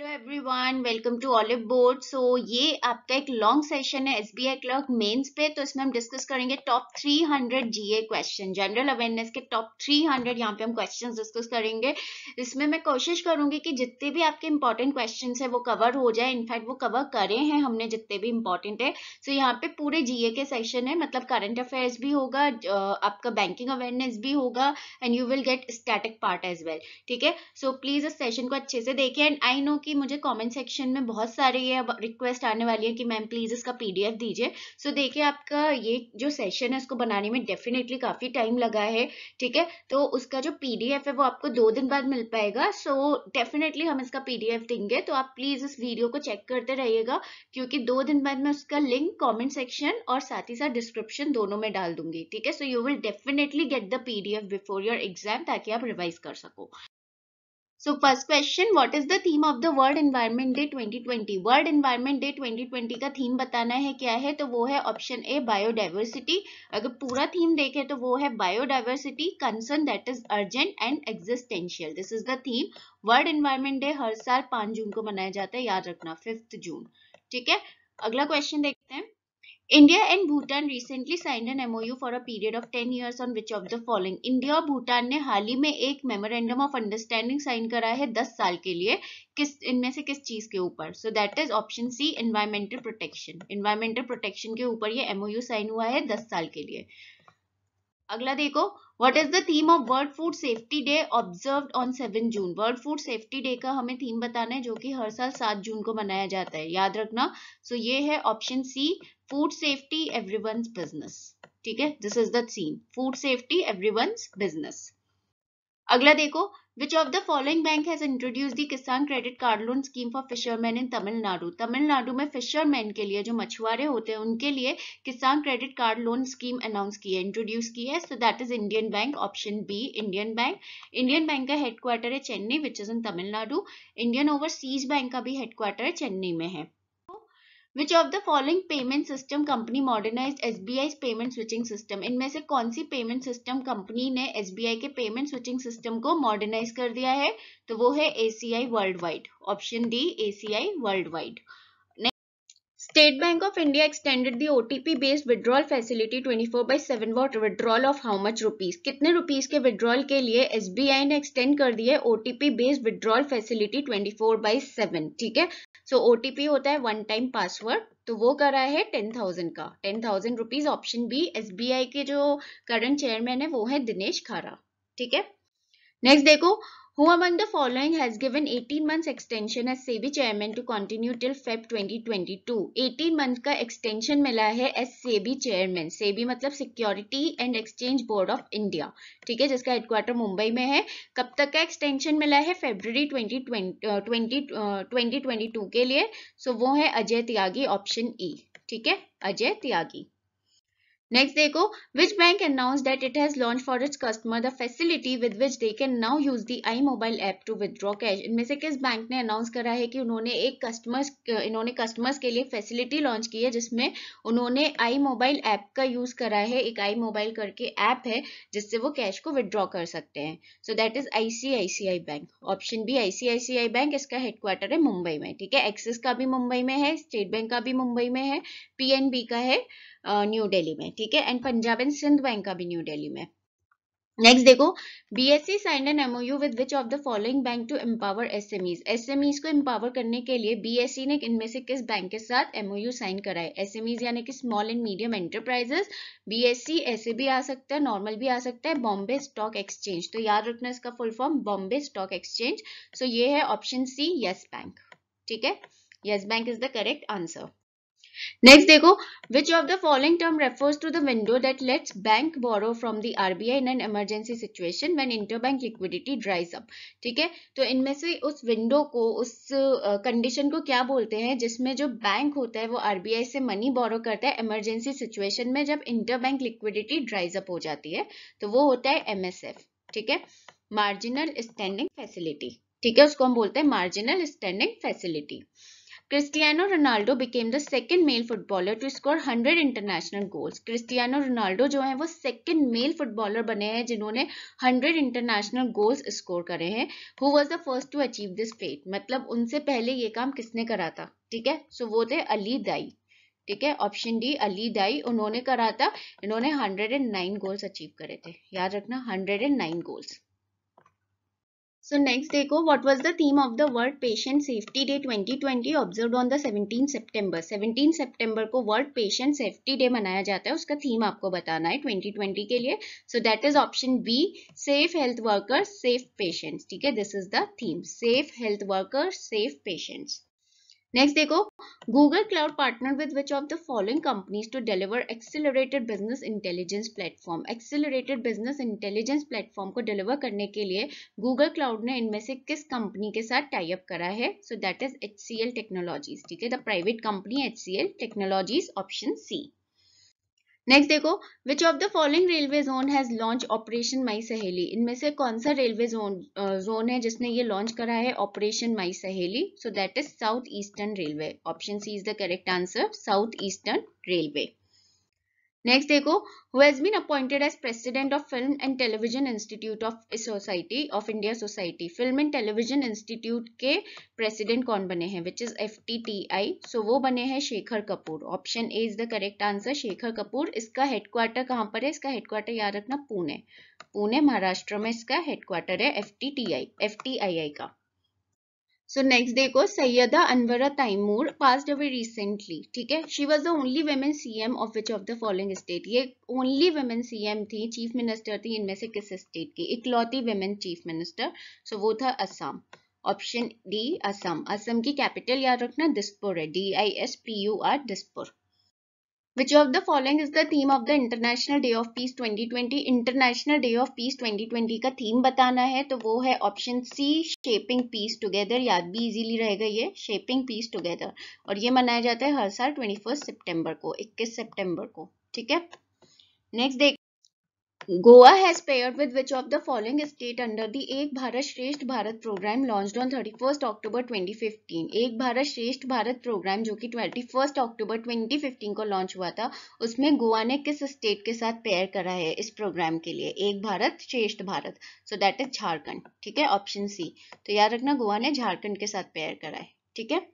Hello everyone welcome to Oliveboard so ये आपका एक लॉन्ग सेशन है S B I clerk mains पे तो इसमें हम डिस्कस करेंगे top 300 GA question general awareness के टॉप 300 यहाँ पे हम क्वेश्चंस डिस्कस करेंगे इसमें मैं कोशिश करूंगी कि जितने भी आपके इंपॉर्टेंट क्वेश्चन है वो कवर हो जाए इनफैक्ट वो कवर करे हैं हमने जितने भी इंपॉर्टेंट है सो so, यहाँ पे पूरे जीए के सेशन है मतलब करंट अफेयर्स भी होगा आपका बैंकिंग अवेयरनेस भी होगा and you will get static part as well ठीक है सो प्लीज इस सेशन को अच्छे से देखें एंड आई नो कि कि मुझे कमेंट सेक्शन में बहुत सारे ये रिक्वेस्ट आने वाली है कि मैम प्लीज़ इसका पीडीएफ दीजिए सो so, देखिए आपका ये जो सेशन है इसको बनाने में डेफिनेटली काफ़ी टाइम लगा है ठीक है तो उसका जो पीडीएफ है वो आपको दो दिन बाद मिल पाएगा सो so, डेफिनेटली हम इसका पीडीएफ देंगे तो आप प्लीज़ इस वीडियो को चेक करते रहिएगा क्योंकि दो दिन बाद मैं उसका लिंक कॉमेंट सेक्शन और साथ ही साथ डिस्क्रिप्शन दोनों में डाल दूंगी ठीक है so you will definitely get the PDF before your exam ताकि आप रिवाइज कर सको So first question, what is the theme of the World Environment Day 2020? World Environment Day 2020 का थीम बताना है क्या है तो वो है ऑप्शन ए बायोडाइवर्सिटी अगर पूरा थीम देखें तो वो है biodiversity concern that is urgent and existential this is the theme world environment day हर साल पांच जून को मनाया जाता है याद रखना फिफ्थ जून ठीक है अगला क्वेश्चन देखते हैं India and Bhutan recently signed an MOU for a period of 10 years on which of the following India और भूटान ने हाल ही में एक मेमोरेंडम ऑफ अंडरस्टैंडिंग साइन करा है 10 साल के लिए किस इनमें से किस चीज के ऊपर so that is option C environmental protection environmental protection के ऊपर ये एमओयू साइन हुआ है 10 साल के लिए अगला देखो what is the theme of world food safety day observe on seven June world food safety day का हमें थीम बताना है जो कि हर साल सात जून को मनाया जाता है याद रखना सो so ये है option C food safety everyone business ठीक है this is the food safety everyone business अगला देखो which of the following bank has introduce the Kisan credit card loan scheme for fisherman in Tamil Nadu Tamil Nadu में fisherman के लिए जो मछुआरे होते हैं उनके लिए Kisan credit card loan scheme announce की है इंट्रोड्यूस की है so that is Indian bank option B Indian bank Indian bank का हेडक्वार्टर है Chennai which is in Tamil Nadu Indian overseas bank का भी हेडक्वार्टर चेन्नई में है which of the following payment system company modernise its payment switching system इनमें से कौन सी पेमेंट सिस्टम कंपनी ने एस के पेमेंट स्विचिंग सिस्टम को मॉडर्नाइज कर दिया है तो वो है a worldwide option D a worldwide State bank of India extended the OTP based withdrawal facility 24 by 7 what withdrawal of how much rupees कितने रुपीस के विड्रॉल के लिए एसबीआई ने एक्सटेंड कर दिया है OTP based withdrawal facility 24 by seven ठीक है सो so, ओटीपी होता है वन टाइम पासवर्ड तो वो कर रहा है टेन थाउजेंड का ten thousand rupees option B SBI के जो करंट चेयरमैन है वो है दिनेश खारा ठीक है नेक्स्ट देखो who among the following has given 18 months extension as SEBI chairman to continue till Feb 2022 18 month का extension मिला है as सेबी chairman सेबी मतलब security and exchange board of India ठीक है जिसका हेडक्वार्टर मुंबई में है कब तक का एक्सटेंशन मिला है फेब्रवरी 2020 2022 के लिए सो so वो है Ajay Tyagi option E e, ठीक है अजय त्यागी नेक्स्ट देखो which bank announce that it has launch for its customer the the with which they can now use use iMobile app to withdraw cash इनमें से किस बैंक ने announce करा है कि उन्होंने एक कस्टमर्स इन्होंने कस्टमर्स के लिए फैसिलिटी लॉन्च की है जिसमें उन्होंने आई मोबाइल ऐप का यूज करा है एक आई मोबाइल करके ऐप है जिससे वो कैश को विदड्रॉ कर सकते हैं so that is ICICI bank option B ICICI bank इसका हेडक्वार्टर है मुंबई में ठीक है एक्सिस का भी मुंबई में है स्टेट बैंक का भी मुंबई में है पीएनबी का है न्यू दिल्ली में ठीक है and Punjab and Sindh bank का भी न्यू दिल्ली में नेक्स्ट देखो B S C signed an MOU with which of the following bank to empower S S M Es M Es को एम्पावर करने के लिए बी एस सी ने इनमें से किस बैंक के साथ एमओयू साइन करा है एसएमईज यानी कि small and medium enterprises B S C ऐसे भी आ सकता है नॉर्मल भी आ सकता है बॉम्बे स्टॉक एक्सचेंज तो याद रखना इसका full form Bombay stock exchange so ये है ऑप्शन सी यस बैंक ठीक है Yes Bank is the correct answer next देखो which of the following term refers to the window that lets bank borrow from the RBI in an emergency situation when interbank liquidity dries up ठीक है तो इनमें से उस window को उस condition uh, को क्या बोलते हैं जिसमें जो बैंक होता है वो आरबीआई से मनी बोरो करता है इमरजेंसी सिचुएशन में जब बैंक लिक्विडिटी ड्राइज अप हो जाती है तो वो होता है एमएसएफ ठीक है मार्जिनल स्टैंडिंग फैसिलिटी ठीक है उसको हम बोलते हैं marginal standing facility Cristiano Ronaldo became the second male footballer to score 100 international goals. Cristiano Ronaldo जो है वो second male footballer बने हैं जिन्होंने 100 international goals score करे हैं Who was the first to achieve this feat? मतलब उनसे पहले ये काम किसने करा था ठीक है so, वो थे अली दाई ठीक है ऑप्शन डी अली दाई उन्होंने करा था इन्होंने 109 गोल्स अचीव करे थे याद रखना 109 गोल्स सो नेक्स्ट देखो what was the theme of the world patient safety day 2020 twenty observe on the seventeen September seventeen September को वर्ल्ड पेशेंट सेफ्टी डे मनाया जाता है उसका थीम आपको बताना है 2020 के लिए so that is option B safe health workers safe patients ठीक है this is the theme safe health workers safe patients next देखो Google cloud partner with which of the following companies to deliver accelerated business intelligence platform accelerated business intelligence platform को deliver करने के लिए Google cloud ने इनमें से किस company के साथ टाइप करा है so that is H C L technologies ठीक है the private company H C L technologies option C next देखो which of the following railway zone has launch operation my Saheli इनमें से कौन सा रेलवे जोन जोन है जिसने ये लॉन्च करा है operation my Saheli so that is south eastern railway option C is the correct answer south eastern railway next देखो who has been appointed as president of film and television institute of society of India society film and television institute के president कौन बने हैं which is F T T I so वो बने हैं Shekhar Kapoor option A is the correct answer Shekhar Kapoor इसका headquarter कहाँ पर है इसका हेडक्वार्टर याद रखना पुणे पुणे महाराष्ट्र में इसका हेडक्वार्टर है F T T I F T I I का सो नेक्स्ट देखो Syeda Anwara Taimur passed away recently ठीक है she was the only women C M of which of the following state ये ओनली वेमेन सी एम थी chief minister थी इनमें से किस स्टेट की इकलौती वेमेन चीफ मिनिस्टर सो वो था असम ऑप्शन डी असम असम की कैपिटल याद रखना दिसपुर है D I S P U R Dispur Which of the following is the theme of the international day of peace 2020? International day of peace 2020 का theme बताना है तो वो है option C shaping peace Together. याद भी इजीली रहेगा ये शेपिंग पीस टुगेदर और ये मनाया जाता है हर साल 21 सितंबर को 21 सितंबर को ठीक है नेक्स्ट देख Goa has pair with which of the following state under the Ek Bharat Shreshtha Bharat program launch on thirty first October twenty fifteen Ek Bharat Shreshtha Bharat program जो कि फर्स्ट अक्टूबर ट्वेंटी फिफ्टीन को लॉन्च हुआ था उसमें गोवा ने किस स्टेट के साथ पेयर करा है इस प्रोग्राम के लिए Ek Bharat Shreshtha Bharat so that is Jharkhand ठीक है ऑप्शन सी तो याद रखना गोवा ने झारखंड के साथ पेयर करा है ठीक है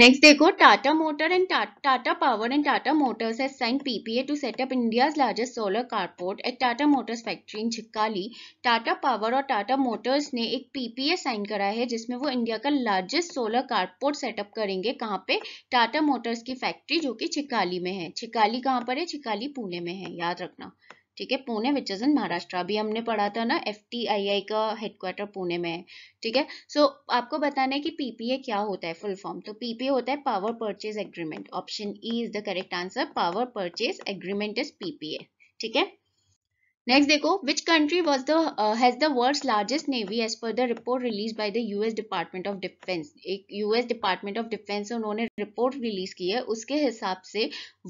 Next, देखो Tata Motor and Tata Power and Tata Motors has signed PPA to set up India's largest solar carport at Tata Motors factory in Chikkali. Tata Power और Tata Motors ने एक PPA साइन करा है जिसमें वो India का largest solar कार्पोर्ट setup करेंगे कहाँ पे टाटा मोटर्स की फैक्ट्री जो कि छिकाली में है छिकाली कहाँ पर है छिकाली पुणे में है याद रखना ठीक है Pune which is in Maharashtra अभी हमने पढ़ा था ना एफ का हेडक्वार्टर पुणे में है ठीक है सो आपको बताना है कि पीपीए क्या होता है फुल फॉर्म तो पीपीए होता है power purchase agreement option E is the correct answer power purchase agreement is PPA ठीक है नेक्स्ट देखो which country was the has the world largest navy as per the report release by the US department of defence एक US department of defence उन्होंने report release की है उसके हिसाब से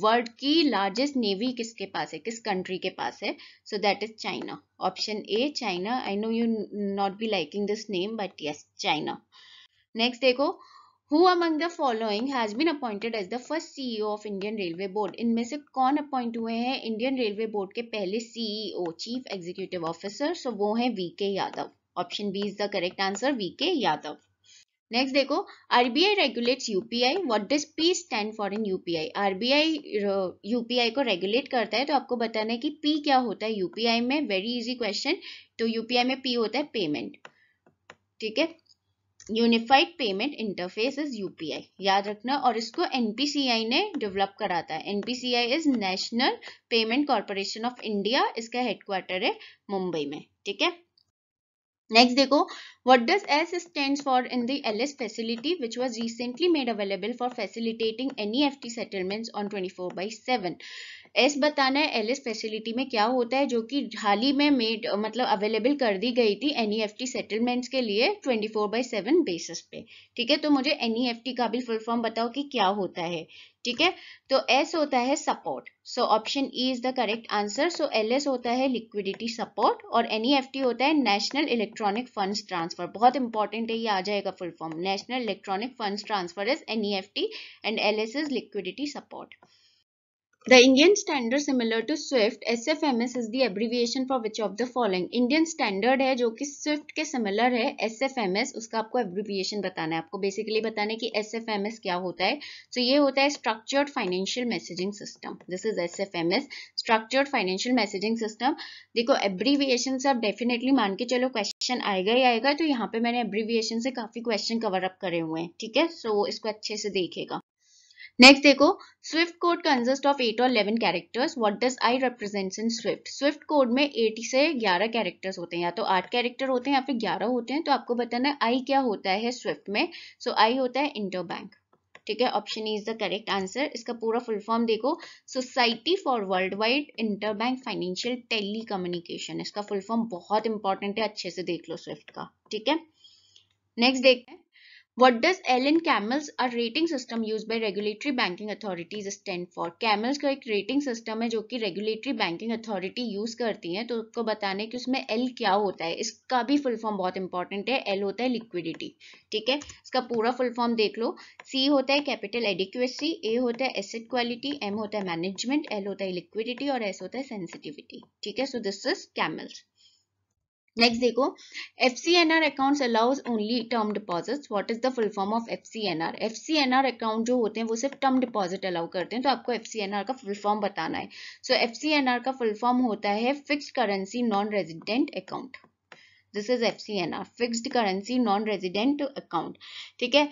वर्ल्ड की लार्जेस्ट नेवी किसके पास है किस कंट्री के पास है so that is China option A China I know you not be liking this name but yes China next देखो Who among the following has been appointed as the first CEO of Indian Railway Board? इनमें से कौन appoint हुए हैं Indian railway board के पहले CEO chief executive officer so वो हैं K Yadav option B is the correct answer V K Yadav next देखो RBI regulates UPI what does P stand for in UPI RBI UPI को regulate करता है तो आपको बताना है कि पी क्या होता है यूपीआई में वेरी इजी क्वेश्चन तो यूपीआई में पी होता है पेमेंट ठीक है unified payment interface is UPI याद रखना और इसको एनपीसीआई ने डेवलप कराता है NPCI is national payment corporation of India इसका हेडक्वार्टर है मुंबई में ठीक है नेक्स्ट देखो what does S stand for in the L S facility which was recently made available for facilitating any F T settlements on twenty four by seven S बताना है L S facility में क्या होता है जो कि हाल ही में मेड मतलब अवेलेबल कर दी गई थी एनी एफ टी सेटलमेंट्स के लिए twenty four by seven basis पे ठीक है तो मुझे एनी एफ टी का भी फुल फॉर्म बताओ कि क्या होता है ठीक है तो एस होता है support so option E is the correct answer so L S होता है लिक्विडिटी सपोर्ट और एन ई एफ टी होता है नेशनल इलेक्ट्रॉनिक फंड्स ट्रांसफर बहुत इंपॉर्टेंट है ये आ जाएगा full form national electronic funds transfer is N E F T and L S is liquidity support The Indian Standard similar to Swift, SFMS is the abbreviation for which of the following? Indian Standard है जो कि Swift के similar है SFMS उसका आपको abbreviation बताना है आपको basically बताना है कि SFMS क्या होता है तो so, ये होता है Structured Financial Messaging System. This is SFMS, Structured Financial Messaging System. देखो abbreviation से आप definitely मान के चलो question आएगा ही आएगा तो यहाँ पे मैंने abbreviation से काफी question cover up करे हुए हैं ठीक है सो so, इसको अच्छे से देखेगा नेक्स्ट देखो swift code consist of eight और eleven characters what does I represents in swift swift code में एट से ग्यारह कैरेक्टर्स होते हैं या तो आठ कैरेक्टर होते हैं या फिर ग्यारह होते हैं तो आपको बताना आई क्या होता है स्विफ्ट में सो so, आई होता है इंटर बैंक ठीक है option is the correct answer इसका पूरा फुल फॉर्म देखो society for world wide interbank financial telecommunication इसका फुल फॉर्म बहुत इंपॉर्टेंट है अच्छे से देख लो स्विफ्ट का ठीक है नेक्स्ट देखते हैं What does Ellen Camels, a rating system used by regulatory banking authorities, stand for? Camels का एक rating system है जो कि regulatory banking authority use करती है तो उसको बताने कि उसमें L क्या होता है इसका भी full form बहुत important है L होता है liquidity, ठीक है इसका पूरा full form देख लो C होता है capital adequacy, A होता है asset quality, M होता है management, L होता है liquidity और S होता है sensitivity, ठीक है so this is Camels. Next देखो F C N R account allows only term deposits what is the full form of F C N R F C N R account जो होते हैं वो सिर्फ टर्म डिपॉजिट अलाउ करते हैं तो आपको एफ सी एन आर का फुल फॉर्म बताना है so F C N R का फुल फॉर्म होता है fixed currency non resident account this is F C N R fixed currency non resident account ठीक है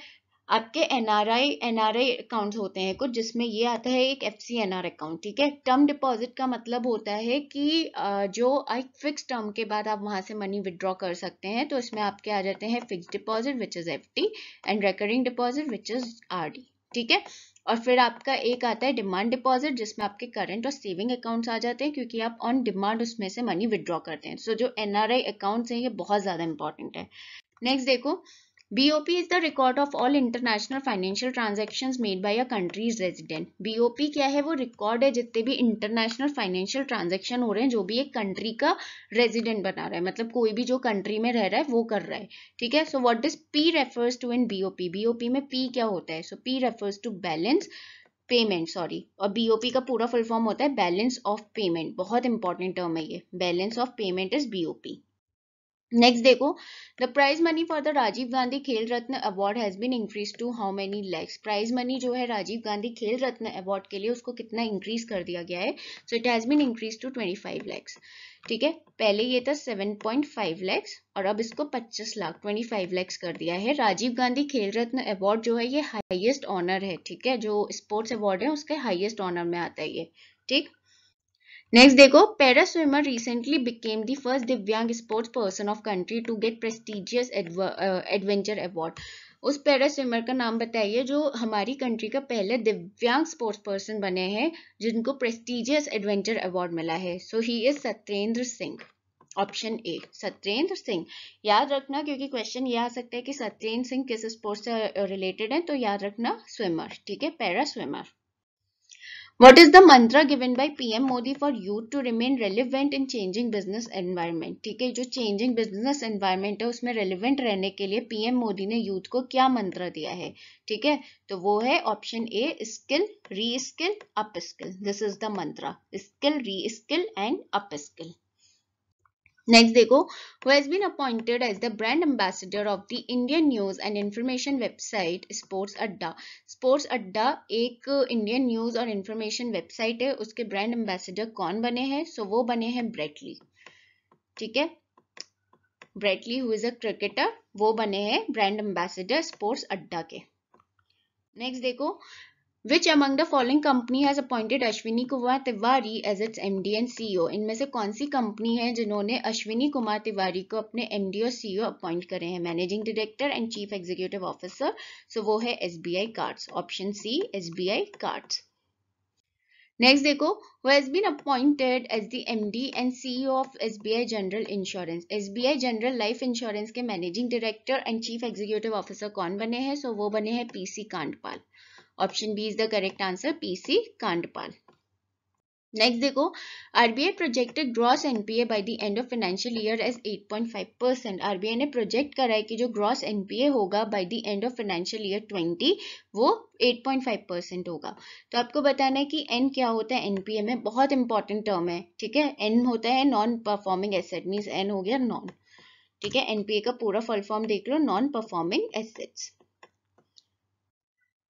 आपके N R I N R I account होते हैं कुछ जिसमें ये आता है एक F C N R account ठीक है टर्म डिपॉजिट का मतलब होता है कि जो एक फिक्स टर्म के बाद आप वहाँ से मनी विदड्रॉ कर सकते हैं तो इसमें आपके आ जाते हैं fix deposit which is F T and recurring deposit which is R D ठीक है और फिर आपका एक आता है डिमांड डिपॉजिट जिसमें आपके करंट और सेविंग अकाउंट्स आ जाते हैं क्योंकि आप ऑन डिमांड उसमें से मनी विदड्रॉ करते हैं सो so, जो आई अकाउंट्स हैं ये बहुत ज़्यादा इंपॉर्टेंट है नेक्स्ट देखो BOP is the record of all international financial transactions made by a country's resident. BOP क्या है वो रिकॉर्ड है जितने भी इंटरनेशनल फाइनेंशियल ट्रांजेक्शन हो रहे हैं जो भी एक कंट्री का रेजिडेंट बना रहा है मतलब कोई भी जो कंट्री में रह रहा है वो कर रहा है ठीक है so what does P refers to in BOP? BOP में पी क्या होता है so P refers to balance payment sorry और बीओपी का पूरा फुल फॉर्म होता है बैलेंस ऑफ पेमेंट बहुत इंपॉर्टेंट टर्म है ये balance of payment is BOP next देखो the prize money for the Rajiv Gandhi Khel Ratna award has been increase to how many lakhs prize money जो है राजीव गांधी खेल रत्न अवार्ड के लिए उसको कितना इंक्रीज कर दिया गया है so it has been increase to twenty five lakhs ठीक है पहले ये था सेवन पॉइंट फाइव लैक्स और अब इसको पच्चीस लाख ट्वेंटी फाइव लैक्स कर दिया है राजीव गांधी खेल रत्न अवार्ड जो है ये हाइएस्ट ऑनर है ठीक है जो स्पोर्ट्स अवार्ड है उसके हाइएस्ट ऑनर में आता है ये ठीक नेक्स्ट देखो para swimmer recently became the first divyang sports person of country to get prestigious adventure award उस पैरा स्विमर का नाम बताइए जो हमारी कंट्री का पहले दिव्यांग स्पोर्ट्स पर्सन बने हैं जिनको प्रेस्टिजियस एडवेंचर अवार्ड मिला है so he is Satyendra Singh option A Satyendra Singh याद रखना क्योंकि क्वेश्चन ये आ सकता है कि सत्येंद्र सिंह किस स्पोर्ट्स से रिलेटेड है तो याद रखना स्विमर ठीक है para swimmer What is the mantra given by PM Modi for youth to remain relevant in changing business environment? ठीक है जो changing business environment है उसमें relevant रहने के लिए PM मोदी ने यूथ को क्या मंत्र दिया है ठीक है तो वो है option A skill reskill upskill this is the mantra skill reskill and upskill next देखो वो has been appointed as the brand ambassador of the Indian news and information website sports Adda sports Adda एक Indian uh, news और information website है उसके brand ambassador कौन बने हैं सो so, वो बने हैं ब्रेटली ठीक है Brett Lee who is a cricketer वो बने हैं ब्रांड एम्बेसडर स्पोर्ट्स अड्डा के नेक्स्ट देखो which among the following company has appointed Ashwini Kumar Tiwari as its M D and C O इनमें से कौन सी कंपनी है जिन्होंने अश्विनी कुमार तिवारी को अपने एम MD और ओ अपॉइंट e करे हैं managing director and chief executive officer so वो है S B I cards option C S B I cards next देखो वो as been appointed as the M D and C CEO of S B I general insurance S B I general life insurance के managing director and chief executive officer कौन बने हैं so वो बने हैं P C Kandpal option B is the correct answer PC Kandpal next देखो RBI projected gross NPA by the end of financial year as 8.5 percent RBI ने project करा है कि जो ग्रॉस एनपीए होगा by the end of financial year 20 वो 8.5 percent होगा तो आपको बताना है कि एन क्या होता है एनपीए में बहुत इंपॉर्टेंट टर्म है ठीक है एन होता है non performing asset mean N हो गया नॉन ठीक है एनपीए का पूरा फुल फॉर्म देख लो नॉन परफॉर्मिंग एसेट्स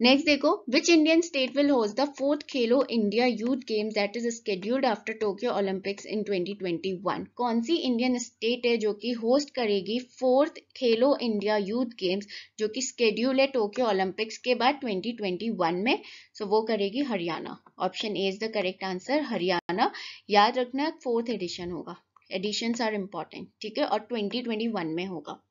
नेक्स्ट देखो which Indian state will host the fourth Khelo India Youth Games that is scheduled after Tokyo Olympics in 2021 कौन सी इंडियन स्टेट है जो कि होस्ट करेगी fourth Khelo India Youth games जो कि स्केड्यूल है टोक्यो ओलंपिक्स के बाद 2021 में सो so वो करेगी Haryana option A is the correct answer Haryana याद रखना फोर्थ एडिशन होगा एडिशन आर इम्पॉर्टेंट ठीक है और ट्वेंटी में होगा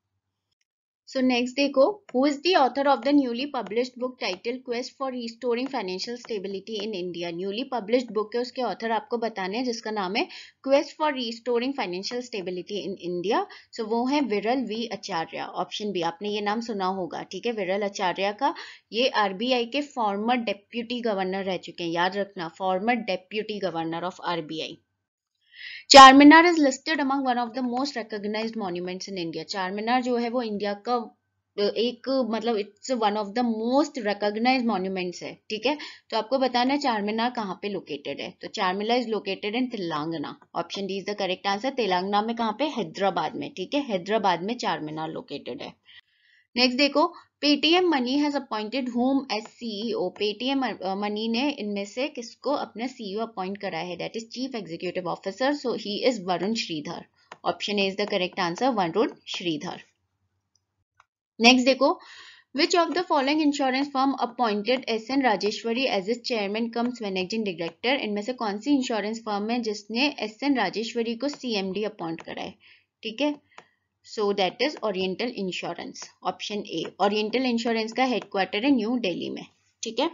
सो नेक्स्ट देखो who is the author of the newly published book title quest for restoring financial stability in India newly published book है उसके ऑथर आपको बताने हैं जिसका नाम है quest for restoring financial stability in India so वो है विरल वी आचार्य ऑप्शन बी आपने ये नाम सुना होगा ठीक है विरल आचार्य का ये आर बी आई के फॉर्मर डेप्यूटी गवर्नर रह चुके हैं याद रखना former deputy governor of R B I Charminar is listed among one of the most recognise monuments in India Charminar जो है वो इंडिया का एक मतलब it's one of the most recognise monuments है ठीक है तो आपको बताना है चारमीनार कहाँ पे लोकेटेड है तो Charminar is located in Telangana option D is the correct answer Telangana में कहाँ पे हैदराबाद में ठीक है हैदराबाद में चारमीनार लोकेटेड है नेक्स्ट देखो Paytm Money has appointed whom as CEO Paytm Money ने इनमें से किसको अपना सीईओ अपॉइंट करा है that is chief executive officer so he is Varun Sridhar option A is the correct answer Varun Sridhar next देखो Which of the following insurance firm appointed S N Rajeshwari as its chairman cum managing director? इनमें से कौन सी insurance firm है जिसने S N Rajeshwari को CMD appoint कराए ठीक है so that is Oriental Insurance option A Oriental Insurance का हेडक्वार्टर है न्यू दिल्ली में ठीक है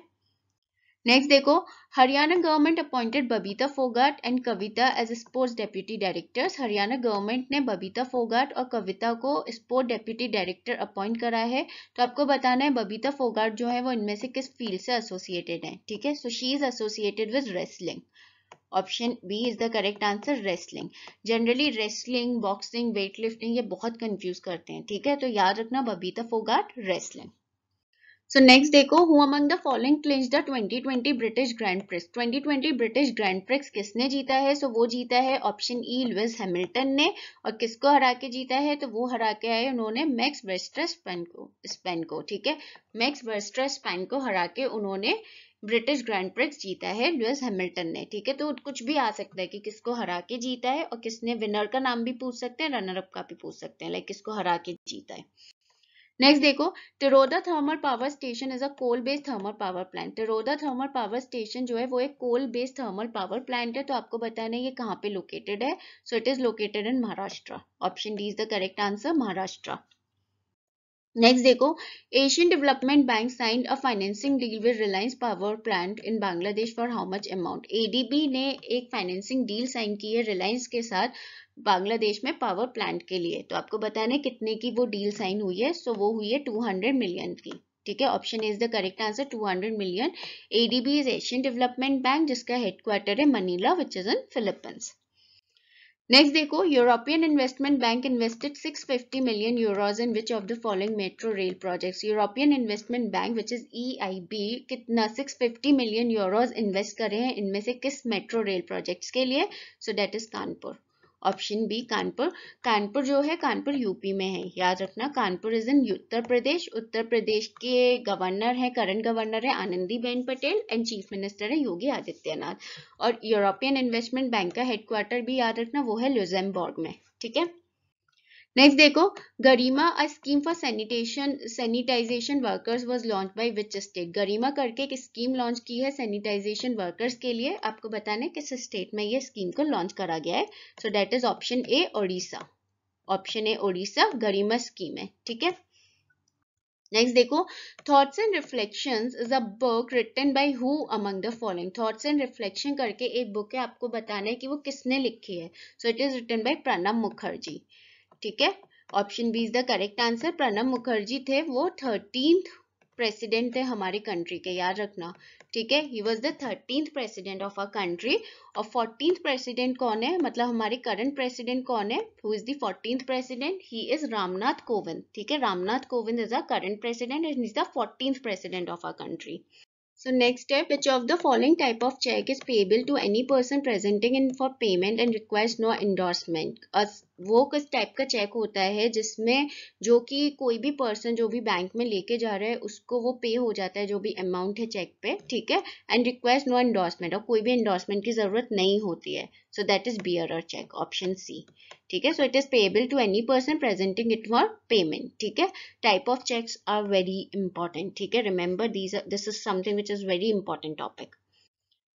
नेक्स्ट देखो Haryana government appointed Babita Phogat and Kavita as sports deputy directors Haryana government ने बबीता फोगाट और कविता को स्पोर्ट डेप्यूटी डायरेक्टर अपॉइंट करा है तो आपको बताना है बबीता फोगाट जो है वो इनमें से किस फील्ड से एसोसिएटेड है ठीक है so she is associated with wrestling option B is the correct answer wrestling generally wrestling boxing weight lifting ये बहुत कंफ्यूज करते हैं ठीक है तो याद रखना Babita Phogat wrestling so next देखो who among the following clinch the 2020 British Grand Prix 2020 British Grand Prix किसने जीता है सो so, वो जीता है ऑप्शन ई लुइस हैमिल्टन ने और किसको हरा के जीता है तो वो हरा के आए उन्होंने मैक्स वर्स्टर स्पेन को स्पेन को ठीक है मैक्स वर्स्टर स्पेन को हरा के उन्होंने ब्रिटिश ग्रैंड प्रिक्स जीता है लुइस हैमिल्टन ने ठीक है तो कुछ भी आ सकता है कि किसको हरा के जीता है और किसने विनर का नाम भी पूछ सकते हैं रनर अप का भी पूछ सकते हैं लाइक किसको हरा के जीता है नेक्स्ट देखो Tiroda thermal power station is a coal based thermal power plant Tiroda thermal power station जो है वो एक coal based thermal power plant है तो आपको बताना है ये कहाँ पे लोकेटेड है so it is located in Maharashtra option D is the correct answer Maharashtra next देखो Asian Development Bank signed a financing deal with Reliance Power plant in Bangladesh for how much amount ADB ने एक फाइनेंसिंग डील साइन की है रिलायंस के साथ बांग्लादेश में power plant के लिए तो आपको बताने कितने की वो डील साइन हुई है सो so वो हुई है टू हंड्रेड मिलियन की ठीक है option is the correct answer 200 million ADB is Asian Development Bank जिसका हेडक्वार्टर है Manila which is in Philippines next देखो European Investment Bank invested 650 million euros in which of the following metro rail projects European Investment Bank which is EIB कितना 650 million euros invest करे हैं इनमें से किस metro rail projects के लिए so that is Kanpur option B Kanpur Kanpur जो है कानपुर यूपी में है याद रखना कानपुर इज इन उत्तर प्रदेश उत्तर प्रदेश के गवर्नर है करंट गवर्नर है Anandi Ben Patel and chief minister है योगी आदित्यनाथ और यूरोपियन इन्वेस्टमेंट बैंक का हेडक्वार्टर भी याद रखना वो है ल्यूजमबर्ग में ठीक है नेक्स्ट देखो Garima a scheme for sanitation sanitization workers was launch by which state Garima करके एक स्कीम लॉन्च की है सैनिटाइजेशन वर्कर्स के लिए आपको बताना है किस स्टेट में ये स्कीम को लॉन्च करा गया है so that is option A Odisha option A Odisha Garima scheme है ठीक है नेक्स्ट देखो thoughts and reflection is a book written by who among the following thoughts and reflection करके एक बुक है आपको बताना है कि वो किसने लिखी है so it is written by Pranab Mukherjee ठीक है option B is the correct answer Pranab Mukherjee थे वो थर्टीन प्रेसिडेंट थे हमारी कंट्री के याद रखना ठीक है he was the thirteenth president of a country और फोर्टींथ प्रेसिडेंट कौन है मतलब हमारे करंट प्रेसिडेंट कौन है who is the fourteenth president he is Ramnath Kovind ठीक है Ramnath Kovind is a current president and is the fourteenth president of a country So next step, which of the following type of check is payable to any person presenting in for payment and requires no endorsement? वो किस type का check होता है जिसमें जो कि कोई भी पर्सन जो भी बैंक में लेके जा रहा है उसको वो पे हो जाता है जो भी अमाउंट है चेक पे ठीक है एंड रिक्वेस्ट नो एंडोर्समेंट और कोई भी एंडोर्समेंट की ज़रूरत नहीं होती है सो दैट इज़ बियर और चेक ऑप्शन सी ठीक है so it is payable to any person presenting it for payment ठीक है type of cheques are very important ठीक है remember these this is something which is very important topic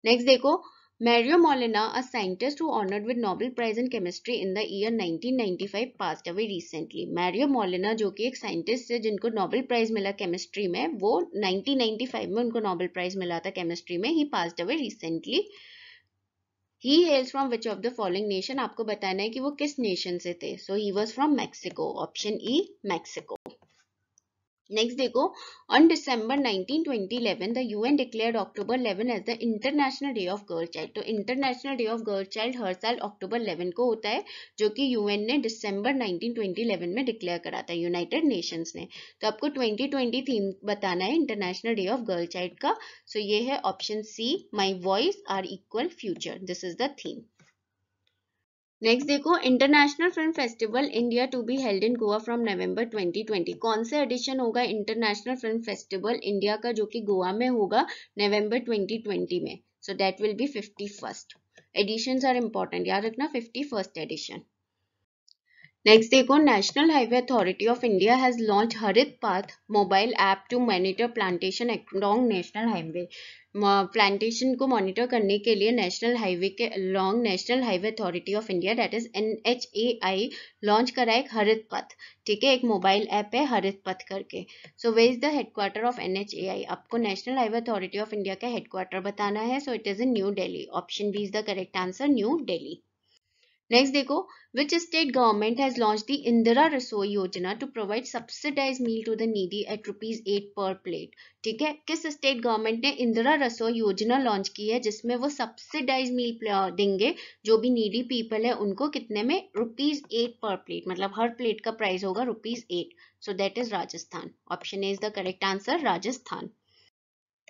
next देखो Mario Molina, a scientist who honored with Nobel Prize in Chemistry in the year 1995, passed away recently Mario Molina जो कि एक scientist है जिनको Nobel prize मिला chemistry में वो 1995 में उनको नोबेल प्राइज मिला था केमिस्ट्री में he passed away recently he hails from which of the following nation आपको बताना है कि वो किस नेशन से थे so he was from Mexico option E Mexico next देखो on December eleven the UN declare October eleven as the international day of girl child तो international day of girl child हर साल अक्टूबर इलेवन को होता है जो कि you N ने डिसंबर इलेवन में डिक्लेयर करा था यूनाइटेड नेशन ने तो आपको ट्वेंटी ट्वेंटी थीम बताना है international day of girl child का सो so ये है option C my voice our equal future this is the theme next देखो International Film Festival India to be held in Goa from November 2020 कौन सा addition होगा international Film Festival India का जो कि गोवा में होगा नवंबर 2020 में so that will be fifty first edition are important याद रखना फिफ्टी फर्स्ट एडिशन नेक्स्ट देखो National Highway Authority of India has launch Harit Path mobile app to monitor plantation along national highway plantation को monitor करने के लिए national highway के long National Highway Authority of India that is N H A I launch करा एक हरित पथ ठीक है एक मोबाइल ऐप है हरित पथ करके so where is the headquarter of N H A I आपको National Highway Authority of India का हेडक्वार्टर बताना है so it is in New Delhi option B is the correct answer new Delhi next देखो which state government has launch the Indira Rasoi Yojana to provide subsidize meal to the needy at rupees eight per plate ठीक है किस state government ने इंदिरा रसोई योजना launch की है जिसमें वो सब्सिडाइज मील देंगे जो भी नीडी पीपल है उनको कितने में रुपीज एट पर प्लेट मतलब हर प्लेट का प्राइस होगा rupees eight so that is Rajasthan option A is the correct answer Rajasthan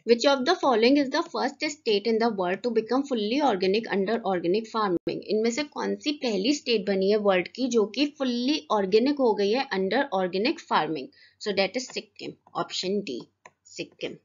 which of the following is the first state in the world to become fully organic under organic farming इनमें से कौन सी पहली state बनी है world की जो कि fully organic हो गई है under organic farming so that is Sikkim option D Sikkim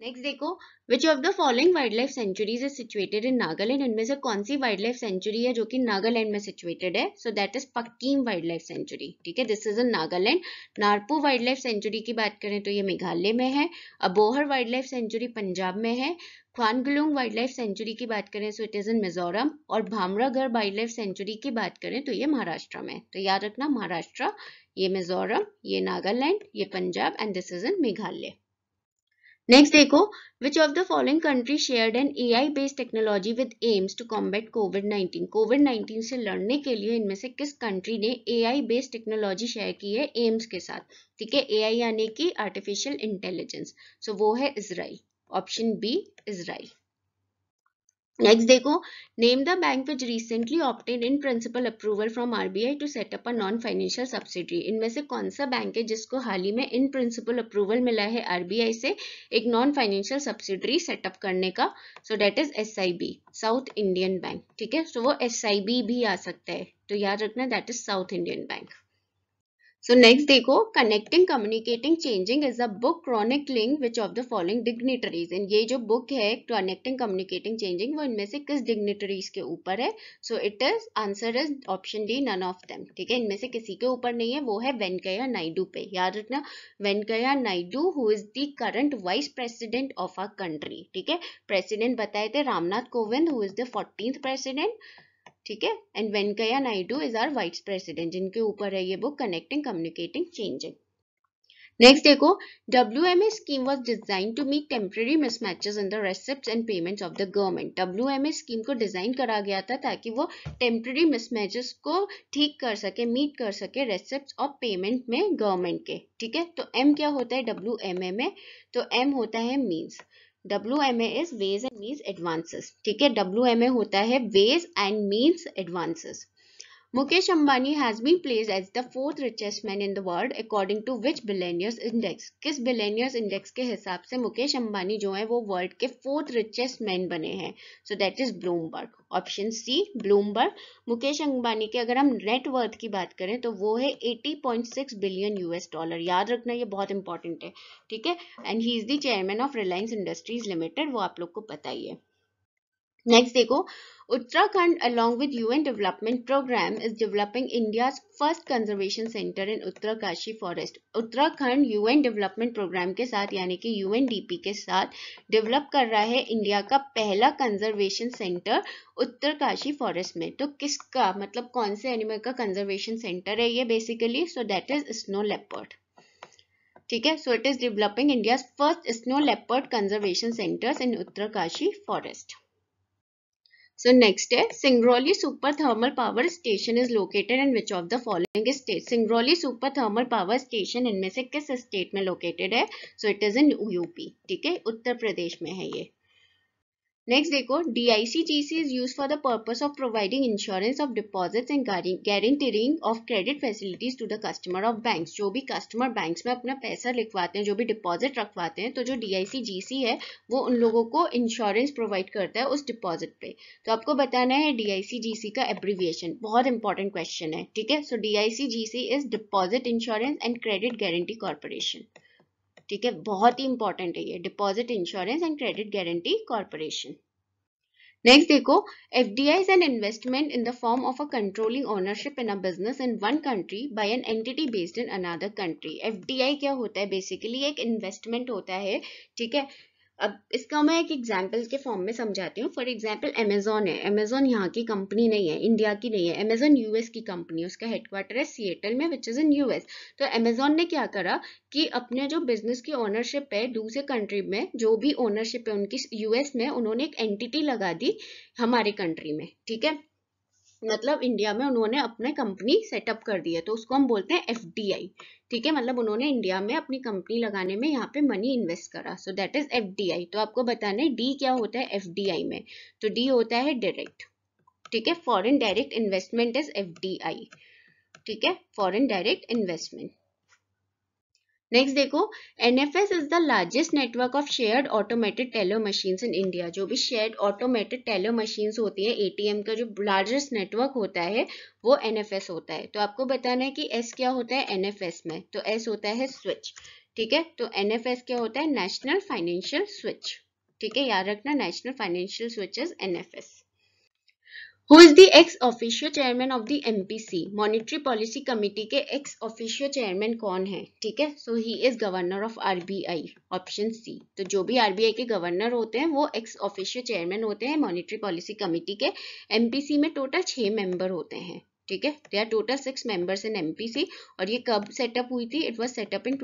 next देखो which of the following wild life sanctuaries is situated in Nagaland इनमें से कौन सी वाइल्ड लाइफ सेंचुरी है जो कि नागालैंड में सिचुएटेड है so that is Fakim wild life sanctuary ठीक है this is in Nagaland Narpuh wild life sanctuary की बात करें तो ये मेघालय में है Abohar wild life sanctuary Punjab में है ख्वानगलुंग वाइल्ड लाइफ सेंचुरी की बात करें so it is in Mizoram और भामरागढ़ वाइल्ड लाइफ सेंचुरी की बात करें तो ये महाराष्ट्र में तो याद रखना महाराष्ट्र ये मिजोरम ये नागालैंड ये Punjab and this is in Meghalaya next देखो which of the following country shared an A I based technology with AIIMS to combat COVID 19 COVID 19 से लड़ने के लिए इनमें से किस कंट्री ने A I based technology share की है एम्स के साथ ठीक है ए आई यानी कि आर्टिफिशियल इंटेलिजेंस सो वो है Israel option B Israel next देखो name the bank which recently opted in principle approval from RBI to set up a non financial subsidy इनमें से कौन सा बैंक है जिसको हाल ही में इन प्रिंसिपल अप्रूवल मिला है आरबीआई से एक नॉन फाइनेंशियल सब्सिडी सेटअप करने का so that is S South Indian Bank ठीक है सो वो एस भी आ सकता है तो याद रखना that is South Indian Bank so next देखो connecting communicating changing is a book chronicling which of the following dignitaries and ये जो बुक है कनेक्टिंग कम्युनिकेटिंग चेंजिंग वो इनमें से किस डिग्नेटरीज के ऊपर है so it is answer is option D none of them ठीक है इनमें से किसी के ऊपर नहीं है वो है वेंकैया नायडू पे याद रखना Venkaiah Naidu who is the current vice president of our country ठीक है प्रेसिडेंट बताए थे Ramnath Kovind who is the fourteenth president ठीक है and Venkaiah Naidu is our vice president जिनके ऊपर है ये book connecting communicating changing next देखो W M A scheme was design to meet temporary mismatches in the receipt and payments of the government W M A scheme को design करा गया था ताकि वो टेम्प्रेरी मिसमैचेस को ठीक कर सके मीट कर सके रेसिप्ट और पेमेंट में गवर्नमेंट के ठीक है तो एम क्या होता है डब्ल्यू एम ए में तो एम होता है means W M A is ways and means advances ठीक है डब्ल्यू एम ए होता है ways and means advances Mukesh Ambani has been place as the fourth richest man in the world according to which billionaires index किस billionaires index के हिसाब से मुकेश अंबानी जो है वो वर्ल्ड के फोर्थ रिचेस्ट मैन बने हैं so that is Bloomberg option C Bloomberg Mukesh Ambani के अगर हम नेटवर्थ की बात करें तो वो है eighty point six billion US dollar याद रखना ये बहुत इंपॉर्टेंट है ठीक है and he is the chairman of Reliance industries limited वो आप लोग को पता ही है नेक्स्ट देखो Uttarakhand along with UN development programme is developing India first conservation centre in Uttarkashi forest Uttarakhand UN development programme के साथ यानी कि यूएनडीपी के साथ डेवलप कर रहा है इंडिया का पहला कंजर्वेशन सेंटर उत्तरकाशी फॉरेस्ट में तो किसका मतलब कौन से एनिमल का कंजर्वेशन सेंटर है ये basically so that is snow leopard ठीक है so it is developing India first snow leopard conservation centre in Uttarkashi forest so next है Singrauli super thermal power station is located in which of the following state Singrauli super thermal power station इनमें से किस state में located है so it is in UP ठीक है उत्तर प्रदेश में है ये नेक्स्ट देखो D I C G C is use for the purpose of providing insurance of deposits and guaranteeing of credit facilities to the customer of bank जो भी customer bank में अपना पैसा लिखवाते हैं जो भी डिपॉजिट रखवाते हैं तो जो डी आई सी जी सी है वो उन लोगों को इंश्योरेंस प्रोवाइड करता है उस डिपॉजिट पे तो आपको बताना है डी आई सी जी सी का एब्रीविएशन बहुत इंपॉर्टेंट क्वेश्चन है ठीक है so D I C G C is deposit insurance and credit guarantee corporation ठीक है बहुत ही इंपॉर्टेंट है ये deposit insurance and credit guarantee corporation next देखो F D I an investment in the form of a controlling ownership in a business in one country by an entity based in another country F D I क्या होता है basically एक investment होता है ठीक है अब इसका मैं एक एग्जाम्पल के फॉर्म में समझाती हूँ फॉर एग्जाम्पल अमेजोन है अमेजोन यहाँ की कंपनी नहीं है इंडिया की नहीं है अमेजोन यूएस की कंपनी है उसका हेडक्वार्टर है सीएटल में विच इज़ इन यूएस तो अमेजोन ने क्या करा कि अपने जो बिजनेस की ओनरशिप है दूसरे कंट्री में जो भी ओनरशिप है उनकी यूएस में उन्होंने एक एंटिटी लगा दी हमारे कंट्री में ठीक है मतलब इंडिया में उन्होंने अपने कंपनी सेटअप कर दी है तो उसको हम बोलते हैं एफ ठीक है मतलब उन्होंने इंडिया में अपनी कंपनी लगाने में यहाँ पे मनी इन्वेस्ट करा सो दैट इज एफ तो आपको बताना है डी क्या होता है एफ में तो डी होता है डायरेक्ट ठीक है foreign direct investment is F ठीक है फॉरन डायरेक्ट इन्वेस्टमेंट नेक्स्ट देखो NFS is the largest network of shared automated teller machine in India जो भी शेयर्ड ऑटोमेटेड टेलो मशीन होती है एटीएम का जो लार्जेस्ट नेटवर्क होता है वो एनएफएस होता है तो आपको बताना है कि एस क्या होता है एनएफएस में तो एस होता है स्विच ठीक है तो एनएफएस क्या होता है नेशनल फाइनेंशियल स्विच ठीक है याद रखना national financial switch NFS who is the ex official chairman of the MPC monetary policy committee के एक्स ऑफिशियल चेयरमैन कौन है ठीक है so he is governor of RBI option C तो जो भी आरबीआई के गवर्नर होते हैं वो एक्स ऑफिशियल चेयरमैन होते हैं मॉनिटरी पॉलिसी कमेटी के एमपीसी में टोटल छह मेंबर होते हैं ठीक है they are total six members in MPC और ये कब सेटअप हुई थी इट वॉज सेटअप इन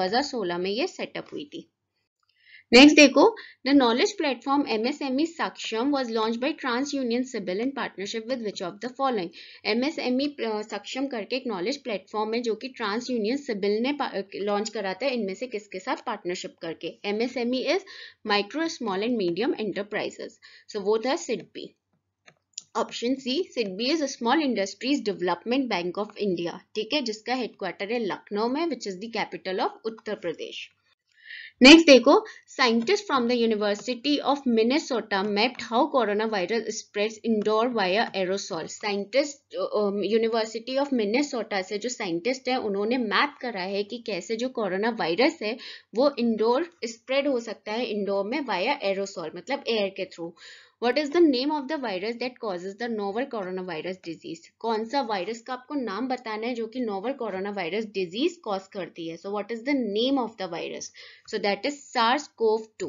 हज़ार सोलह में ये सेटअप हुई थी नेक्स्ट देखो the knowledge platform MSME Saksham was launch by TransUnion CIBIL in partnership with which of the following MSME Saksham करके एक नॉलेज प्लेटफॉर्म है जो कि ट्रांस यूनियन सिविल ने लॉन्च करा था इनमें से किसके साथ पार्टनरशिप करके MSME is micro small and medium enterprises so वो था SIDBI option C SIDBI is small industries development bank of India ठीक है जिसका हेडक्वार्टर है लखनऊ में which is the capital of Uttar Pradesh next देखो scientist from the university of Minnesota mapped how corona virus spread indoor via aerosol scientist university of Minnesota से जो scientist है उन्होंने मैप करा है कि कैसे जो कोरोना वायरस है वो इंडोर स्प्रेड हो सकता है इंडोर में वाया एरोसोल मतलब एयर के through what is the name of the virus that causes the novel corona virus disease कौन सा वायरस का आपको नाम बताना है जो कि novel corona virus disease cause करती है so what is the name of the virus so that is SARS CoV two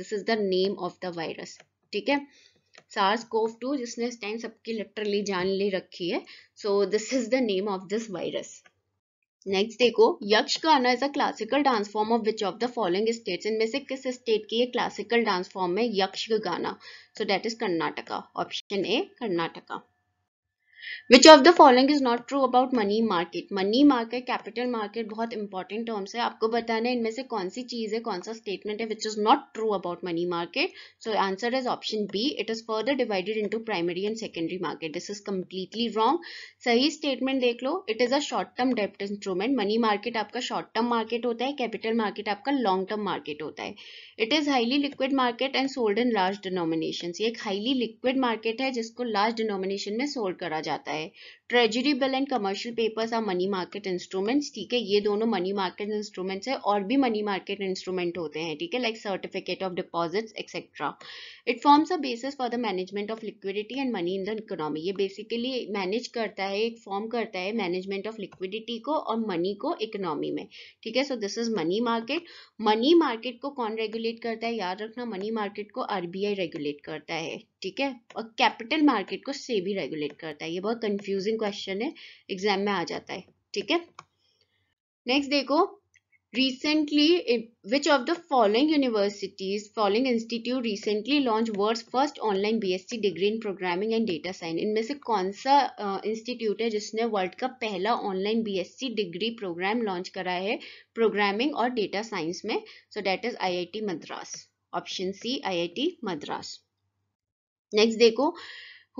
this is the name of the virus ठीक है सार्स कोव टू जिसने इस टाइम सबकी लिटरली जान ले रखी है so this is the name of this virus next देखो Yakshagana is a classical dance form of which of the following states इनमें से किस स्टेट की ये क्लासिकल डांस फॉर्म है Yakshagana so that is Karnataka option A Karnataka which of the following is not true about money market money market capital market बहुत important terms है आपको बताना है इनमें से कौन सी चीज़ है कौन सा स्टेटमेंट है विच is not true about money market so answer is option B it is further divided into primary and secondary market this is completely wrong सही स्टेटमेंट देख लो it is a short term डेप्ट instrument money market आपका short term market होता है capital market आपका long term market होता है it is highly liquid market and sold in large denomination ये एक हाईली लिक्विड मार्केट है जिसको लार्ज डिनोमिनेशन में सोल्ड करा जाता जाता है treasury bill and commercial papers are money market instruments ठीक है ये दोनों मनी मार्केट इंस्ट्रूमेंट्स है और भी मनी मार्केट इंस्ट्रूमेंट होते हैं ठीक है like certificate of deposits etcetera it forms a basis for the management of liquidity and money in the economy ये बेसिकली मैनेज करता है एक फॉर्म करता है मैनेजमेंट ऑफ लिक्विडिटी को और मनी को इकोनॉमी में ठीक है so this is money market money market को कौन रेगुलेट करता है याद रखना मनी मार्केट को आई रेगुलेट करता है ठीक है और कैपिटल मार्केट को सेबी रेगुलेट करता है ये बहुत कंफ्यूजिंग क्वेश्चन है एग्जाम में आ जाता है ठीक है नेक्स्ट देखो recently which of the following universities following institute recently launched world's first online bsc degree in programming and data science इनमें से कौन सा इंस्टीट्यूट है जिसने वर्ल्ड का पहला online BSc degree programme launch करा है प्रोग्रामिंग और डेटा साइंस में so that is IIT Madras option C IIT Madras next देखो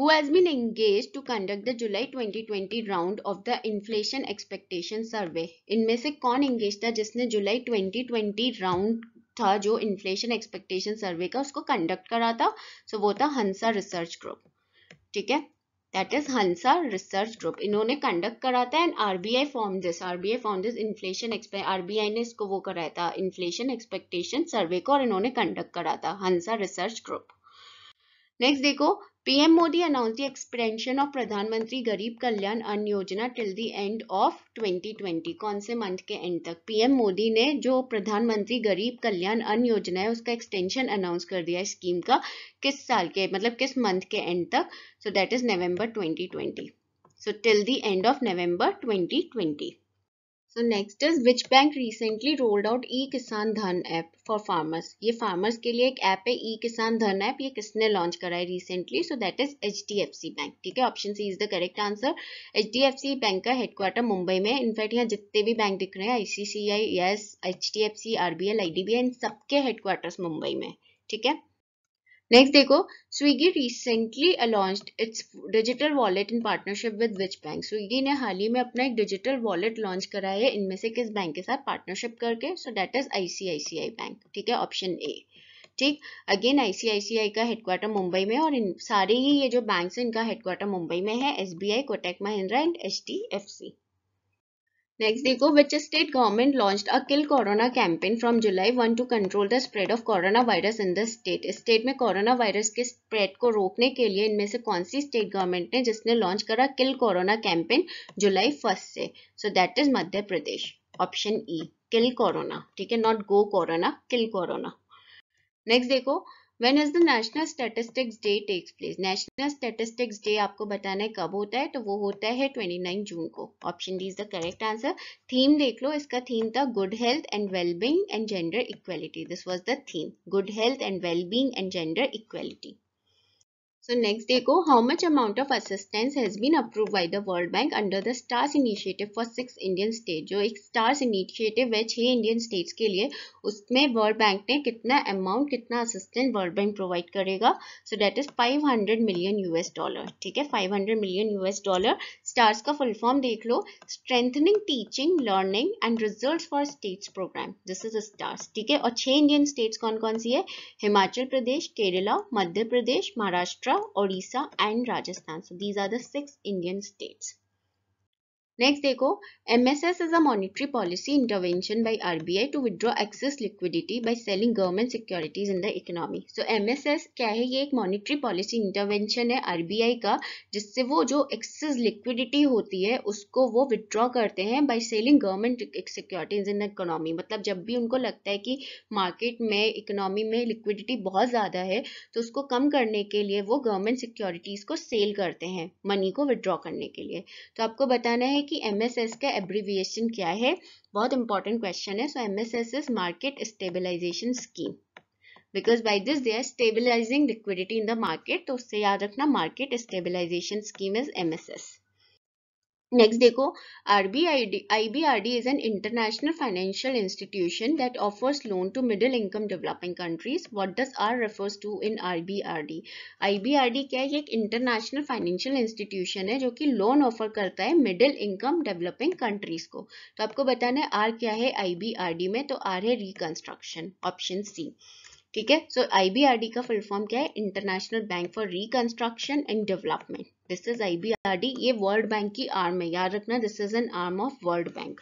who has been engaged to conduct the July 2020 round of the inflation expectation survey इनमें से कौन engaged था जिसने July 2020 round था जो इन्फ्लेशन एक्सपेक्टेशन सर्वे का उसको कंडक्ट करा था सो so, वो था हंसा रिसर्च ग्रुप ठीक है that is Hansa research group इन्होंने कंडक्ट करा था and RBI form this RBI form this inflation RBI ने इसको वो कराया था इन्फ्लेशन एक्सपेक्टेशन सर्वे को और इन्होंने कंडक्ट करा था हंसा रिसर्च ग्रुप नेक्स्ट देखो PM Modi announce the expansion of प्रधानमंत्री गरीब कल्याण अन्न योजना टिल द एंड ऑफ 2020 कौन से मंथ के एंड तक पीएम मोदी ने जो प्रधानमंत्री गरीब कल्याण अन्न योजना है उसका एक्सटेंशन अनाउंस कर दिया है स्कीम का किस साल के मतलब किस मंथ के एंड तक so that is November 2020 so till the end of November 2020 so next is which bank recently rolled out e Kisan Dhan app for farmers ये फार्मर्स के लिए एक ऐप है ई किसान धन ऐप ये किसने लॉन्च करा है recently so that is H D F C bank ठीक है option C is the correct answer H D F C bank का हेडक्वार्टर मुंबई में इनफैक्ट यहाँ जितने भी बैंक दिख रहे हैं I C C I S H D F C R B L I D B I इन सबके हेडक्वार्टर्स मुंबई में ठीक है नेक्स्ट देखो Swiggy recently launch its digital wallet in partnership with which bank Swiggy ने हाल ही में अपना एक डिजिटल वॉलेट लॉन्च करा है इनमें से किस बैंक के साथ पार्टनरशिप करके so that is ICICI bank ठीक है ऑप्शन ए ठीक अगेन आईसीआईसीआई का हेडक्वार्टर मुंबई में और इन सारे ही ये जो बैंक है इनका हेडक्वार्टर मुंबई में है S B I Kotak Mahindra and H D F C next देखो state government government a kill corona campaign from July one to control the spread of corona virus in the state state में corona virus के spread को रोकने के लिए इनमें से कौन सी स्टेट गवर्नमेंट ने जिसने लॉन्च करा kill corona campaign July first से so that is Madhya Pradesh option E kill corona ठीक है not go corona kill corona next देखो when is the national statistics day takes place national statistics day आपको बताना है कब होता है तो वो होता है 29 जून को option D is the correct answer theme देख लो इसका थीम था good health and wellbeing and gender equality this was the theme good health and wellbeing and gender equality so next देखो how much amount of assistance has been approve by the world bank under the STARS initiative for six Indian state जो एक stars initiative है छह Indian states के लिए उसमें world bank ने कितना अमाउंट कितना असिस्टेंस वर्ल्ड बैंक प्रोवाइड करेगा so that is five hundred million US dollar ठीक है five hundred million US dollar stars का फुल फॉर्म देख लो strengthening teaching learning and result for states programme this is stars ठीक है और छह इंडियन स्टेट्स कौन कौन सी है Himachal Pradesh Kerala Madhya Pradesh Maharashtra Orissa and Rajasthan so these are the six Indian states next देखो M S S is a monetary policy intervention by I to withdraw excess liquidity by selling government securities in the economy so M S S क्या है ये एक monetary policy intervention है R B I का जिससे वो जो access liquidity होती है उसको वो विदड्रॉ करते हैं by selling government securities in the economy मतलब जब भी उनको लगता है कि मार्केट में इकोनॉमी में लिक्विडिटी बहुत ज़्यादा है तो उसको कम करने के लिए वो गवर्नमेंट सिक्योरिटीज़ को सेल करते हैं मनी को विदड्रॉ करने के लिए तो आपको बताना है कि एमएसएस का एब्रीविएशन क्या है बहुत इंपॉर्टेंट क्वेश्चन है so MSS is market stabilization scheme because by this they are stabilizing liquidity in the market तो उससे याद रखना market stabilization scheme is MSS next देखो R B I D I B R D is an international financial institution that offers loan to middle income developing countries what does R refers to in R B R D I B R D क्या है एक international financial institution है जो कि loan offer करता है middle income developing countries को तो आपको बताना है आर क्या है आई बी आर डी में तो आर है रिकन्स्ट्रक्शन ऑप्शन सी ठीक है so I B R D का फुल फॉर्म क्या है international bank for reconstruction and development this is IBRD ये वर्ल्ड बैंक की आर्म है याद रखना this is an arm of World bank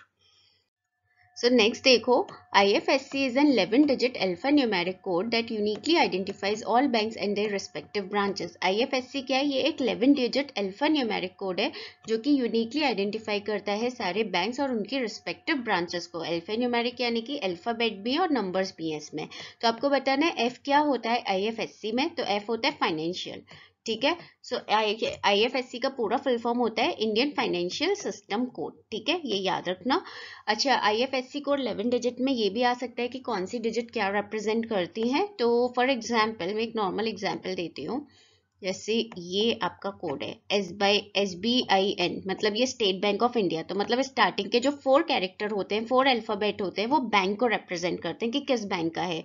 so next देखो IFSC is an 11 digit alpha numeric code that uniquely identifies all banks and their respective branches IFSC क्या है ये एक 11 डिजिट अल्फा न्यूमेरिक कोड है जो कि यूनिकली आइडेंटिफाई करता है सारे बैंक्स और उनकी रिस्पेक्टिव ब्रांचेस को अल्फा न्यूमेरिक यानी कि अल्फाबेट भी और नंबर्स भी हैं इसमें तो आपको बताना है एफ क्या होता है आईएफएससी में तो एफ होता है फाइनेंशियल ठीक है सो सी का पूरा फुल फॉर्म होता है इंडियन फाइनेंशियल सिस्टम कोड ठीक है ये याद रखना अच्छा आई सी कोड 11 डिजिट में ये भी आ सकता है कि कौन सी डिजिट क्या रिप्रेजेंट करती हैं तो फॉर एग्जांपल मैं एक नॉर्मल एग्जांपल देती हूँ जैसे ये आपका कोड है S by S B I N मतलब ये स्टेट बैंक ऑफ इंडिया तो मतलब स्टार्टिंग के जो फोर कैरेक्टर होते हैं फोर अल्फ़ाबेट होते हैं वो बैंक को रिप्रेजेंट करते हैं कि किस बैंक का है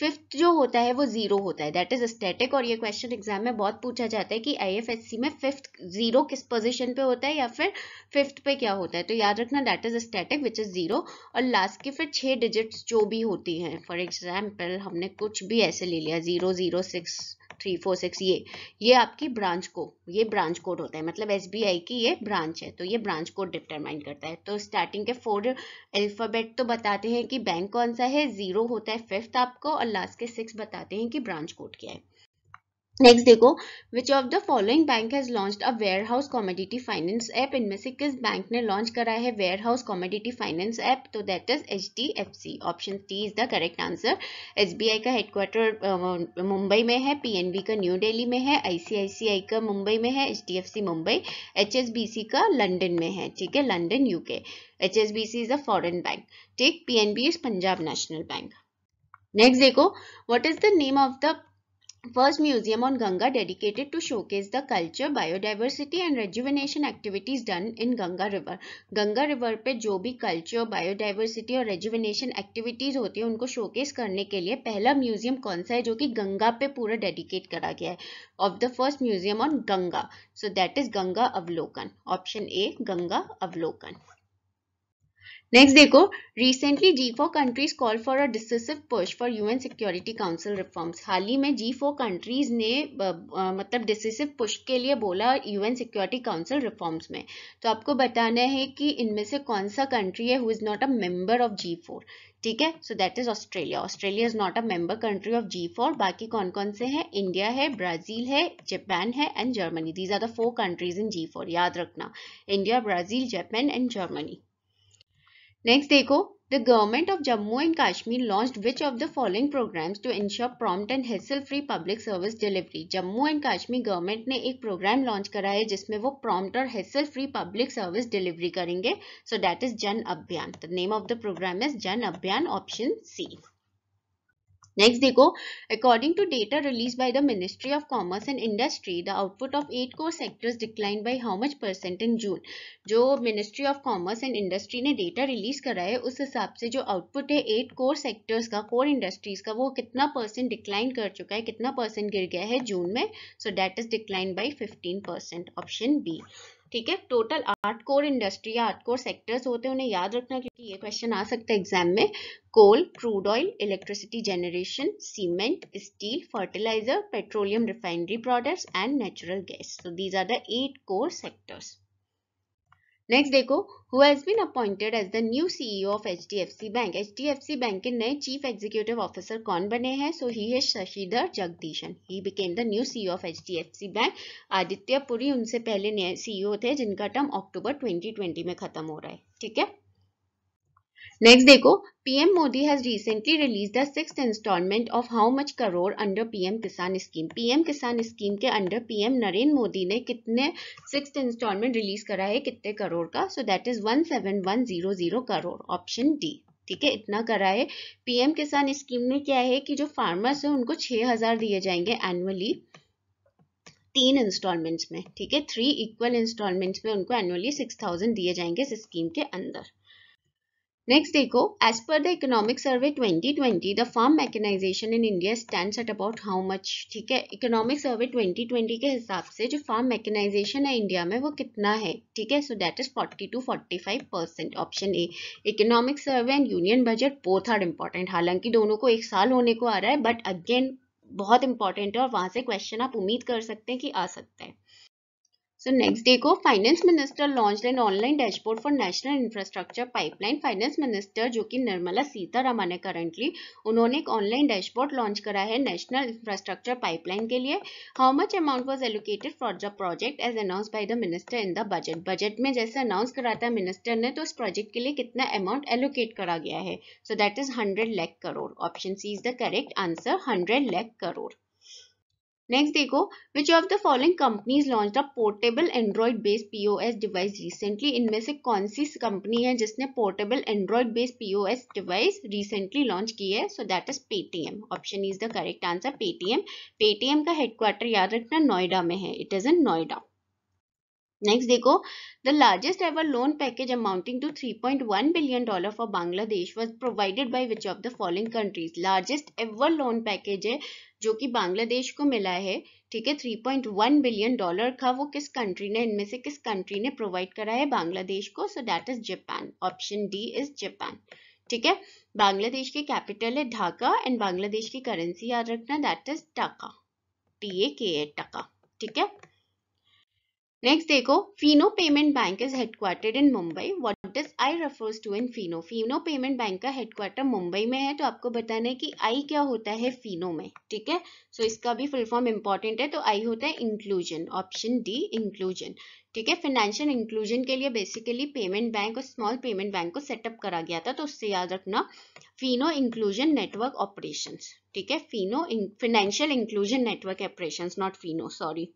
फिफ्थ जो होता है वो जीरो होता है दैट इज स्टैटिक और ये क्वेश्चन एग्जाम में बहुत पूछा जाता है कि आई में फिफ्थ जीरो किस पोजिशन पे होता है या फिर फिफ्थ पे क्या होता है तो याद रखना that is static which is zero और लास्ट के फिर छः डिजिट्स जो भी होती हैं फॉर एग्जाम्पल हमने कुछ भी ऐसे ले लिया zero zero six three four six ये ये आपकी ब्रांच को ये ब्रांच कोड होता है मतलब एस की ये ब्रांच है तो ये ब्रांच कोड डिटरमाइन करता है तो स्टार्टिंग के फोर अल्फ़ाबेट तो बताते हैं कि बैंक कौन सा है ज़ीरो होता है फिफ्थ आपको और लास्ट के सिक्स बताते हैं कि ब्रांच कोड क्या है नेक्स्ट देखो which of the following bank has launch a warehouse commodity finance app इनमें से किस बैंक ने लॉन्च करा है warehouse commodity finance app तो that is H D F C option T is the correct answer S B I का headquarter Mumbai में है पी एन बी का न्यू डेली में है आई सी आई सी आई का मुंबई में है H D F C Mumbai H S B C का लंडन में है ठीक है London U K H S B C is a foreign bank ठीक P N B is Punjab national Bank next देखो what is the name of the First museum on Ganga dedicated to showcase the culture, biodiversity and rejuvenation activities done in Ganga River. Ganga River pe jo bhi culture, biodiversity aur rejuvenation activities hoti hai unko showcase karne ke liye pehla museum kaun sa hai jo ki ganga pe pura dedicate kara gaya hai Of the first museum on Ganga. So that is Ganga Avlokan. Option A, Ganga Avlokan. Next देखो recently G four countries call for a decisive push for UN security council reforms हाल ही में G four countries ने मतलब decisive push के लिए बोला UN security council reforms में तो आपको बताना है कि इनमें से कौन सा कंट्री है who is not a member of G four ठीक है so that is Australia Australia is not a member country of G four बाकी कौन कौन से हैं इंडिया है ब्राजील है जापान है and Germany these are the four countries in G four याद रखना India Brazil Japan and Germany next देखो the government of Jammu and Kashmir launch which of the following programmes to ensure prompt and hassle free public service delivery Jammu and Kashmir government ने एक programme launch करा है जिसमें वो prompt और hassle free public service delivery करेंगे so that is Jan Abhiyan the name of the programme is Jan Abhiyan option C next देखो according to data release by the ministry of commerce and industry the output of eight core sectors decline by how much percent in June जो ministry of commerce and industry ने data release करा है उस हिसाब से जो output है eight core sectors का कोर इंडस्ट्रीज का वो कितना परसेंट डिक्लाइन कर चुका है कितना परसेंट गिर गया है जून में so that is decline by fifteen percent option B ठीक है टोटल आठ कोर इंडस्ट्री या आठ कोर सेक्टर्स होते हैं उन्हें याद रखना क्योंकि ये क्वेश्चन आ सकता है एग्जाम में coal crude oil electricity generation cement steel fertilizer petroleum refinery products and natural gas so these are the eight core sectors next देखो who has been appointed as the new CEO of HDFC bank HDFC bank के नए chief executive officer कौन बने हैं so he है Sashidhar Jagdishan he became the new CEO of HDFC bank Aditya Puri उनसे पहले नए सीईओ e थे जिनका टर्म अक्टूबर 2020 में खत्म हो रहा है ठीक है नेक्स्ट देखो PM Modi has recently release the six instalment of how much crore under PM Kisan scheme PM Kisan scheme के अंडर पीएम नरेंद्र मोदी ने कितने सिक्स इंस्टॉलमेंट रिलीज करा है कितने करोड़ का so that is one seven one zero zero crore option D ठीक है इतना करा है पीएम किसान स्कीम में क्या है कि जो फार्मर्स है उनको छह हजार दिए जाएंगे एनुअली तीन इंस्टॉलमेंट्स में ठीक है थ्री इक्वल इंस्टॉलमेंट्स में उनको एनुअली सिक्स थाउजेंड दिए जाएंगे इस स्कीम के अंदर नेक्स्ट देखो as per the economic survey 2020 twenty the farm mechanization in India stand at about how much ठीक है इकोनॉमिक सर्वे 2020 के हिसाब से जो फार्म मैकेनाइजेशन है इंडिया में वो कितना है ठीक है so that is 40 to 45 percent option A economic survey and union budget both are important हालांकि दोनों को एक साल होने को आ रहा है बट अगेन बहुत इंपॉर्टेंट है और वहाँ से क्वेश्चन आप उम्मीद कर सकते हैं कि आ सकता है सो नेक्स्ट डे को finance minister launch an online dashboard for national infrastructure pipeline finance minister जो कि निर्मला सीतारामन है करंटली उन्होंने एक ऑनलाइन डैशबोर्ड लॉन्च करा है नेशनल इंफ्रास्ट्रक्चर पाइपलाइन के लिए how much amount was allocated for the project as announce by the minister in the budget budget में जैसे अनाउंस कराता है मिनिस्टर ने तो उस प्रोजेक्ट के लिए कितना अमाउंट एलोकेट करा गया है so that is hundred lakh crore option C is the correct answer hundred lakh crore next देखो which of the following companies launch a portable Android based POS device recently इनमें से कौन सी कंपनी है जिसने portable Android based POS device recently launch की है so that is Paytm option is the correct answer Paytm Paytm का headquarter याद रखना नोएडा में है it is in Noida next देखो the largest ever loan package amounting to three point one billion dollar for Bangladesh was provided by which of the following countries largest ever loan package है जो कि बांग्लादेश को मिला है ठीक है three point one billion dollar का वो किस कंट्री ने इनमें से किस कंट्री ने प्रोवाइड करा है बांग्लादेश को so that is Japan option D is Japan ठीक है बांग्लादेश के कैपिटल है ढाका एंड बांग्लादेश की करेंसी याद रखना that is taka T A K A taka ठीक है नेक्स्ट देखो Fino payment bank is headquartered in Mumbai what does I refers to in Fino Fino payment bank का हेडक्वार्टर मुंबई में है तो आपको बताना है कि आई क्या होता है फिनो में ठीक है सो so, इसका भी फुल फॉर्म इंपॉर्टेंट है तो आई होता है इंक्लूजन ऑप्शन डी इंक्लूजन ठीक है फाइनेंशियल इंक्लूजन के लिए बेसिकली पेमेंट बैंक और स्मॉल पेमेंट बैंक को सेटअप करा गया था तो उससे याद रखना फिनो इंक्लूजन नेटवर्क ऑपरेशन ठीक है Fino financial inclusion network operation not Fino sorry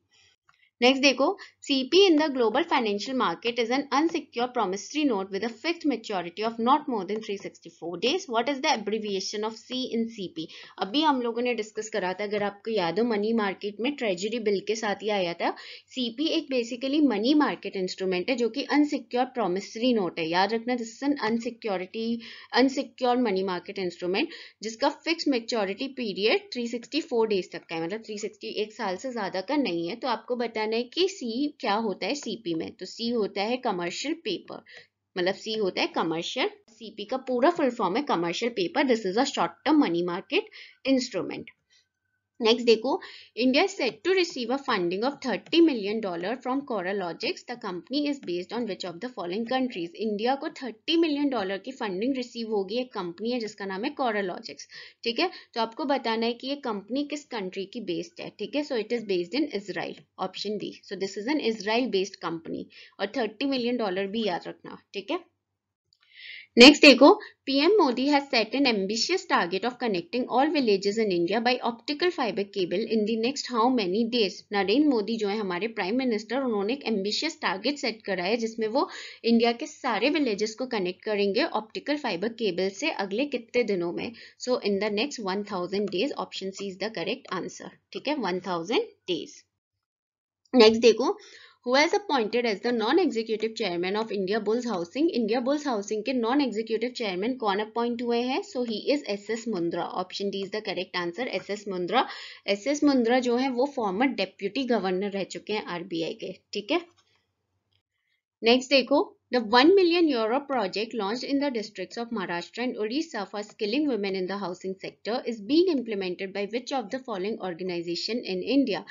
next देखो CP in the global financial market is an unsecure promissory note with a fixed maturity of not more than 364 days what is the abbreviation of C in CP अभी हम लोगों ने discuss करा था अगर आपको याद हो मनी मार्केट में ट्रेजरी बिल के साथ ही आया था सीपी एक बेसिकली मनी मार्केट इंस्ट्रूमेंट है जो कि अनसिक्योर प्रोमिस्ट्री नोट है याद रखना this is an unsecurity unsecure money market instrument जिसका fix maturity period three days तक का है मतलब थ्री एक साल से ज़्यादा का नहीं है तो आपको बताया मैंने कि सी क्या होता है सीपी में तो सी होता है कमर्शियल पेपर मतलब सी होता है कमर्शियल सीपी का पूरा फुल फॉर्म है commercial paper this is a short term money market instrument next देखो India set to receive a funding of 30 million dollar from Coralogix the company is based on which of the following countries India को 30 million dollar की funding receive होगी एक company है जिसका नाम है कोरालॉजिक्स ठीक है तो आपको बताना है कि ये कंपनी किस कंट्री की बेस्ड है ठीक है so it is based in Israel option D so this is an Israel based company और थर्टी मिलियन डॉलर भी याद रखना ठीक है नेक्स्ट देखो PM Modi has set an ambitious target of connecting all villages in India by optical fibre cable in the next how many days Narendra Modi जो है हमारे प्राइम मिनिस्टर उन्होंने एक एम्बिशियस टारगेट सेट करा है जिसमें वो इंडिया के सारे विलेजेस को कनेक्ट करेंगे ऑप्टिकल फाइबर केबल से अगले कितने दिनों में so in the next 1000 days option C is the correct answer ठीक है 1000 डेज नेक्स्ट देखो who was appointed as the non-executive chairman of India Bulls Housing. India Bulls Housing के non-executive chairman कौन appoint हुए हैं? So he is S.S. Mundra. Option D is the correct answer. S.S. Mundra. S.S. Mundra जो है वो former deputy governor रह चुके हैं RBI के. ठीक है? नेक्स्ट देखो the one million euro project launch in the district of Maharashtra and Orissa for skilling women in the housing sector is being implemented by which of the following organization in India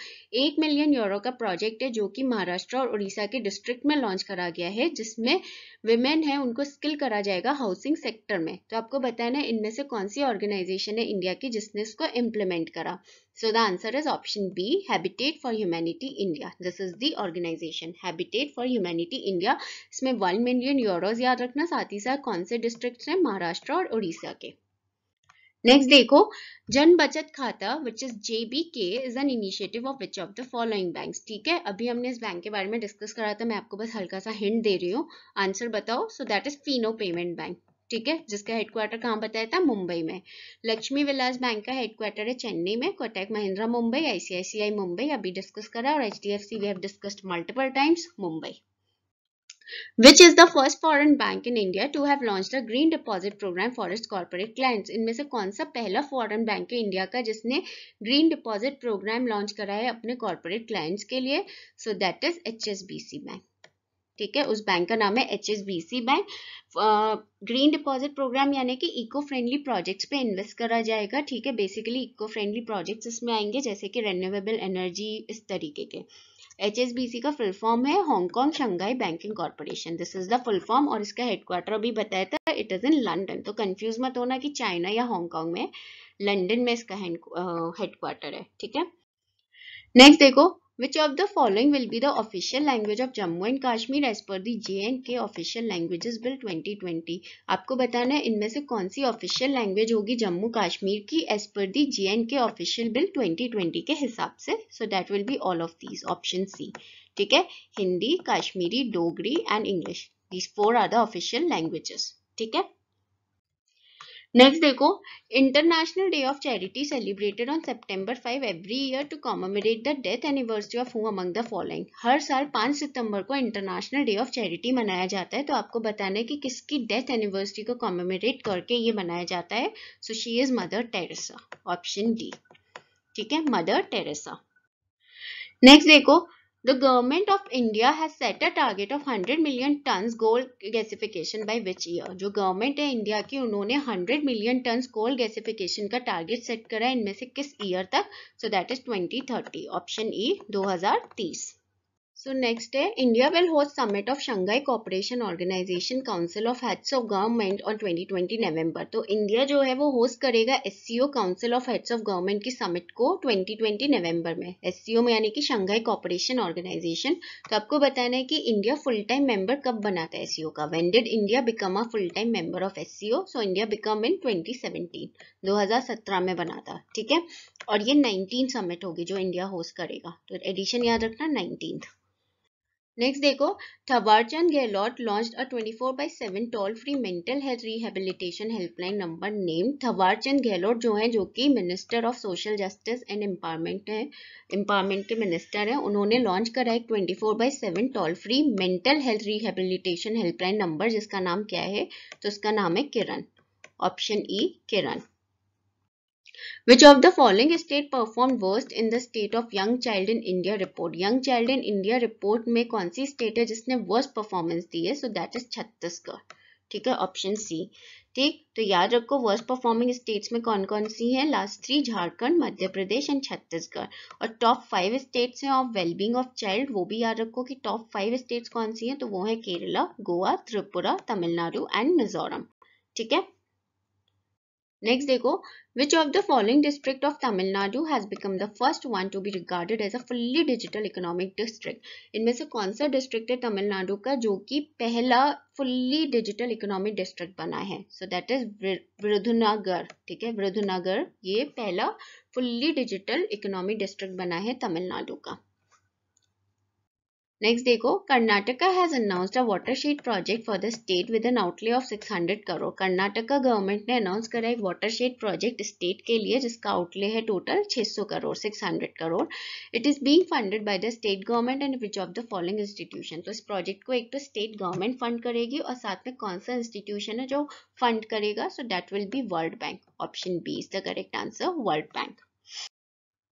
एक million euro का project है जो कि महाराष्ट्र और उड़ीसा के district में launch करा गया है जिसमें वुमेन है उनको स्किल करा जाएगा हाउसिंग सेक्टर में तो आपको बताया ना इनमें से कौन सी ऑर्गेनाइजेशन है इंडिया की जिसने इसको इम्प्लीमेंट करा So the answer is option B, Habitat for Humanity India. This is the organization, Habitat for Humanity India. इसमें 1 मिलियन यूरोज याद रखना साथ ही साथ कौन से डिस्ट्रिक्ट हैं महाराष्ट्र और उड़ीसा के नेक्स्ट देखो जन बचत खाता which is JBK is an initiative of which of the following banks ठीक है अभी हमने इस बैंक के बारे में डिस्कस करा था मैं आपको बस हल्का सा हिंट दे रही हूँ आंसर बताओ so that is Fino payment bank ठीक है जिसका हेडक्वार्टर कहाँ बताया था मुंबई में लक्ष्मी विलास बैंक का हेडक्वार्टर है चेन्नई में कोटेक महिंद्रा मुंबई आईसीआईसीआई मुंबई अभी डिस्कस करा और H D F C we have discussed multiple times Mumbai which is the first foreign bank in India to have launched a green deposit program for its corporate clients. इनमें से कौन सा पहला foreign bank है India का जिसने green deposit program launch करा है अपने corporate clients के लिए So that is HSBC Bank. ठीक है उस बैंक का नाम है H S B C bank green deposit program यानी कि इको फ्रेंडली प्रोजेक्ट्स पे इन्वेस्ट करा जाएगा ठीक है बेसिकली इको फ्रेंडली प्रोजेक्ट्स इसमें आएंगे जैसे कि रेन्यूएबल एनर्जी इस तरीके के एच एस बी सी का फुल फॉर्म है Hong Kong Shanghai banking corporation this is the full form और इसका हेडक्वार्टर अभी बताया था इट इज़ इन लंडन तो कन्फ्यूज मत होना कि चाइना या हांगकॉन्ग में लंडन में इसका हेडक्वार्टर है ठीक है नेक्स्ट देखो Which of the following will be the official language of Jammu and Kashmir as per the J and K official languages bill 2020? आपको बताना है इनमें से कौन सी ऑफिशियल लैंग्वेज होगी जम्मू कश्मीर की as per the J and K official bill twenty twenty के हिसाब से so that will be all of these option C ठीक है Hindi Kashmiri Dogri and English these four are the official languages ठीक है नेक्स्ट देखो international day of charity celebrated on September 5 every year to commemorate the death anniversary of who among the following हर साल 5 सितंबर को international day of charity मनाया जाता है तो आपको बताना है कि किसकी डेथ एनिवर्सरी को कॉमोमोडेट करके ये मनाया जाता है so she is Mother Teresa option D ठीक है मदर टेरेसा नेक्स्ट देखो The government of India has set a target of 100 million tons coal gasification by which year? जो government है इंडिया की उन्होंने 100 million tons coal gasification का target set करा है इनमें से किस ईयर तक? So that is 2030. Option E 2030. So next है India will host summit of Shanghai cooperation organization council of heads of government on 2020 November तो इंडिया जो है वो होस्ट करेगा S council of heads of government की summit को 2020 नवंबर में S में यानी कि शंघाई कॉपरेशन ऑर्गेनाइजेशन तो आपको बताना है कि इंडिया फुल टाइम मेंबर कब बना था एस का when did India become a full time member of S so India become in हजार सत्रह में बना था ठीक है और ये नाइनटीन समिट होगी जो इंडिया होस्ट करेगा तो एडिशन याद रखना नाइनटीन नेक्स्ट देखो Thawarchand Gehlot launch a 24 by 7 toll free mental health rehabilitation helpline number name Thawarchand Gehlot जो हैं जो कि minister of social justice and empowerment है एम्पावरमेंट के मिनिस्टर हैं उन्होंने लॉन्च करा है 24 by seven toll free mental health rehabilitation helpline number जिसका नाम क्या है तो उसका नाम है Kiran option E e, Kiran which of the following state perform worst in the state of young child in India report young child in India report में कौन सी स्टेट है जिसने वर्स्ट परफॉर्मेंस दी है सो दैट इज छत्तीसगढ़ ठीक है ऑप्शन सी ठीक तो याद रखो वर्स्ट परफॉर्मिंग स्टेट्स में कौन कौन सी हैं last three Jharkhand Madhya Pradesh and Chhattisgarh और टॉप फाइव स्टेट्स हैं ऑफ वेलबींग ऑफ चाइल्ड वो भी याद रखो कि टॉप फाइव स्टेट्स कौन सी हैं तो वो है केरला गोवा त्रिपुरा तमिलनाडु एंड मिजोरम ठीक है नेक्स्ट देखो which of the following district of Tamil Nadu has become the first one to be regarded as a fully digital economic district इनमें से कौन सा डिस्ट्रिक्ट है तमिलनाडु का जो कि पहला फुल्ली डिजिटल इकोनॉमिक डिस्ट्रिक्ट बना है सो दैट इज वृधुनगर ठीक है वृधुनगर ये पहला फुल्ली डिजिटल इकोनॉमिक डिस्ट्रिक्ट बना है तमिलनाडु का नेक्स्ट देखो Karnataka has announced a watershed project for the state with an outlay of 600 crore Karnataka government ने अनाउंस करा एक वाटरशेड प्रोजेक्ट स्टेट के लिए जिसका आउटले है total 600 crore 600 crore it is being funded by the state government and which of the following institution तो इस project को एक तो स्टेट गवर्नमेंट फंड करेगी और साथ में कौन सा इंस्टीट्यूशन है जो फंड करेगा so that will be World Bank option B is the correct answer World Bank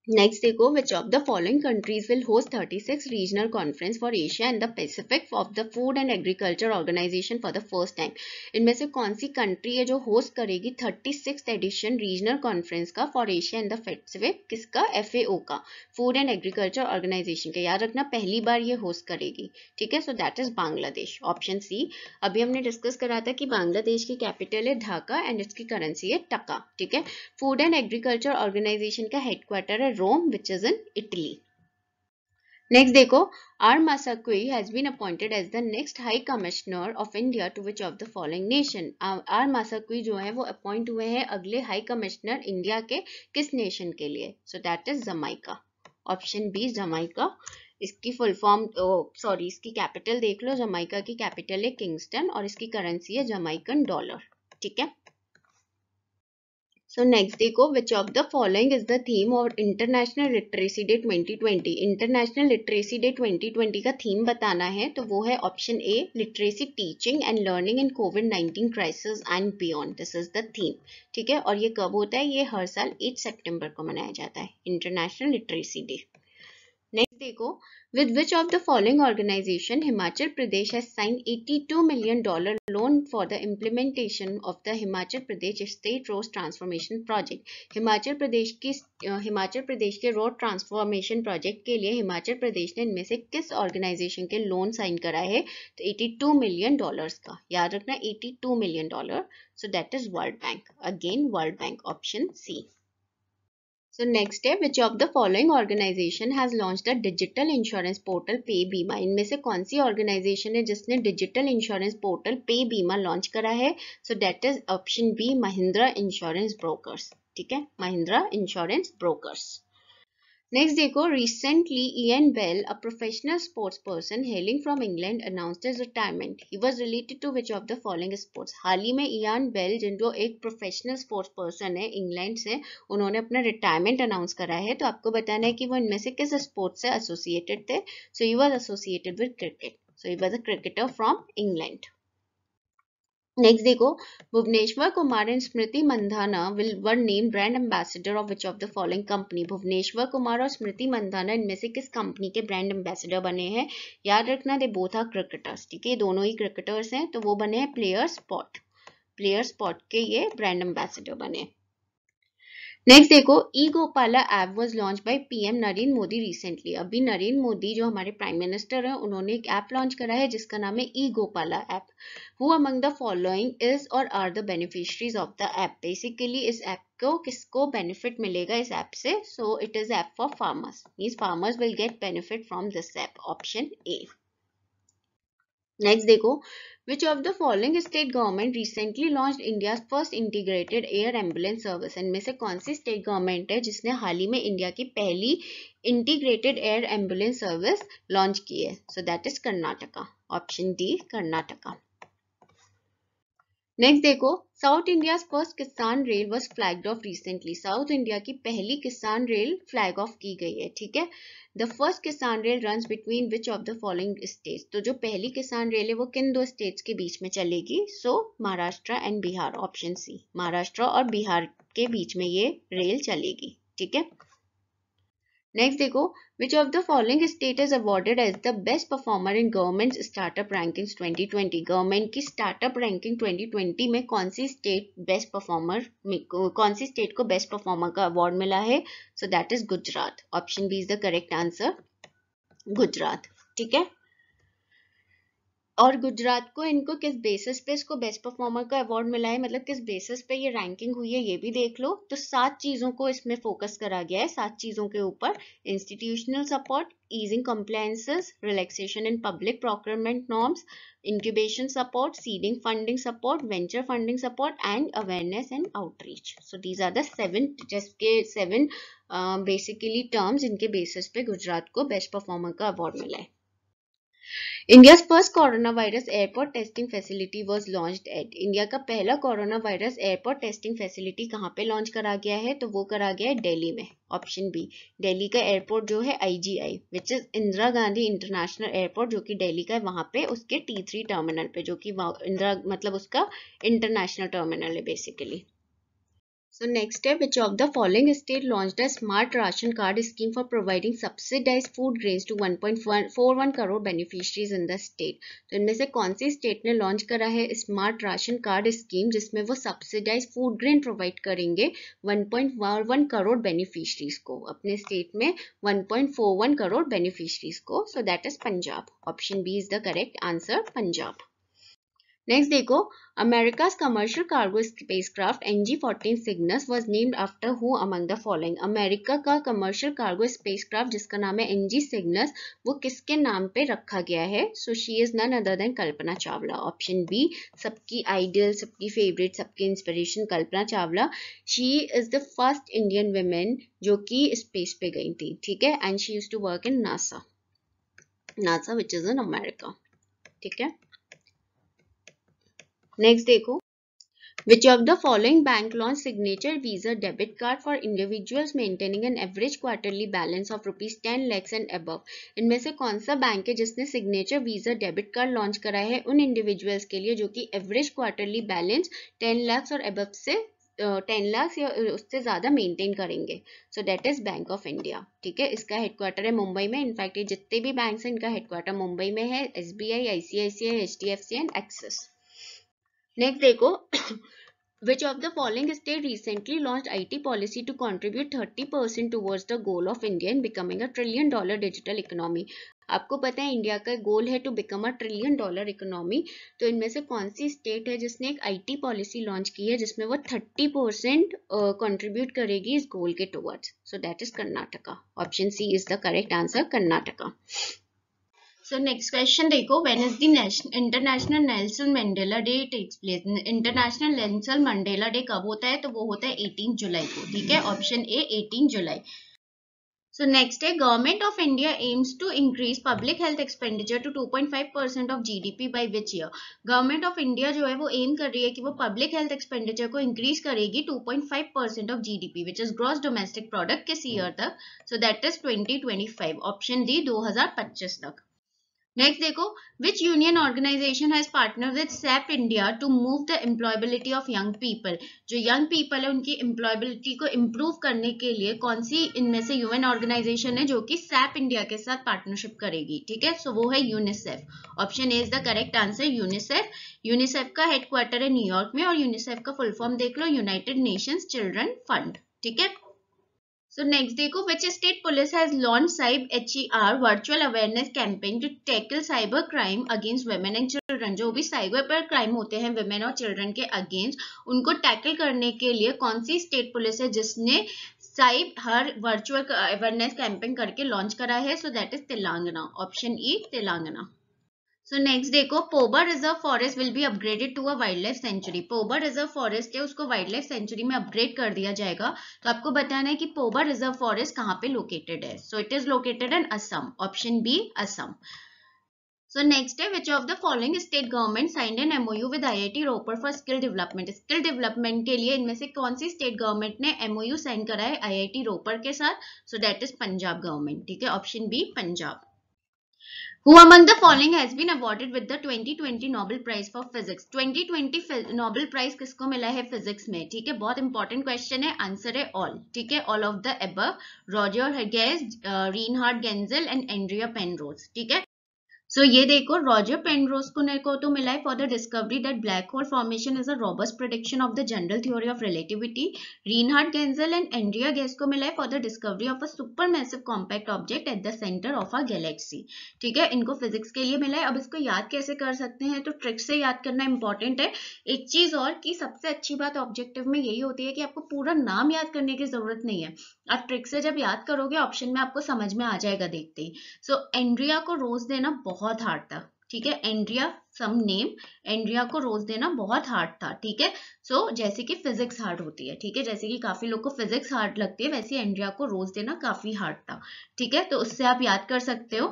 next देखो of the following countries will host thirty six regional conference for Asia and the Pacific of the food and agriculture organization for the first time इनमें से कौन सी country है जो host करेगी thirty six edition regional conference का for Asia and the Pacific किसका FAO का फूड एंड एग्रीकल्चर ऑर्गेनाइजेशन का याद रखना पहली बार ये होस्ट करेगी ठीक है so that is Bangladesh option C अभी हमने डिस्कस करा था कि बांग्लादेश की कैपिटल है ढाका एंड इसकी करेंसी है टका ठीक है फूड एंड एग्रीकल्चर ऑर्गेनाइजेशन का हेडक्वार्टर है Rome which is in Italy next देखो R Masakui has been appointed as the next high commissioner of India to which of the following nation R Masakui जो है वो अपॉइंट हुए हैं अगले हाई कमिश्नर इंडिया के किस नेशन के लिए so that is Jamaica option B Jamaica इसकी फुल फॉर्म सॉरी इसकी कैपिटल देख लो जमाइका की कैपिटल है किंगस्टन और इसकी करेंसी है जमाइकन डॉलर ठीक है सो नेक्स्ट देखो which of the following is the theme और international literacy day 2020 international literacy day 2020 का थीम बताना है तो वो है option A literacy teaching and learning in COVID 19 crisis and beyond this is the theme ठीक है और ये कब होता है ये हर साल 8 सितंबर को मनाया जाता है इंटरनेशनल लिटरेसी डे नेक्स्ट देखो with which of the following organization Himachal Pradesh है sign 82 million dollar loan for the implementation of the Himachal Pradesh state road transformation project Himachal Pradesh की हिमाचल uh, प्रदेश के रोड ट्रांसफॉर्मेशन प्रोजेक्ट के लिए हिमाचल प्रदेश ने इनमें से किस ऑर्गेनाइजेशन के लोन साइन करा है तो टू मिलियन डॉलर का याद रखना eighty two million dollar so that is world Bank again World Bank option C so next step, which of the following organization has launch the digital insurance portal पे बीमा इनमें से कौन सी organisation है जिसने डिजिटल इंश्योरेंस पोर्टल पे बीमा launch करा है so that is option B Mahindra insurance brokers ठीक है महिंद्रा इंश्योरेंस ब्रोकर्स नेक्स्ट देखो recently Ian Bell a professional sports person hailing from England announce is retirement he was related to which of the following sports हाल ही में Ian Bell जिनको एक professional sports person है England से उन्होंने अपना रिटायरमेंट अनाउंस करा है तो आपको बताना है कि वो इनमें से किस स्पोर्ट्स से एसोसिएटेड थे so he was associated with cricket so he was a cricketer from England next देखो Bhuvneshwar Kumar and Smriti Mandhana will were name brand ambassador of which of the following company Bhuvneshwar Kumar और स्मृति मंधाना इनमें से किस कंपनी के ब्रांड एम्बेसडर बने हैं याद रखना दे बोथ आर क्रिकेटर्स ठीक है दोनों ही क्रिकेटर्स हैं तो वो बने हैं प्लेयर स्पॉट प्लेयर स्पॉट के ये ब्रांड एम्बेसडर बने हैं नेक्स्ट देखो E Gopala app was launch by PM Narendra Modi recently अभी नरेंद्र मोदी जो हमारे प्राइम मिनिस्टर हैं उन्होंने एक ऐप लॉन्च करा है जिसका नाम है E Gopala app who among the following is और are the beneficiaries of the app basically इस ऐप को किसको बेनिफिट मिलेगा इस ऐप से so it is app for farmers means farmers will get benefit from this app option A next देखो Which of the following state government recently launch India first integrated air ambulance service इनमें से कौन सी state government है जिसने हाल ही में India की पहली integrated air ambulance service launch की है so that is Karnataka option D Karnataka next देखो south India first Kisan rail was flag off recently south India की पहली किसान रेल फ्लैग ऑफ की गई है ठीक है the first Kisan rail run between which of the following states तो जो पहली किसान रेल है वो किन दो स्टेट्स के बीच में चलेगी so Maharashtra and Bihar option C Maharashtra और बिहार के बीच में ये रेल चलेगी ठीक है नेक्स्ट देखो which of the following state is awarded as the best performer in government startup ranking 2020 government की स्टार्टअप रैंकिंग 2020 में कौन सी स्टेट बेस्ट परफॉर्मर कौन सी स्टेट को बेस्ट परफॉर्मर का अवार्ड मिला है so that is Gujarat option B is the correct answer Gujarat ठीक है और गुजरात को इनको किस बेसिस पे इसको बेस्ट परफॉर्मर का अवार्ड मिला है मतलब किस बेसिस पे ये रैंकिंग हुई है ये भी देख लो तो सात चीजों को इसमें फोकस करा गया है सात चीजों के ऊपर institutional support easing compliances relaxation in public procurement norms incubation support seeding funding support venture funding support and awareness and outreach so these are दैवन जस्ट के सेवन बेसिकली टर्म्स इनके बेसिस पे गुजरात को बेस्ट परफॉर्मर का award मिला है India first corona virus airport testing facility was launch at India का पहला corona virus airport testing facility कहाँ पे लॉन्च करा गया है तो वो करा गया है डेली में ऑप्शन बी डेली का एयरपोर्ट जो है IGI which is Indira Gandhi international airport जो कि डेली का है वहाँ पे उसके टी थ्री टर्मिनल पे जो कि इंदिरा मतलब उसका इंटरनेशनल टर्मिनल है basically which of the following state launch the smart ration card scheme for providing subsidize food providing to one point four one crore beneficiaries in the state तो इनमें से कौन सी स्टेट ने लॉन्च करा है स्मार्ट राशन कार्ड स्कीम जिसमें वो सब्सिडाइज फूड ग्रेन प्रोवाइड करेंगे वन करोड़ बेनिफिशरीज को अपने स्टेट में वन करोड़ बेनिफिशरीज को so that is Punjab option B is the correct answer Punjab next देखो America commercial cargo spacecraft NG fourteen Cygnus was named after who among the following America का commercial cargo spacecraft जिसका नाम है NG Cygnus वो किसके नाम पे रखा गया है so she is none other than Kalpana Chawla option B सबकी आइडियल सबकी फेवरेट सबकी inspiration Kalpana Chawla she is the first Indian women जो कि स्पेस पे गई थी ठीक है and she use to work in NASA NASA which is in America ठीक है नेक्स्ट देखो which of the following bank launch signature Visa debit card for individuals maintaining an average quarterly balance of rupees ten lakhs and above? इनमें से कौन सा bank है जिसने signature Visa debit card launch करा है उन इंडिविजुअल्स के लिए जो कि average quarterly balance ten lakhs और एबव से टेन लाख या उससे ज़्यादा मेंटेन करेंगे so that is bank of India ठीक है इसका हेडक्वार्टर है मुंबई में इनफैक्ट ये जितने भी बैंक हैं इनका हेडक्वार्टर मुंबई में है S B I I I C I H D F C and Axis next देखो the following state recently launch I T policy to contribute thirty percent towards the goal of India in becoming a trillion dollar digital economy आपको पता है India का goal है to become a trillion dollar economy तो इनमें से कौन सी स्टेट है जिसने एक आई टी पॉलिसी लॉन्च की है जिसमें वो थर्टी परसेंट कॉन्ट्रीब्यूट करेगी इस गोल के towards so that is Karnataka option C is the correct answer Karnataka so next question देखो when is the international Nelson Mandela day takes place international Nelson Mandela day कब होता है तो वो होता है एटीन जुलाई को ठीक है option A eighteen July so next है government of India aims to increase public health expenditure to 2.5 percent of GDP by which year government of India जो है वो एम कर रही है कि वो पब्लिक हेल्थ एक्सपेंडिचर को इंक्रीज करेगी two point five percent of G D P which is gross domestic product किस ईयर तक so that is five option D दो हजार पच्चीस तक नेक्स्ट देखो which union organization has partner with SAP India to move the employability of young people जो young people है उनकी एम्प्लॉयबिलिटी को इम्प्रूव करने के लिए कौन सी इनमें से यूएन ऑर्गेनाइजेशन है जो कि सैप इंडिया के साथ पार्टनरशिप करेगी ठीक है सो so, वो है UNICEF option A is the correct answer UNICEF UNICEF का हेडक्वार्टर है न्यूयॉर्क में और यूनिसेफ का फुल फॉर्म देख लो यूनाइटेड नेशंस चिल्ड्रन फंड ठीक है सो नेक्स्ट देखो which state police has launch cyb H E R virtual awareness campaign to tackle cyber crime against women and children जो भी साइबर क्राइम होते हैं वेमेन और चिल्ड्रन के अगेंस्ट उनको टैकल करने के लिए कौन सी स्टेट पुलिस है जिसने cyb her virtual awareness campaign करके लॉन्च करा है so that is Telangana option E Telangana so next देखो Poba reserve forest will be upgraded to a wild life sanctuary Poba reserve forest है उसको वाइल्ड लाइफ सेंचुरी में अपग्रेड कर दिया जाएगा तो आपको बताना है कि पोबर रिजर्व फॉरेस्ट कहाँ पे लोकेटेड है so it is located in Assam option B Assam so next है which of the following state government signed an MOU with IIT Ropar for skill development skill development के लिए इनमें से कौन सी स्टेट गवर्नमेंट ने एमओयू साइन करा है आईआईटी रोपर के साथ so that is Punjab government ठीक है option B Punjab Who among the following has been awarded with the 2020 Nobel Prize for Physics? 2020 Nobel Prize किसको मिला है फिजिक्स में ठीक है बहुत इंपॉर्टेंट क्वेश्चन है आंसर है ऑल ठीक है all of the above Roger Hegas Reinhard Genzel and Andrea Penrose ठीक है सो so, ये देखो रॉजर पेंड्रोस को मेरे को तो मिला है for the discovery that black hole formation is a robust prediction of the general theory of relativity Reinhard Genzel and Andrea Ghez को मिला है for the discovery of a super massive compact object at the centre of a galaxy ठीक है इनको physics के लिए मिला है अब इसको याद कैसे कर सकते हैं तो ट्रिक से याद करना इंपॉर्टेंट है एक चीज और कि सबसे अच्छी बात ऑब्जेक्टिव में यही होती है कि आपको पूरा नाम याद करने की जरूरत नहीं है आप ट्रिक से जब याद करोगे ऑप्शन में आपको समझ में आ जाएगा देखते ही सो so, एंड्रिया को रोज देना बहुत बहुत हार्ड था ठीक है एंड्रिया सम नेम एंड्रिया को रोज देना बहुत हार्ड था ठीक है सो so, जैसे कि फिजिक्स हार्ड होती है ठीक है जैसे कि काफी लोग को फिजिक्स हार्ड लगती है वैसे एंड्रिया को रोज देना काफी हार्ड था ठीक है तो उससे आप याद कर सकते हो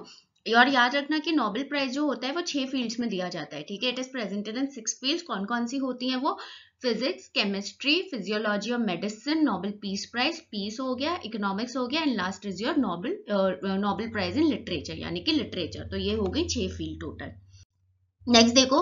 और याद रखना कि नोबेल प्राइज जो होता है वो छह फील्ड्स में दिया जाता है ठीक है it is presented in six fields कौन कौन सी होती हैं वो फिजिक्स केमिस्ट्री फिजियोलॉजी और medicine Nobel piece prize peace हो गया इकोनॉमिक्स हो गया and last is your Nobel Nobel prize in literature यानी कि लिटरेचर तो ये हो गई छह फील्ड टोटल नेक्स्ट देखो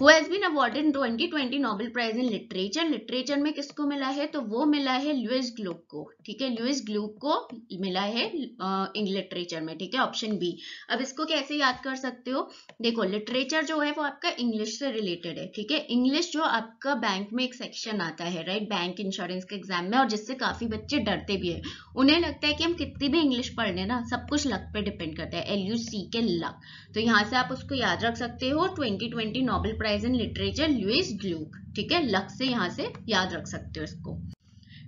who has been awarded 2020 Nobel prize in literature literature में किसको मिला है तो वो मिला है ल्यूइस ग्लूक को ठीक है ल्यूइस ग्लूक को मिला है इन uh, लिटरेचर में ठीक है ऑप्शन बी अब इसको कैसे याद कर सकते हो देखो लिटरेचर जो है वो आपका इंग्लिश से रिलेटेड है ठीक है इंग्लिश जो आपका बैंक में एक सेक्शन आता है राइट बैंक इंश्योरेंस के एग्जाम में और जिससे काफी बच्चे डरते भी है उन्हें लगता है कि हम कितनी भी इंग्लिश पढ़ लें ना सब कुछ लक पे डिपेंड करता है एल यू सी के लक तो यहाँ से आप उसको याद रख सकते हो twenty twenty Nobel prize prize in literature Louise Glück ठीक है लक से यहाँ से याद रख सकते हो इसको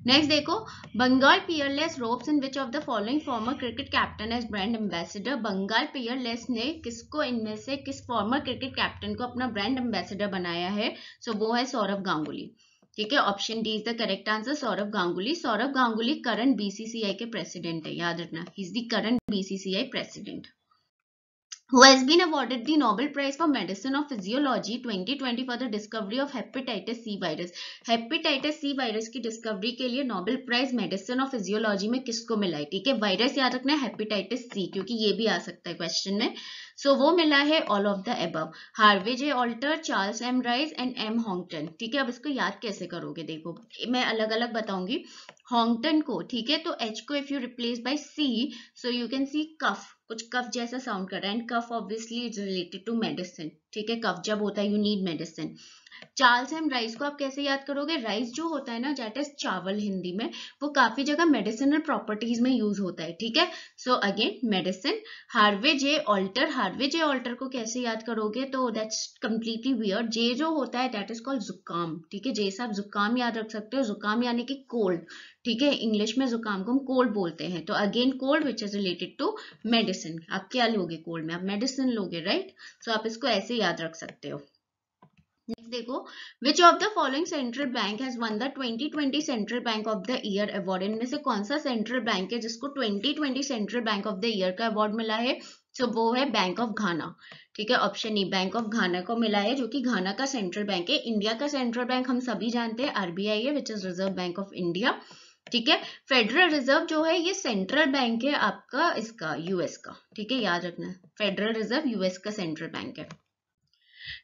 नेक्स्ट देखो Bengal Peerless ropes in which of the following former cricket captain as brand ambassador Bengal Peerless ने किसको इनमें से किस फॉर्मर क्रिकेट कैप्टन को अपना ब्रांड एम्बेसडर बनाया है सो so, वो है सौरभ गांगुली ठीक है option D is the correct answer Sourav Ganguly Sourav Ganguly current BCCI के प्रेसिडेंट है याद रखना is the current BCCI president who has been awarded the Nobel Prize for Medicine or Physiology 2020 for the discovery of hepatitis C virus. Hepatitis C virus की discovery के लिए Nobel Prize Medicine or Physiology में किसको मिला है ठीक है virus याद रखना है हेपेटाइटिस सी क्योंकि ये भी आ सकता है क्वेश्चन में सो so, वो मिला है all of the above Harvey J Alter Charles M Rice and M Houghton ठीक है अब इसको याद कैसे करोगे देखो मैं अलग अलग बताऊंगी हॉन्गटन को ठीक है तो एच को if you replace by C so you can see cough कुछ कफ जैसा साउंड कर रहा है and cough obviously is related to medicine ठीक है कफ जब होता है you need medicine Charles M Rice को आप कैसे याद करोगे राइस जो होता है ना दैट इज चावल हिंदी में वो काफी जगह मेडिसिनल प्रॉपर्टीज में यूज होता है ठीक है so again medicine Harvey J Alter Harvey J Alter को कैसे याद करोगे तो दैट्स कंप्लीटली वियर जे जो होता है दैट इज कॉल्ड जुकाम ठीक है जे से आप जुकाम याद रख सकते हो जुकाम यानी कि कोल्ड ठीक है इंग्लिश में जुकाम को हम कोल्ड बोलते हैं तो again cold which is related to medicine आप क्या लोगे कोल्ड में आप मेडिसिन लोगे राइट right? सो so आप इसको ऐसे याद रख सकते हो देखो which of the following central bank has won the 2020 central bank of the year award इनमें से कौन सा सेंट्रल बैंक है जिसको 2020 central bank of the year का अवार्ड मिला है तो वो है बैंक ऑफ घाना ठीक है option E bank of Ghana को मिला है जो कि घाना का सेंट्रल बैंक है इंडिया का सेंट्रल बैंक हम सभी जानते हैं आरबीआई है विच is Reserve Bank of India ठीक है फेडरल रिजर्व जो है ये सेंट्रल बैंक है आपका इसका यूएस का ठीक है याद रखना फेडरल रिजर्व यूएस का सेंट्रल बैंक है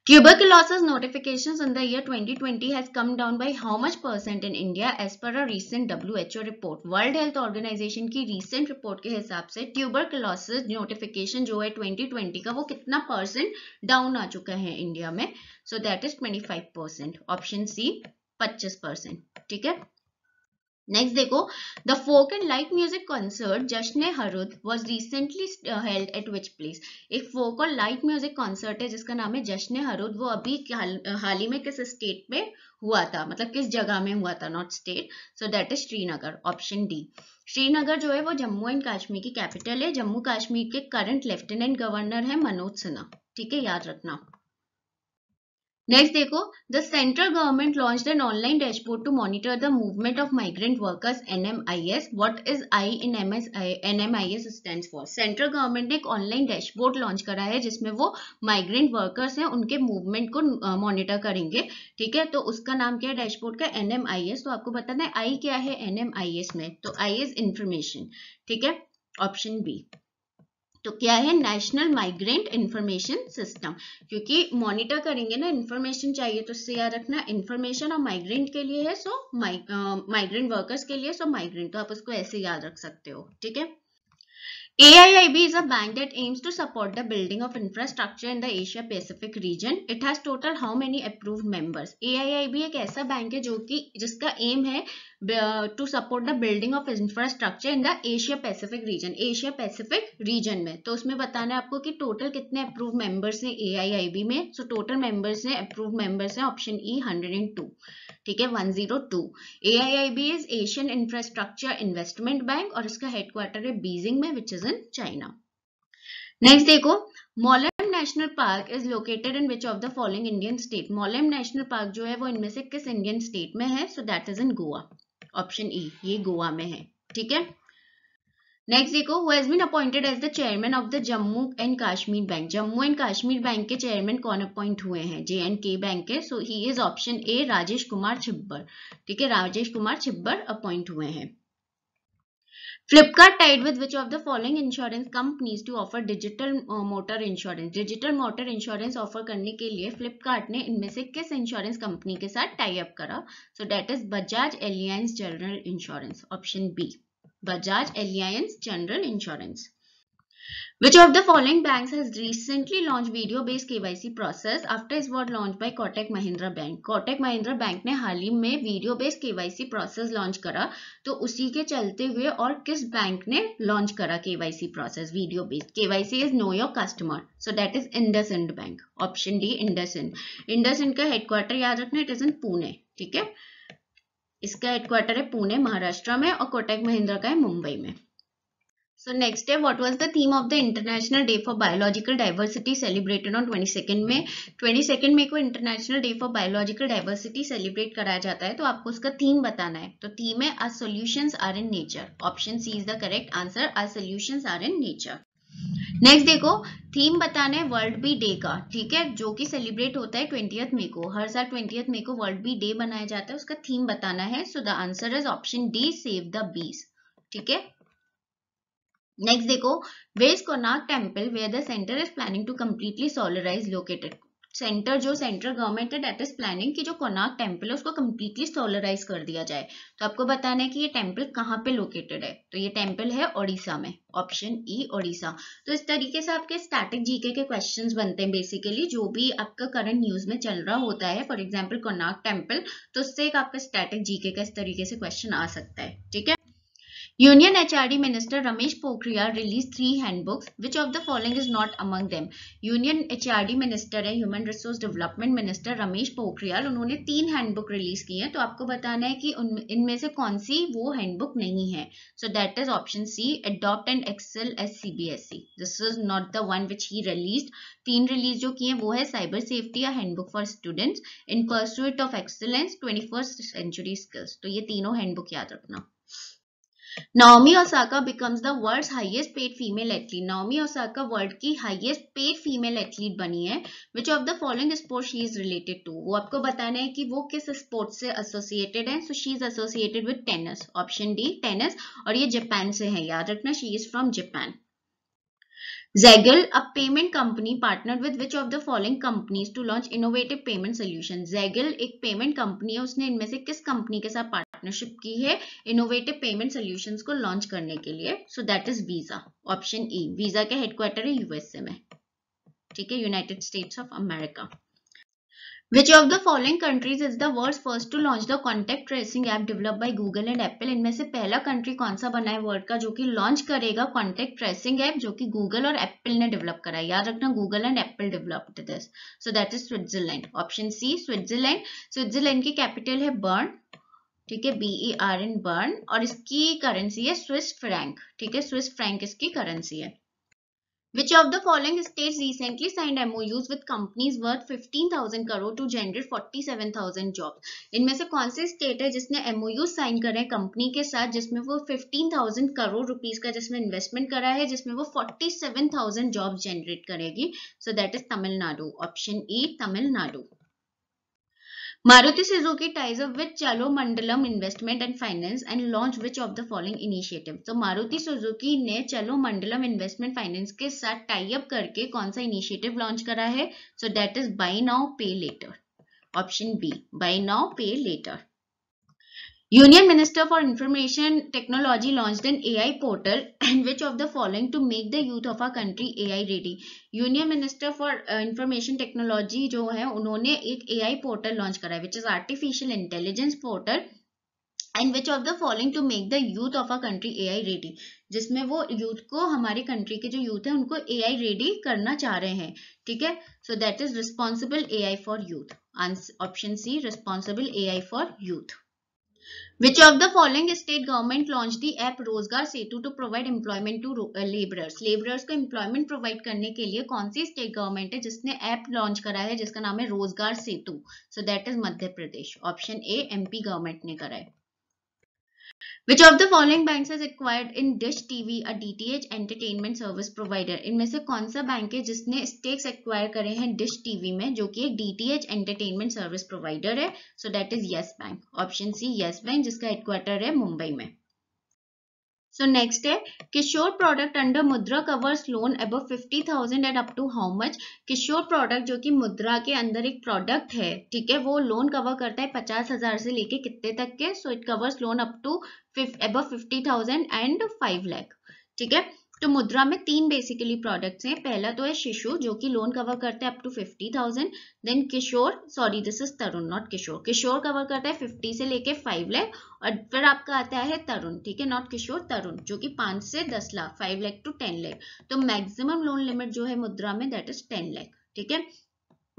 Tuberculosis notifications in the year 2020 has come down by how much percent in India as per a recent WHO report. World Health Organization की recent report के हिसाब से tuberculosis notification जो है 2020 का वो कितना percent down आ चुका है India में So that is 25 percent. Option C 25 percent. ठीक है नेक्स्ट देखो the folk and light music concert Jashn Harud was recently held at which place एक फोक और लाइट म्यूजिक कॉन्सर्ट है जिसका नाम है जश्न हरुद वो अभी uh, हाल, ही में किस स्टेट में हुआ था मतलब किस जगह में हुआ था not state so that is Srinagar option D Srinagar जो है वो जम्मू एंड कश्मीर की कैपिटल है जम्मू कश्मीर के करंट लेफ्टिनेंट गवर्नर है मनोज सिन्हा ठीक है याद रखना नेक्स्ट देखो the central government launch an online dashboard to monitor the movement of migrant workers NMIS what is I in NMIS stand for central government ने एक ऑनलाइन डैशबोर्ड लॉन्च करा है जिसमें वो माइग्रेंट वर्कर्स हैं उनके मूवमेंट को मॉनिटर करेंगे ठीक है तो उसका नाम क्या है डैशबोर्ड का एनएमआईएस तो आपको बताना है आई क्या है एनएमआईएस में तो आई इज इंफॉर्मेशन ठीक है ऑप्शन बी तो क्या है नेशनल माइग्रेंट इंफॉर्मेशन सिस्टम क्योंकि मॉनिटर करेंगे ना इन्फॉर्मेशन चाहिए तो उससे याद रखना इन्फॉर्मेशन और माइग्रेंट के लिए है सो माइग्रेंट वर्कर्स के लिए सो माइग्रेंट तो आप उसको ऐसे याद रख सकते हो ठीक है AIIB is a bank that aims to support the building of infrastructure in the Asia Pacific region. It has total how many approved members? AIIB एक ऐसा बैंक है जो कि जिसका एम है to support the building of infrastructure in the Asia Pacific region Asia Pacific region में तो उसमें बताना है आपको कि टोटल कितने अप्रूव मेंबर्स हैं एआईआईबी में सो टोटल मेंबर्स हैं अप्रूव मेंबर्स हैं option E hundred and two ठीक है 102 B is Asian infrastructure investment bank और इसका हेडक्वार्टर है बीजिंग में which is in China next देखो Mollem national park is located in which of the following Indian state Mollem national park जो है वो इनमें से किस इंडियन स्टेट में है so that is in Goa option E ये गोवा में है ठीक है नेक्स्ट देखो who has been appointed as the chairman of the Jammu and Kashmir bank Jammu and Kashmir bank के चेयरमैन कौन अपॉइंट हुए हैं जे एंड के बैंक के so he is option A Rajesh Kumar Chhibber ठीक है राजेश कुमार छिब्बर अपॉइंट हुए हैं Flipkart tied with which of the following insurance companies to offer digital uh, motor insurance? Digital motor insurance offer करने के लिए Flipkart ने इनमें से किस इंश्योरेंस कंपनी के साथ टाई अप करा? So that is Bajaj Allianz General Insurance, option B. Bajaj, Allianz, General Insurance. Which of the following banks has recently launched video-based KYC process after its was launched by Kotak Mahindra Bank? Kotak Mahindra Bank ने हाल ही में video-based KYC process launch करा तो उसी के चलते हुए और किस बैंक ने launch करा KYC process video-based? KYC is know your customer. So that is IndusInd Bank. Option D IndusInd. IndusInd का headquarter याद रखना it is in Pune. ठीक है इसका हेडक्वार्टर है पुणे महाराष्ट्र में और कोटेक महिंद्रा का है मुंबई में सो नेक्स्ट है what was the theme of the international day for biological diversity celebrated on twenty second में ट्वेंटी सेकेंड में को international day for biological diversity celebrate कराया जाता है तो आपको उसका थीम बताना है तो थीम है our solution are in nature option C is the correct answer our solution are in nature next देखो थीम बताना है वर्ल्ड बी डे का ठीक है जो कि सेलिब्रेट होता है ट्वेंटियथ मे को हर साल ट्वेंटियथ मे को वर्ल्ड बी डे बनाया जाता है उसका थीम बताना है so the answer is option D save the bees ठीक है नेक्स्ट देखो west Konark temple where the centre is planning to completely solarise located centre जो सेंट्रल गवर्नमेंट है डेट इज प्लानिंग की जो कोनाक टेम्पल है उसको कम्प्लीटली सोलराइज कर दिया जाए तो आपको बताना है कि ये टेम्पल कहाँ पे लोकेटेड है तो ये टेम्पल है ओडिशा में ऑप्शन ई ओडिशा तो इस तरीके से आपके स्टैटिक जीके के क्वेश्चंस बनते हैं बेसिकली जो भी आपका करंट न्यूज में चल रहा होता है फॉर एग्जाम्पल कोनाक टेम्पल तो उससे एक आपका स्टैटिक जीके का इस तरीके से क्वेश्चन आ सकता है ठीक है Union HRD Minister Ramesh Pokhriya released three handbooks. Which of the following is not among them? Union HRD minister है human resource development minister Ramesh Pokhriyal उन्होंने तीन हैंडबुक रिलीज की है तो आपको बताना है कि इनमें से कौन सी वो हैंड बुक नहीं है so that is option C adopt and excel S C B S C this is not the one which he release तीन रिलीज जो किए वो है साइबर सेफ्टी या handbook for students in pursuit of excellence twenty century skills तो ये तीनों handbook याद रखना Naomi Osaka becomes the world highest paid female athlete Naomi Osaka world की हाइएस्ट पेड फीमेल एथलीट बनी है which of the following sport she is related to वो आपको बताना है कि वो किस स्पोर्ट से एसोसिएटेड है so she is associated with tennis option D tennis और ये जापान से है याद रखना she is from Japan Zaggle, a payment company, partnered with which of the following companies to launch innovative payment solution? Zaggle एक payment company है उसने इनमें से किस company के साथ partnership की है innovative payment solutions को launch करने के लिए So that is Visa. Option E. Visa के headquarter है USA में ठीक है United States of America. Which of the following countries is the world's first to launch the contact tracing app developed by Google and Apple? इनमें से पहला country कौन सा बना है वर्ल्ड का जो कि लॉन्च करेगा कॉन्टेक्ट ट्रेसिंग ऐप जो कि गूगल और एप्पल ने डेवलप करा है याद रखना Google and Apple developed this so that is Switzerland option C Switzerland Switzerland की कैपिटल है बर्न ठीक है B E R N Bern और इसकी करेंसी है स्विस फ्रैंक ठीक है स्विस फ्रैंक इसकी करेंसी है Which of the following states recently signed MOUs with companies worth 15,000 crore to generate 47,000 jobs? इनमें से कौन से स्टेट है जिसने MOU साइन करे कंपनी के साथ जिसमें वो 15,000 करोड़ रुपीस का जिसमें इन्वेस्टमेंट करा है जिसमें वो 47,000 जॉब जनरेट करेगी so that is Tamil Nadu option A Tamil Nadu Maruti Suzuki ties up with Cholamandalam Investment and Finance and launch which of the following initiative? तो मारुति सुजुकी ने चोलोमंडलम इन्वेस्टमेंट फाइनेंस के साथ टाई अप करके कौन सा इनिशिएटिव लॉन्च करा है so that is buy now pay later option B buy now pay later Union Minister for Information Technology launched an AI portal and which of the following to make the youth of our country AI ready. Union Minister for uh, Information Technology jo hai unhone ek AI portal launch kara hai which is Artificial Intelligence Portal and which of the following to make the youth of our country AI ready jisme wo youth ko hamare country ke jo youth hai unko AI ready karna cha rahe hain theek hai so that is responsible AI for youth answer option C responsible AI for youth Which of the following state government launched the app Rozgar Setu to provide employment to laborers? Laborers को employment provide करने के लिए कौन सी state government है जिसने app launch करा है जिसका नाम है Rozgar Setu? So that is Madhya Pradesh. Option A MP government ने करा है. Which of the following banks has acquired in Dish TV a DTH entertainment service provider? इनमें से कौन सा बैंक है जिसने स्टेक्स एक्वायर करे हैं डिश टीवी में जो कि एक DTH एंटरटेनमेंट सर्विस प्रोवाइडर है so that is Yes bank option C Yes bank जिसका हेडक्वार्टर है मुंबई में सो नेक्स्ट है Kishore product under Mudra covers loan अब fifty thousand and up to how much Kishore product जो कि मुद्रा के अंदर एक प्रोडक्ट है ठीक है वो लोन कवर करता है पचास हजार से लेके कितने तक के so it covers loan up to अब fifty thousand and five lakh ठीक है तो मुद्रा में तीन बेसिकली प्रोडक्ट्स हैं पहला तो है शिशु जो कि लोन कवर करता है up to fifty thousand then Kishore sorry this is Tarun not Kishore Kishore cover करता है फिफ्टी से लेके फाइव लैख और फिर आपका आता है तरुण ठीक है नॉट किशोर तरुण जो कि पांच से दस lakh five lakh to ten lakh तो मैक्सिमम लोन लिमिट जो है मुद्रा में दैट इज टेन लैख ठीक है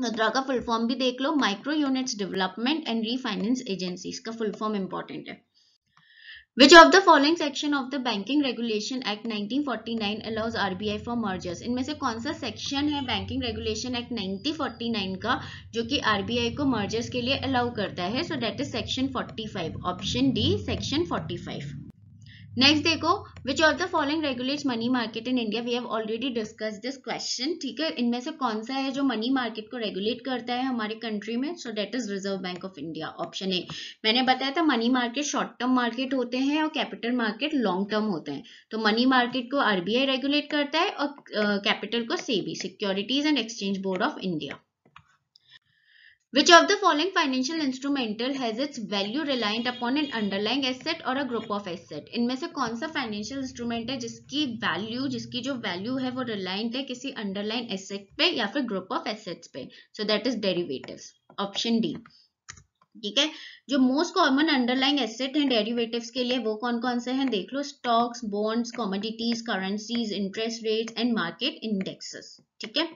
मुद्रा का फुल फॉर्म भी देख लो micro units development and refinance agency का फुल फॉर्म इंपॉर्टेंट है Which of the following section of the Banking Regulation Act 1949 allows RBI for mergers? इनमें से कौन सा सेक्शन है Banking Regulation Act 1949 का जो कि RBI को मर्जर्स के लिए अलाउ करता है so that is section 45 option D section 45 next देखो which of the following regulate money market in India we have already discuss this question ठीक है इनमें से कौन सा है जो मनी मार्केट को रेगुलेट करता है हमारे कंट्री में so that is Reserve Bank of India option A मैंने बताया था money market short term market होते हैं और कैपिटल मार्केट लॉन्ग टर्म होते हैं तो मनी मार्केट को आरबीआई रेगुलेट करता है और कैपिटल uh, को SEBI securities and exchange board of India Which of the following financial instrumental has its value reliant upon an underlying asset or a group of asset? इनमें से कौन सा financial instrument है जिसकी value, जिसकी जो value है वो reliant है किसी underlying asset पे या फिर group of assets पे? So that is derivatives. Option D. ठीक है जो मोस्ट कॉमन अंडरलाइंग एसेट हैं डेरिवेटिव्स के लिए वो कौन कौन से हैं देख लो stocks bonds commodities currencies interest rates and market indexes ठीक है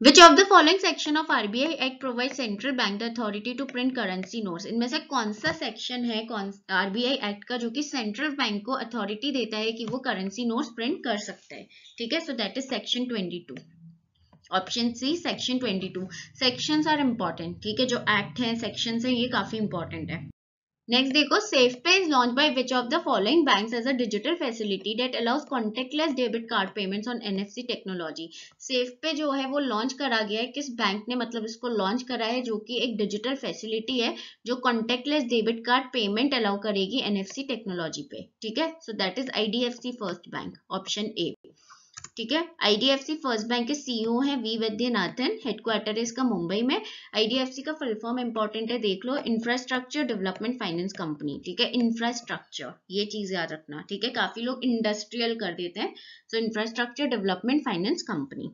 Which of the following section of RBI Act provides central bank the authority to print currency notes? इनमें से कौन सा सेक्शन है कौन आरबीआई एक्ट का जो कि सेंट्रल बैंक को अथॉरिटी देता है कि वो करेंसी नोट प्रिंट कर सकता है ठीक है so that is section 22 option C section 22 sections are important ठीक है जो एक्ट है सेक्शन है ये काफी इंपॉर्टेंट है नेक्स्ट देखो safe pay is launch by which of the following banks as a digital facility that allows contactless debit card payments on NFC technology safe pay जो है वो लॉन्च करा गया है किस बैंक ने मतलब इसको लॉन्च करा है जो कि एक डिजिटल फैसिलिटी है जो contactless debit card payment allow करेगी एनएफसी टेक्नोलॉजी पे ठीक है so that is C first bank option A ठीक है आईडीएफसी फर्स्ट बैंक के सीईओ e हैं वी वैद्यनाथन हेडक्वार्टर है इसका मुंबई में आईडीएफसी का फुल फॉर्म इंपॉर्टेंट है देख लो इंफ्रास्ट्रक्चर डेवलपमेंट फाइनेंस कंपनी ठीक है इंफ्रास्ट्रक्चर ये चीज याद रखना ठीक है काफी लोग इंडस्ट्रियल कर देते हैं सो infrastructure development finance company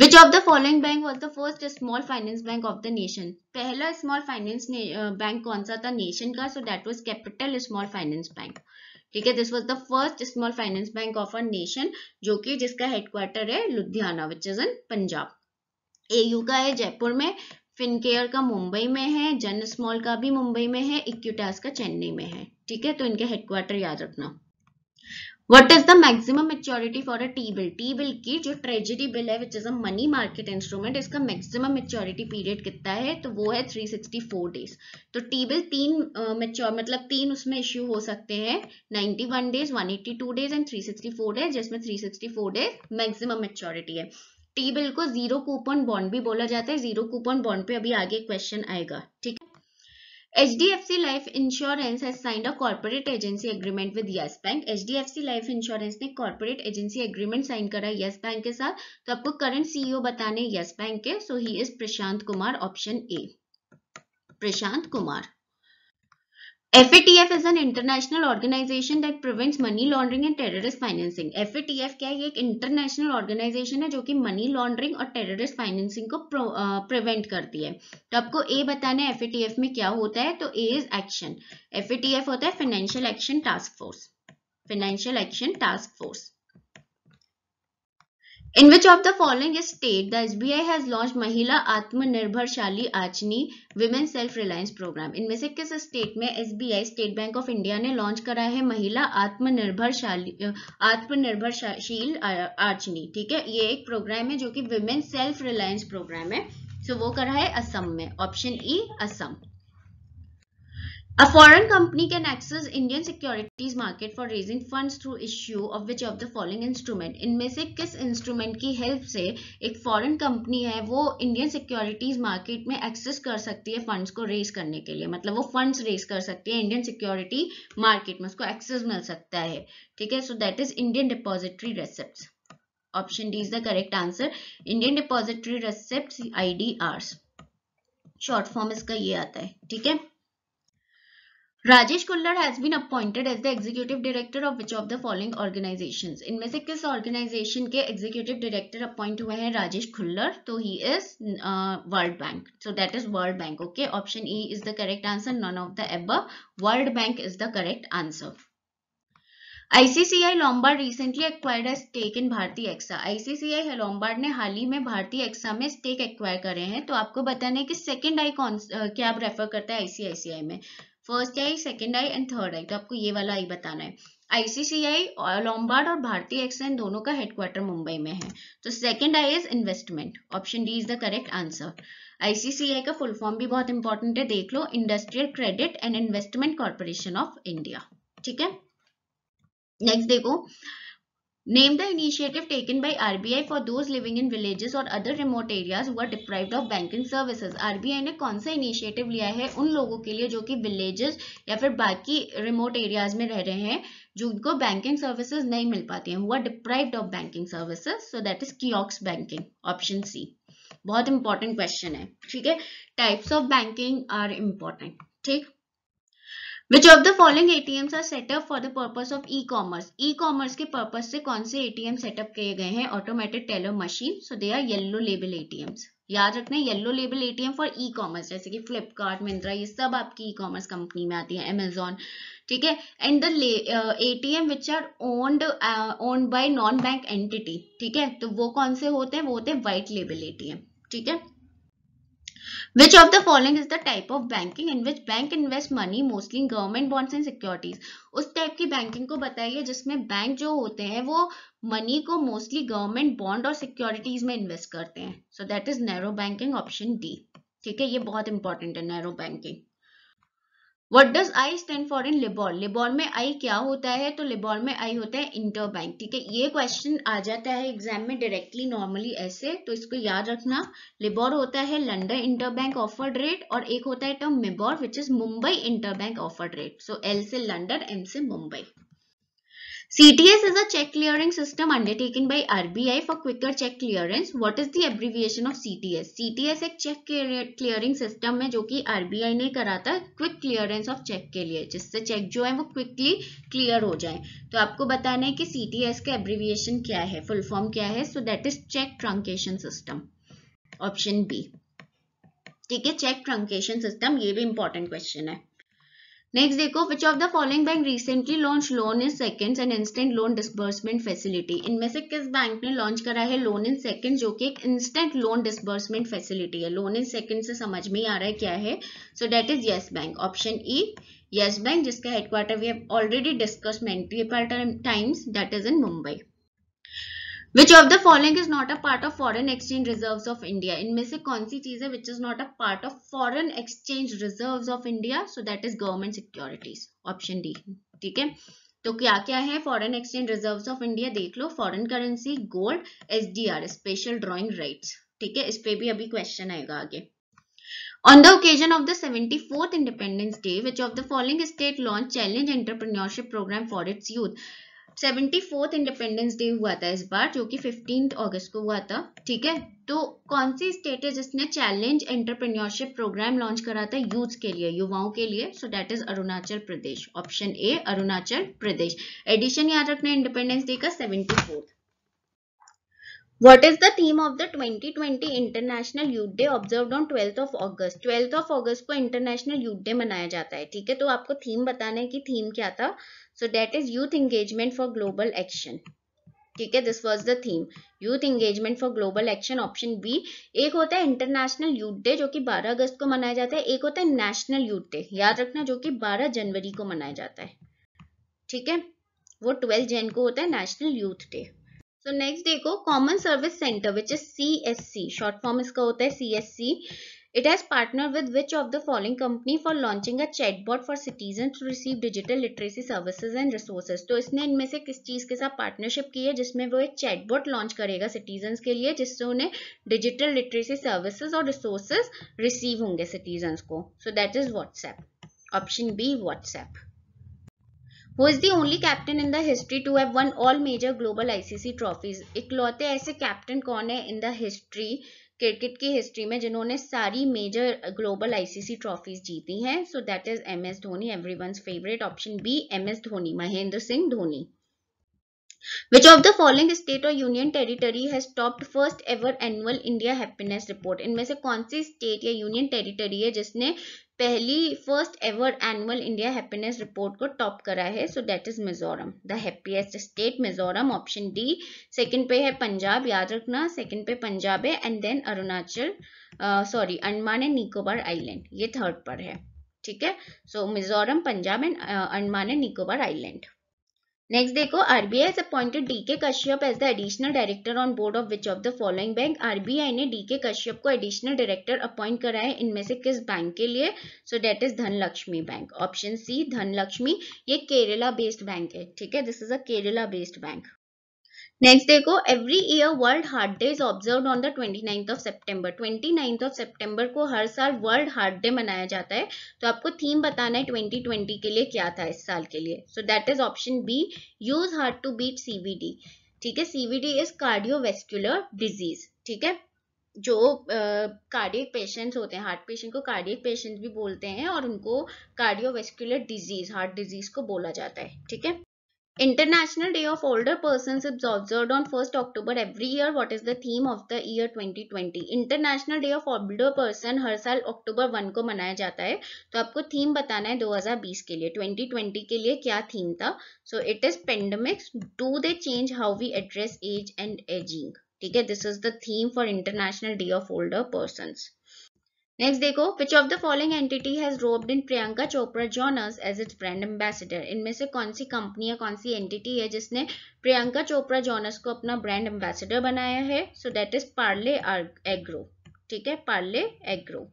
Which of the following bank was the first small finance bank of the nation? पहला small finance bank कौन सा था नेशन का? So that was Capital Small Finance Bank. ठीक है this was the first small finance bank of a nation जो कि जिसका हेडक्वार्टर है Ludhiana which is in Punjab AU का है जयपुर में फिनकेयर का मुंबई में है जन स्मॉल का भी मुंबई में है इक्यूटास का चेन्नई में है ठीक है तो इनके हेडक्वार्टर याद रखना what is the maximum maturity for a T bill T bill की जो treasury bill which which a money मनी मार्केट इंस्ट्रूमेंट इसका मैक्सिमम मेच्योरिटी पीरियड कितना है तो वो है 364 डेज तो टी बिल तीन मेच्योर uh, मतलब तीन उसमें इश्यू हो सकते हैं 91 डेज 182 डेज एंड 364 डेज जिसमें 364 डेज मैक्सिमम मेच्योरिटी है टी बिल को जीरो कूपन बॉन्ड भी बोला जाता है जीरो कूपन बॉन्ड पे अभी आगे क्वेश्चन आएगा ठीक है HDFC Life Insurance has signed a corporate agency agreement with Yes Bank. HDFC Life Insurance ने corporate agency agreement sign करा Yes Bank के साथ तो आपको current CEO बताने Yes Bank के so he is Prashant Kumar option A. Prashant Kumar FATF is an international organization that prevents money laundering and terrorist financing. FATF क्या है ये एक international organization है जो कि money laundering और terrorist financing को prevent करती है तो आपको A बताना है FATF में क्या होता है तो A is action. FATF होता है Financial Action Task Force. Financial Action Task Force. In which of the following state the SBI has launched Mahila Atmanirbhar Shali Achni Women Self Reliance Program? इनमें से किस स्टेट में SBI state bank of India ने launch करा है महिला आत्मनिर्भर शाली आत्मनिर्भरशील आचनी ठीक है ये एक प्रोग्राम है जो कि विमेन सेल्फ रिलायंस प्रोग्राम है सो so, वो करा है असम में option E Assam A foreign company can access Indian securities market for raising funds through issue of which of the following instrument इनमें से किस इंस्ट्रूमेंट की हेल्प से एक फॉरेन कंपनी है वो इंडियन सिक्योरिटीज मार्केट में एक्सेस कर सकती है फंड्स को रेज करने के लिए मतलब वो फंड्स रेज कर सकती है इंडियन सिक्योरिटी मार्केट में उसको एक्सेस मिल सकता है ठीक है so that is Indian depository receipt option D is the correct answer Indian depository receipt I D Rs short form इसका ये आता है ठीक है Rajesh Khullar has been appointed as the executive director of which of the following organisation इनमें से किस organisation के एग्जीक्यूटिव डायरेक्टर अपॉइंट हुए हैं राजेश खुल्लर तो he is world bank so that is world bank okay option E is the correct answer none of the above world bank is the correct answer ICICI Lombard recently acquired a stake in Bharti AXA ICCI Lombard ने हाल ही में भारतीय AXA में stake acquire करे हैं तो आपको बताना है कि आई कौन uh, क्या आप रेफर करते हैं आईसीआईसीआई में first I second I and third I तो आपको ये वाला आई बताना है आईसीसीआई लॉम्बार्ड और भारतीय एक्सचेंज दोनों का हेडक्वार्टर मुंबई में है तो second I is investment option D is the correct answer ICICI का फुल फॉर्म भी बहुत इंपॉर्टेंट है देख लो industrial credit and investment corporation of India ठीक है नेक्स्ट देखो Name the initiative taken by RBI for those living in villages or other remote areas who are deprived of banking services. RBI ने कौन सा initiative लिया है उन लोगों के लिए जो कि विलेजेस या फिर बाकी रिमोट एरियाज में रह रहे हैं जिनको बैंकिंग सर्विसेज नहीं मिल पाती हैं are deprive of banking services so that is kiosk banking option C बहुत इंपॉर्टेंट क्वेश्चन है ठीक है types of banking are important ठीक which of the following ATMs are set up for the purpose of e commerce e commerce के purpose से कौन से ATM set up किए गए हैं automated teller machine so they are yellow label ATMs याद रखना yellow label ATM for e commerce जैसे कि फ्लिपकार्ट मिंत्रा ये सब आपकी ई कॉमर्स कंपनी में आती है अमेजोन ठीक है and the ATM which are owned owned by non bank entity ठीक है तो वो कौन से होते हैं वो होते हैं व्हाइट लेबल एटीएम ठीक है Which of the following is the type of banking in which bank invest money mostly in government bonds and securities? उस टाइप की बैंकिंग को बताइए जिसमें बैंक जो होते हैं वो मनी को मोस्टली गवर्नमेंट बॉन्ड और सिक्योरिटीज में इन्वेस्ट करते हैं so that is narrow banking option D ठीक है ये बहुत इंपॉर्टेंट है narrow banking what does I stand for in LIBOR LIBOR में आई क्या होता है तो लेबॉर में आई होता है इंटर बैंक ठीक है ये क्वेश्चन आ जाता है एग्जाम में डायरेक्टली नॉर्मली ऐसे तो इसको याद रखना लेबॉर होता है London inter bank offered rate और एक होता है term MIBOR which is Mumbai inter bank offered rate so L से लंडन एम से Mumbai CTS is a check clearing system undertaken by RBI for quicker check clearance. What is the abbreviation of CTS? CTS एक check clearing system है जो कि RBI ने करा था quick clearance of check के लिए जिससे check जो है वो quickly clear हो जाए तो आपको बताना है कि CTS का abbreviation क्या है full form क्या है so that is check truncation system. Option B. ठीक है check truncation system ये भी important question है नेक्स्ट देखो which of the following bank recently launch loan in second and instant loan disbursement facility इनमें से किस बैंक ने लॉन्च करा है लोन इन सेकेंड जो कि एक इंस्टेंट लोन डिसबर्समेंट फैसिलिटी है लोन इन सेकेंड से समझ में ही आ रहा है क्या है so that is Yes Bank option E Yes Bank जिसका headquarter we have already discuss many times that is in Mumbai which of the following is not a part of foreign exchange reserves of India इनमें से कौन सी चीज है विच is not a part of foreign exchange reserves of India so that is government securities option D ठीक है तो क्या क्या है foreign exchange reserves of India देख लो foreign currency gold SDR special drawing rights ठीक है इस पे भी अभी क्वेश्चन आएगा आगे On the occasion of the 74th Independence Day, which of the following state launched Challenge Entrepreneurship Program for its youth? Seventy fourth Independence Day हुआ था इस बार जो कि फिफ्टीन अगस्त को हुआ था ठीक है तो कौन सी स्टेट है जिसने चैलेंज एंटरप्रेन्योरशिप प्रोग्राम लॉन्च करा था यूथ के लिए युवाओं के लिए so that is Arunachal Pradesh option A Arunachal Pradesh edition याद रखना इंडिपेंडेंस डे का seventy What is the theme of the 2020 International Youth Day observed on 12th of August? 12th of August को International Youth Day मनाया जाता है ठीक है तो आपको theme बताना है कि theme क्या था so that is youth engagement for global action ठीक है this was the theme youth engagement for global action option B एक होता है इंटरनेशनल यूथ डे जो कि 12 अगस्त को मनाया जाता है एक होता है नेशनल यूथ डे याद रखना जो कि 12 जनवरी को मनाया जाता है ठीक है वो 12 जैन को होता है National Youth Day so next देखो common service centre which is C S C short form इसका होता है C S C It has partnered with which of the following company for launching a chatbot for citizens to receive digital literacy services and resources. तो इसने इनमें से किस चीज़ के साथ पार्टनरशिप की है जिसमें वो एक चैटबॉट लॉन्च करेगा सिटीजन्स के लिए जिससे उन्हें डिजिटल लिटरेसी सर्विसेज और रिसोर्सेज रिसीव होंगे सिटीजन्स को so that is WhatsApp option B WhatsApp who is the only captain in the history to have won all major global ICC trophies? इकलौते ऐसे captain कौन है in the history क्रिकेट की history में जिन्होंने सारी मेजर ग्लोबल आईसीसी ट्रॉफीज जीती हैं so that is M S Dhoni every favourite option B M S Dhoni Mahendra Singh Dhoni Which of the following state or union territory has topped first ever annual India happiness report? इनमें से कौन सी state या union territory है जिसने पहली first ever annual India happiness report को top करा है so that is Mizoram the happiest state Mizoram option D second पे है पंजाब याद रखना सेकंड पे पंजाब है and then Arunachal sorry Andaman and Nicobar island ये थर्ड पर है ठीक है so Mizoram Punjab and Andaman and Nicobar island next देखो RBI has appointed DK Kashyap as the additional director on board of which of the following bank RBI ने डीके कश्यप को एडिशनल डायरेक्टर अपॉइंट करा है इनमें से किस बैंक के लिए so that is Dhanlaxmi bank option C Dhanlaxmi ये केरला बेस्ड बैंक है ठीक है this is a Kerala based bank next देखो every year World Heart Day is observe on the twenty ninth of September twenty ninth of September को हर साल world Heart day मनाया जाता है तो आपको थीम बताना है ट्वेंटी ट्वेंटी के लिए क्या था इस साल के लिए so that is option B use heart to beat CVD ठीक है सीवीडी इज कार्डियोवेस्क्युलर डिजीज ठीक है जो कार्डियक uh, पेशेंट्स होते हैं हार्ट पेशेंट को कार्डियक पेशेंट भी बोलते हैं और उनको कार्डियोवेस्क्युलर डिजीज हार्ट डिजीज को बोला जाता है ठीक है International Day of Older Persons is observed on 1st October every year. What is the theme of the year 2020? International Day of Older Person हर साल अक्टूबर 1 को मनाया जाता है तो आपको थीम बताना है 2020 के लिए 2020 के लिए क्या थीम था so it is pandemics do they change how we address age and ageing ठीक है this is the theme for International day of Older Person next देखो which of the following entity has roped in Priyanka Chopra Jonas as its brand ambassador इनमें से कौन सी company है कौन सी entity है जिसने प्रियंका चोपड़ा जॉनस को अपना ब्रांड एम्बेसडर बनाया है so that is Parle Agro ठीक है Parle Agro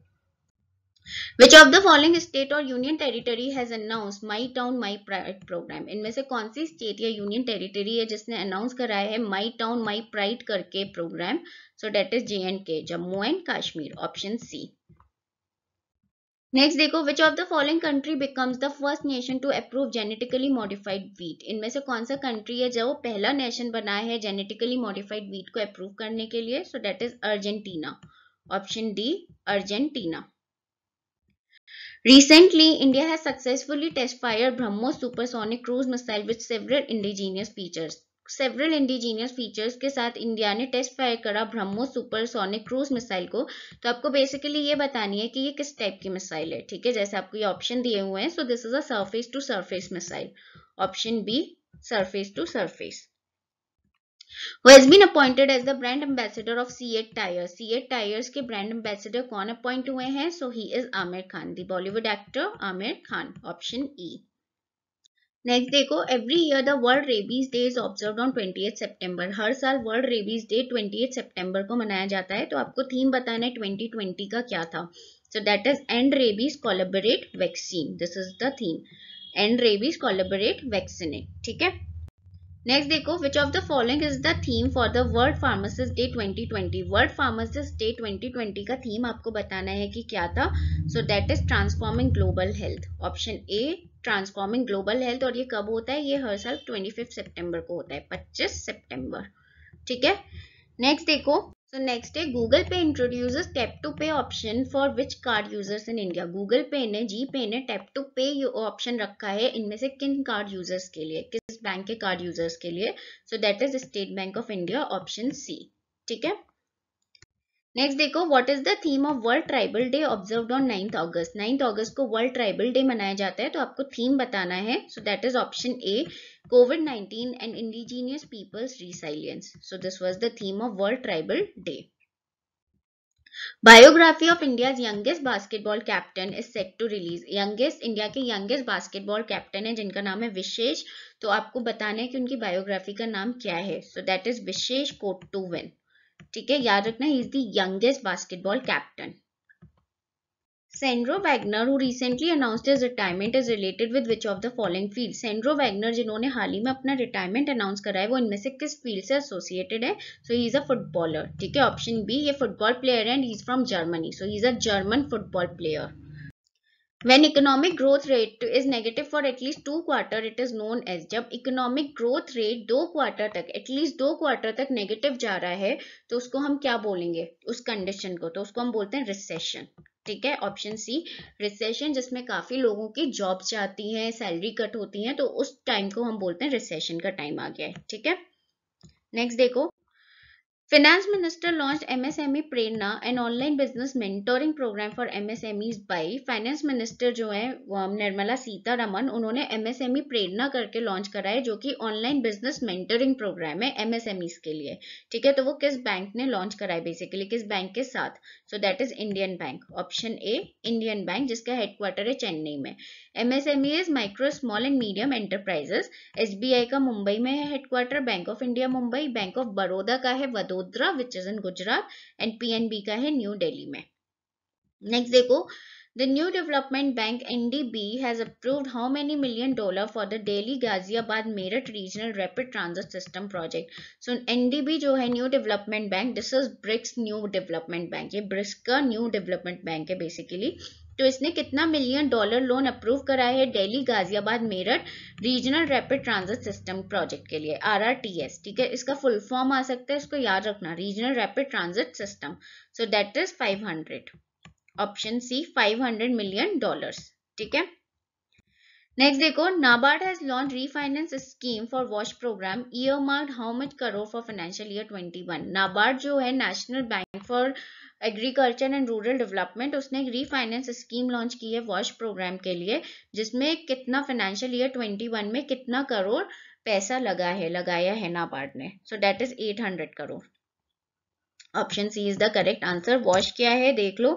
Which of the following state or union territory has announced My Town My Pride program? इनमें से कौन सी स्टेट या यूनियन टेरिटरी है जिसने अनाउंस कराया है My Town My Pride करके programme so that is J and K Jammu and Kashmir option C next देखो which of the following country becomes the first nation to approve genetically modified wheat इनमें से कौन सा कंट्री है जो पहला नेशन बना है जेनेटिकली मॉडिफाइड वीट को अप्रूव करने के लिए so that is Argentina option D Argentina Recently, India has successfully test fired BrahMos supersonic cruise missile with several indigenous features. Several indigenous features के साथ इंडिया ने टेस्ट फायर करा BrahMos supersonic cruise missile को तो आपको बेसिकली ये बतानी है कि ये किस टाइप की मिसाइल है ठीक है जैसे आपको ये ऑप्शन दिए हुए हैं so this is a surface to surface missile option B surface to surface who has been appointed as the brand ambassador of Seat Tires. Seat Tires के brand ambassador कौन appoint हुए हैं? So he is Amir Khan, the Bollywood actor Amir Khan. Option E. Next देखो every year the World Rabies Day is observe on twenty सितंबर हर साल World Rabies Day twenty सितंबर को मनाया जाता है तो आपको थीम बताना है ट्वेंटी ट्वेंटी का क्या था so that is end rabies collaborate vaccine this is the theme end rabies collaborate vaccinate ठीक है नेक्स्ट देखो which of the following is the theme for the World Pharmacist Day 2020 World Pharmacist Day 2020 का theme आपको बताना है कि क्या था so that is transforming global health option A transforming global health और ये कब होता है ये हर साल 25 सितंबर को होता है 25 सितंबर ठीक है नेक्स्ट देखो सो नेक्स्ट है Google Pay introduce tap to pay option for which card users in India Google Pay ने जी पे ने टैप टू पे ऑप्शन रखा है इनमें से किन कार्ड यूजर्स के लिए किस बैंक के कार्ड यूजर्स के लिए so that is State bank of India option C ठीक है नेक्स्ट देखो what is the theme of World Tribal Day observe on ninth August ninth August को वर्ल्ड ट्राइबल डे मनाया जाता है तो आपको थीम बताना है so that is option A COVID nineteen and indigenous peoples resilience so this was the theme of World Tribal Day biography of India's youngest basketball captain is set to release youngest India के youngest basketball captain है जिनका नाम है विशेष तो आपको बताना है कि उनकी बायोग्राफी का नाम क्या है so that is Vishesh court to win ठीक है याद रखना is the youngest basketball captain Sandro Wagner who recently announce is retirement is related with which of the following field Sandro Wagner जिन्होंने हाल ही में अपना रिटायरमेंट अनाउंस करा है वो इनमें से किस फील्ड से एसोसिएटेड है so he is a footballer ठीक है ऑप्शन बी ये फुटबॉल प्लेयर है and he is from Germany so he is a German football player When economic growth rate is negative for at least two quarter, it is known as जब economic growth rate दो quarter तक at least दो quarter तक negative जा रहा है तो उसको हम क्या बोलेंगे उस condition को तो उसको हम बोलते हैं recession. ठीक है ऑप्शन सी रिसेशन जिसमें काफी लोगों की जॉब जाती हैं सैलरी कट होती है तो उस टाइम को हम बोलते हैं रिसेशन का टाइम आ गया है ठीक है नेक्स्ट देखो Finance Minister launched MSME Prerna and online business mentoring programme for MSMEs by finance minister जो है निर्मला सीतारमन उन्होंने MSME प्रेरणा करके लॉन्च करा है जो कि ऑनलाइन बिजनेस मेंटोरिंग प्रोग्राम है MSMEs के लिए ठीक है तो वो किस बैंक ने लॉन्च करा है बेसिकली किस बैंक के साथ so that is Indian bank option A Indian Bank जिसका हेडक्वार्टर है चेन्नई में MSME is micro small and medium enterprises SBI का मुंबई में है headquarter Bank of India Mumbai Bank of Baroda का है Vadodara which is in Gujarat and PNB का है न्यू दिल्ली में नेक्स्ट देखो The new development bank NDB has approved how many million dollar for the Delhi Ghaziabad Meerut regional rapid transit system project. So NDB जो है new development bank this is BRICS new development bank ये BRICS का new development bank है basically तो इसने कितना million dollar loan approve करा है Delhi Ghaziabad Meerut regional rapid transit system project के लिए आरआरटीएस ठीक है इसका फुल फॉर्म आ सकता है इसको याद रखना regional rapid transit system so that is 500 option C 500 million dollars ठीक है नेक्स्ट देखो NABARD has launch refinance scheme for वॉश programme earmark how much crore for financial year 21 NABARD जो है National Bank for Agriculture and Rural Development उसने एक refinance scheme launch की है वॉश प्रोग्राम के लिए जिसमें कितना फाइनेंशियल ईयर 21 में कितना करोड़ पैसा लगा है लगाया है नाबार्ड ने so that is 800 crore option C is the correct answer वॉश क्या है देख लो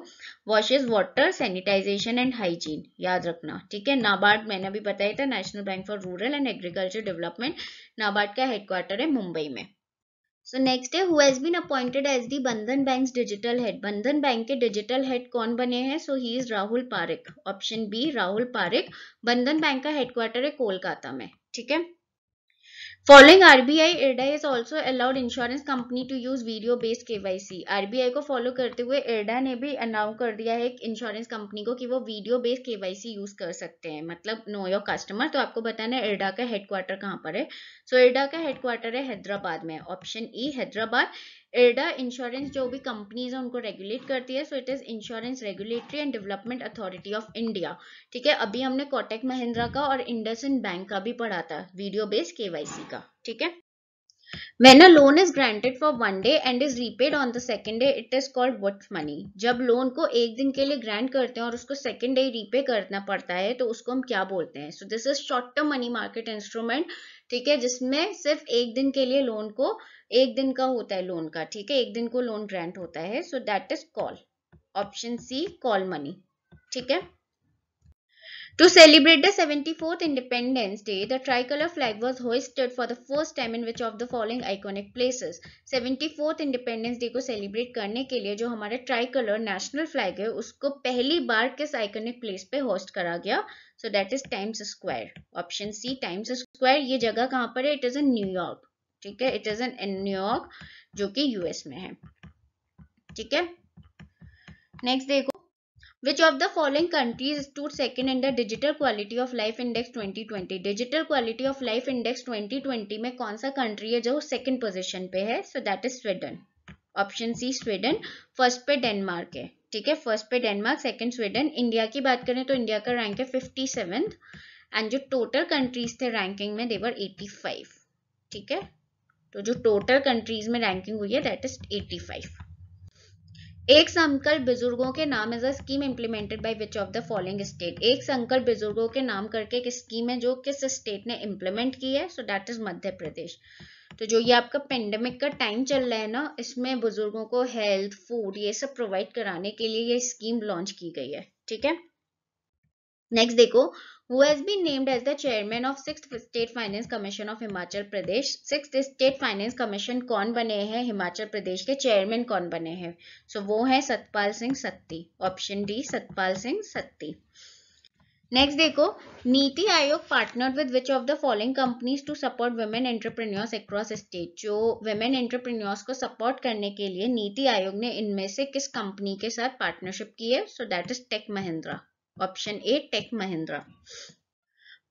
वॉश is water sanitation and hygiene याद रखना ठीक है नाबार्ड मैंने अभी बताया था National Bank for Rural and Agriculture Development NABARD का हेडक्वार्टर है मुंबई में सो नेक्स्ट है who has been appointed as the Bandhan Bank digital head Bandhan Bank के डिजिटल हेड कौन बने हैं so he is Rahul Parikh option B Rahul Parikh Bandhan bank का हेडक्वार्टर है कोलकाता में ठीक है following RBI IRDA is also allowed insurance company to use video based KYC RBI को फॉलो करते हुए एडा ने भी अनाउ कर दिया है इंश्योरेंस कंपनी को कि वो वीडियो बेस्ड केवाईसी यूज कर सकते हैं मतलब नो योर कस्टमर तो आपको बताना है एडा का हेडक्वार्टर कहाँ पर है सो so, एडा का हेडक्वार्टर है हैदराबाद में ऑप्शन ई e, हैदराबाद एडा इंश्योरेंस जो भी कंपनीज है उनको रेगुलेट करती है so it is Insurance Regulatory and Development Authority of India ठीक है अभी हमने कोटेक महिंद्रा का और इंडसन बैंक का भी पढ़ा था वीडियो बेस्ड के का ठीक है When a loan is granted for one day and is repaid on the second day, it is called what money? जब लोन को एक दिन के लिए ग्रांट करते हैं और उसको सेकेंड डे रिपे करना पड़ता है तो उसको हम क्या बोलते हैं so this is short term money market instrument ठीक है जिसमें सिर्फ एक दिन के लिए लोन को एक दिन का होता है लोन का ठीक है एक दिन को लोन ग्रांट होता है so that is call option C call money ठीक है to celebrate the seventy fourth Independence Day the tricolour flag was was for the first time in which of the following iconic iconic seventy fourth Independence Day को celebrate करने के लिए जो हमारा tricolour national flag है उसको पहली बार किस आइकोनिक प्लेस पे होस्ट करा गया so that is Times Square option C Times Square ये जगह कहाँ पर है इट इज इन न्यूयॉर्क ठीक है इट इज इन न्यूयॉर्क जो कि यूएस में है ठीक है नेक्स्ट देखो which of the following countries to second in the digital quality of life index 2020 digital quality of life index 2020 में कौन सा कंट्री है जो सेकंड पोजीशन पे है so that is Sweden option C Sweden first पे Denmark है ठीक है फर्स्ट पे डेनमार्क सेकंड स्वीडन इंडिया की बात करें तो इंडिया का रैंक है फिफ्टी एंड जो टोटल कंट्रीज थे रैंकिंग में देवर एटी ठीक है तो जो टोटल कंट्रीज में रैंकिंग हुई है दैट इज 85 एक संकल बुजुर्गों के नाम is a scheme implemented by which of the following state एक संकल बुजुर्गों के नाम करके एक स्कीम है जो किस स्टेट ने इम्प्लीमेंट की है सो दैट इज मध्य प्रदेश तो जो ये आपका पेंडेमिक का टाइम चल रहा है ना इसमें बुजुर्गों को हेल्थ फूड ये सब प्रोवाइड कराने के लिए ये स्कीम लॉन्च की गई है ठीक है नेक्स्ट देखो who has been named as the chairman of 6th State Finance Commission of Himachal Pradesh. 6th State Finance Commission कौन बने हैं हिमाचल प्रदेश के चेयरमैन कौन बने हैं सो so, वो हैं Satpal Singh Satti option D Satpal Singh Satti next देखो NITI Aayog partner with which of the following companies to support women entrepreneurs across state जो वेमेन एंटरप्रेन्योर्स को सपोर्ट करने के लिए नीति आयोग ने इनमें से किस कंपनी के साथ पार्टनरशिप की है so that is Tech Mahindra option A Tech Mahindra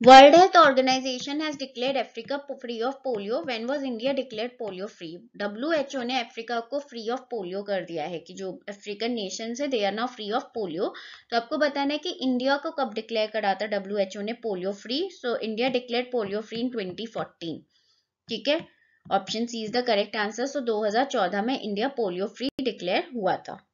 World health Organization has declare Africa free of polio when was India declare polio free W H O ने अफ्रीका को फ्री ऑफ पोलियो कर दिया है कि जो अफ्रीकन नेशन है they are now free of polio तो आपको बताना है कि इंडिया को कब डिक्लेयर करा था डब्ल्यू एच ओ ने polio free so India declare polio free in twenty fourteen ठीक है option C is the correct answer so दो हजार चौदह में इंडिया पोलियो फ्री डिक्लेयर हुआ था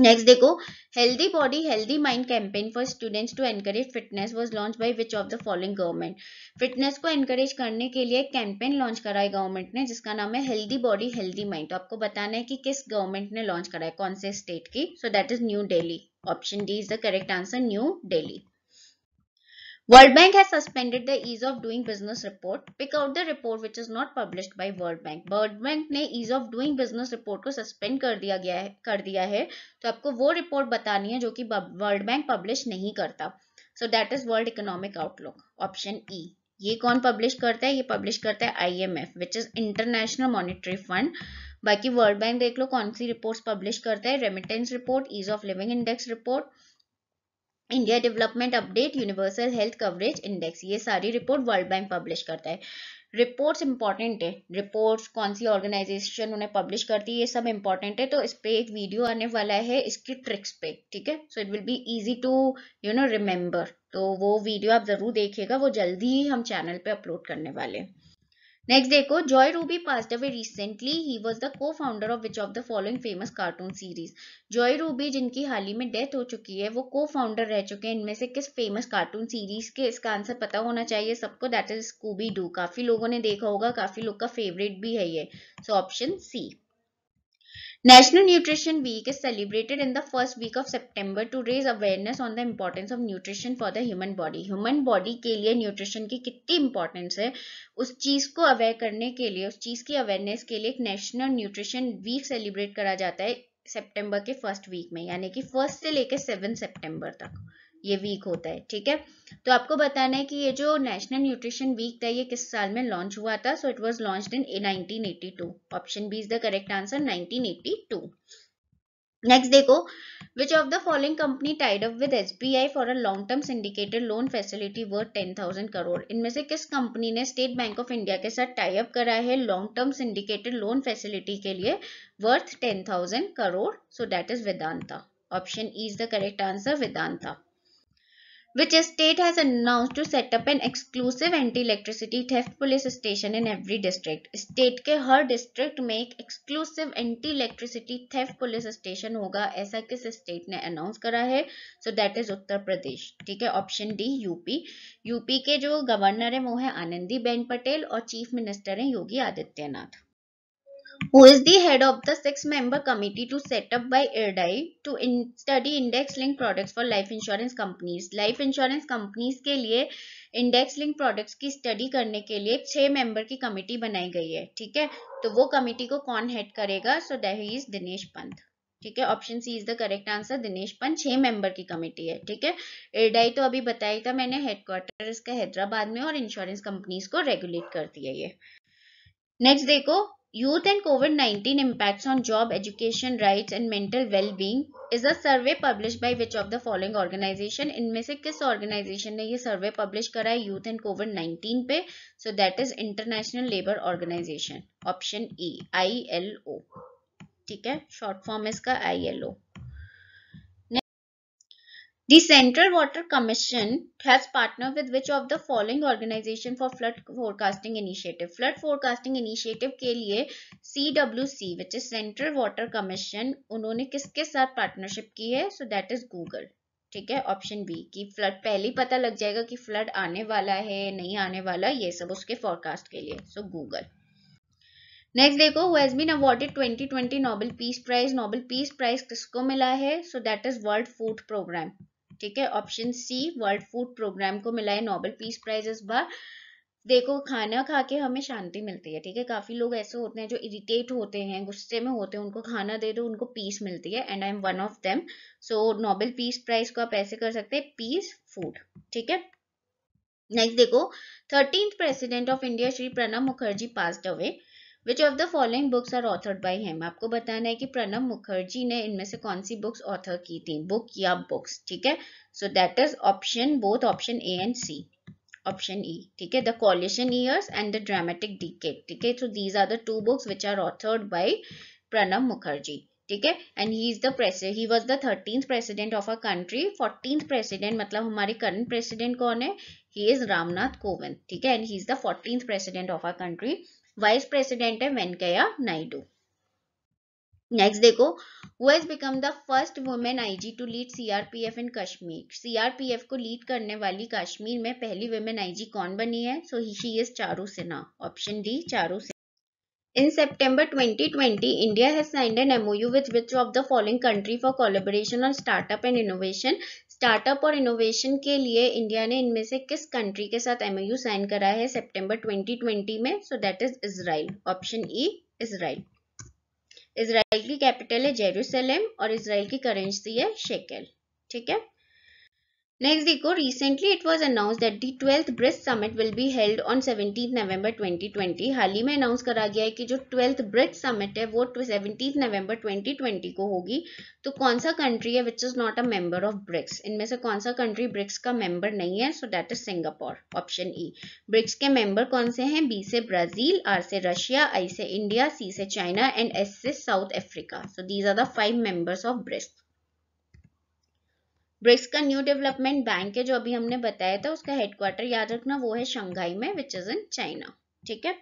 नेक्स्ट देखो healthy body healthy mind campaign for students to encourage fitness was launch by which of the following government fitness को encourage करने के लिए एक कैंपेन लॉन्च करा है गवर्नमेंट ने जिसका नाम है हेल्दी बॉडी हेल्दी माइंड तो आपको बताना है कि किस गवर्नमेंट ने लॉन्च करा है कौन से स्टेट की so that is New Delhi option D is the correct answer new Delhi World Bank has suspended the ease of doing business report. Pick out the report which is not published by World Bank. World Bank ने ease of doing business report को suspend कर दिया गया है कर दिया है तो आपको वो report बतानी है जो कि World Bank publish नहीं करता So that is World Economic Outlook. Option E. ये कौन publish करता है ये publish करता है IMF, M F which is International Monetary Fund बाकी वर्ल्ड बैंक देख लो कौन सी रिपोर्ट पब्लिश करता है remittance report ease of living index report India development update universal health coverage index ये सारी रिपोर्ट वर्ल्ड बैंक पब्लिश करता है रिपोर्ट्स इंपॉर्टेंट है रिपोर्ट्स कौन सी ऑर्गेनाइजेशन उन्हें पब्लिश करती है ये सब इंपॉर्टेंट है तो इस पर एक वीडियो आने वाला है इसकी ट्रिक्स पे ठीक है so it will be easy to you know remember तो वो वीडियो आप ज़रूर देखिएगा वो जल्दी ही हम चैनल पे अपलोड करने वाले हैं नेक्स्ट देखो Joe Ruby passed away recently he was the co founder of which of the following famous cartoon series Joe Ruby जिनकी हाल ही में डेथ हो चुकी है वो को फाउंडर रह चुके हैं इनमें से किस फेमस कार्टून सीरीज के इसका आंसर पता होना चाहिए सबको दैट इज स्कूबी डू काफी लोगों ने देखा होगा काफी लोग का फेवरेट भी है ये so option C National Nutrition Week is celebrated in the first week of September to raise awareness on the importance of nutrition for the human body. Human body के लिए nutrition की कितनी importance है उस चीज़ को aware करने के लिए उस चीज़ की awareness के लिए एक National Nutrition Week celebrate करा जाता है सितंबर के फर्स्ट वीक में यानी कि फर्स्ट से लेकर सेवन सितंबर तक ये वीक होता है ठीक है तो आपको बताना है कि ये जो नेशनल न्यूट्रिशन वीक था ये किस साल में लॉन्च हुआ था so it was launch in nineteen eighty two option B is the correct answer nineteen eighty two next देखो which of the following company tied up with SBI for a long term syndicated loan facility worth ten thousand crore इनमें से किस company ने state bank of India के साथ tie up करा है long term syndicated loan facility के लिए worth ten thousand crore so that is Vedanta option E is the correct answer Vedanta which state has announced to set up an exclusive anti-electricity theft police station in every district. State के हर district में एक exclusive anti electricity theft police station होगा ऐसा किस state ने announce करा है सो दैट इज उत्तर प्रदेश ठीक है ऑप्शन डी यूपी यूपी के जो गवर्नर है वो है आनंदी बेन पटेल और चीफ मिनिस्टर हैं योगी Adityanath who is the head of the six member committee to set up by IRDAI to in study index linked products for life insurance companies life insurance companies के लिए index link products की study करने के लिए छह member की committee बनाई गई है ठीक है तो वो committee को कौन head करेगा so that is Dinesh Pant ठीक है option C is the correct answer Dinesh Pant छह मेंबर की कमेटी है ठीक है एडाई तो अभी बताया था मैंने हेडक्वार्टर इसका हैदराबाद में और इंश्योरेंस कंपनीज को रेगुलेट कर दिया ये नेक्स्ट देखो Youth and COVID-19 Impacts on Job, Education, Rights and Mental Well-being is a survey published by which of the following organization? इनमें से किस ऑर्गेनाइजेशन ने ये सर्वे पब्लिश करा है यूथ एंड कोविड 19 पे so that is International Labour Organization option E I L O ठीक है शॉर्ट फॉर्म इसका I L O The Central Water Commission has partnered with which of the following organization for flood forecasting initiative? Flood forecasting initiative के लिए CWC which is Central Water Commission उन्होंने किसके साथ partnership की है? So that is Google. ठीक है option B कि फ्लड पहले ही पता लग जाएगा कि फ्लड आने वाला है नहीं आने वाला ये सब उसके फोरकास्ट के लिए सो गूगल नेक्स्ट देखो who has been awarded 2020 Nobel piece Prize Nobel piece Prize किसको मिला है so that is World Food Programme ठीक है option C World Food Programme को मिला है नोबेल पीस प्राइज इस बार देखो खाना खा के हमें शांति मिलती है ठीक है काफी लोग ऐसे होते हैं जो इरिटेट होते हैं गुस्से में होते हैं उनको खाना दे दो उनको पीस मिलती है and I am one of them so Nobel piece Prize को आप ऐसे कर सकते हैं पीस फूड ठीक है नेक्स्ट देखो thirteenth president of India Shri Pranab Mukherjee passed away which of the following books are authored by him आपको बताना है कि प्रणब मुखर्जी ने इनमें से कौन सी बुक्स ऑथर की थी बुक या बुक्स ठीक है so that is option both option A and C option E ठीक है the coalition years and the dramatic decade ठीक है so these are the two books which are authored by Pranab Mukherjee ठीक है and he is the president he was the thirteenth president of a country fourteen president मतलब हमारे current president कौन है ही is Ramnath Kovind ठीक है and he is the fourteenth president of a country vice president है Venkaiah Naidu next देखो who has become the first women IG to lead CRPF in Kashmir CRPF को लीड करने वाली कश्मीर में पहली वुमेन आईजी कौन बनी है so he she is Charu Sinha option D Charu In September 2020 India has signed an MOU with which of the following country for collaboration on startup and innovation? Startup और इनोवेशन के लिए इंडिया ने इनमें से किस कंट्री के साथ एम साइन करा है सितंबर 2020 में so that is Israel option E Israel Israel की कैपिटल है जेरूसलम और इसराइल की करेंसी है शेकेल ठीक है Next, देखो recently it was announced that the 12th BRICS summit will be held on seventeen November 2020. हाल ही में अनाउंस करा गया है कि जो 12th BRICS summit है वो सेवेंटीन नवंबर 2020 को होगी तो कौन सा कंट्री है विच is not a member of BRICS इनमें से कौन सा कंट्री ब्रिक्स का मेंबर नहीं है so that is Singapore option E BRICS के मेंबर कौन से हैं बी से ब्राजील आर से रशिया आई से इंडिया सी से चाइना एंड एस से South Africa so these are the five members of BRICS BRICS का न्यू डेवलपमेंट बैंक है जो अभी हमने बताया था उसका हेडक्वार्टर याद रखना वो है शंघाई में विच इज इन चाइना ठीक है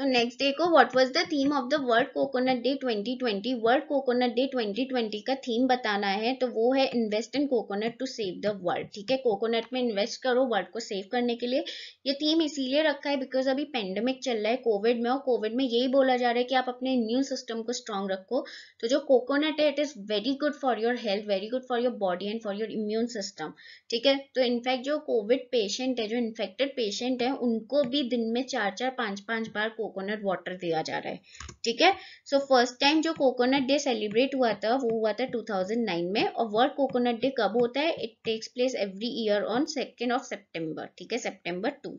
नेक्स्ट डे को what was the theme of the World Coconut Day 2020? World Coconut Day 2020 का थीम बताना है तो वो है invest in coconut to save the world ठीक है कोकोनट में इन्वेस्ट करो वर्ल्ड को सेव करने के लिए ये थीम इसीलिए रखा है बिकॉज अभी पेंडेमिक चल रहा है कोविड में और कोविड में यही बोला जा रहा है कि आप अपने इम्यून सिस्टम को स्ट्रांग रखो तो जो कोकोनट है it is very good for your health very good for your body and for your immune system ठीक है तो इनफैक्ट जो कोविड पेशेंट है जो इन्फेक्टेड पेशेंट है उनको भी दिन में चार चार पाँच पाँच बार कोकोनट वाटर दिया जा रहा है ठीक है सो फर्स्ट टाइम जो कोकोनट डे सेलिब्रेट हुआ था वो हुआ था 2009 में और वर्ल्ड कोकोनट डे कब होता है it takes place every year on second of September ठीक है सेप्टेम्बर टू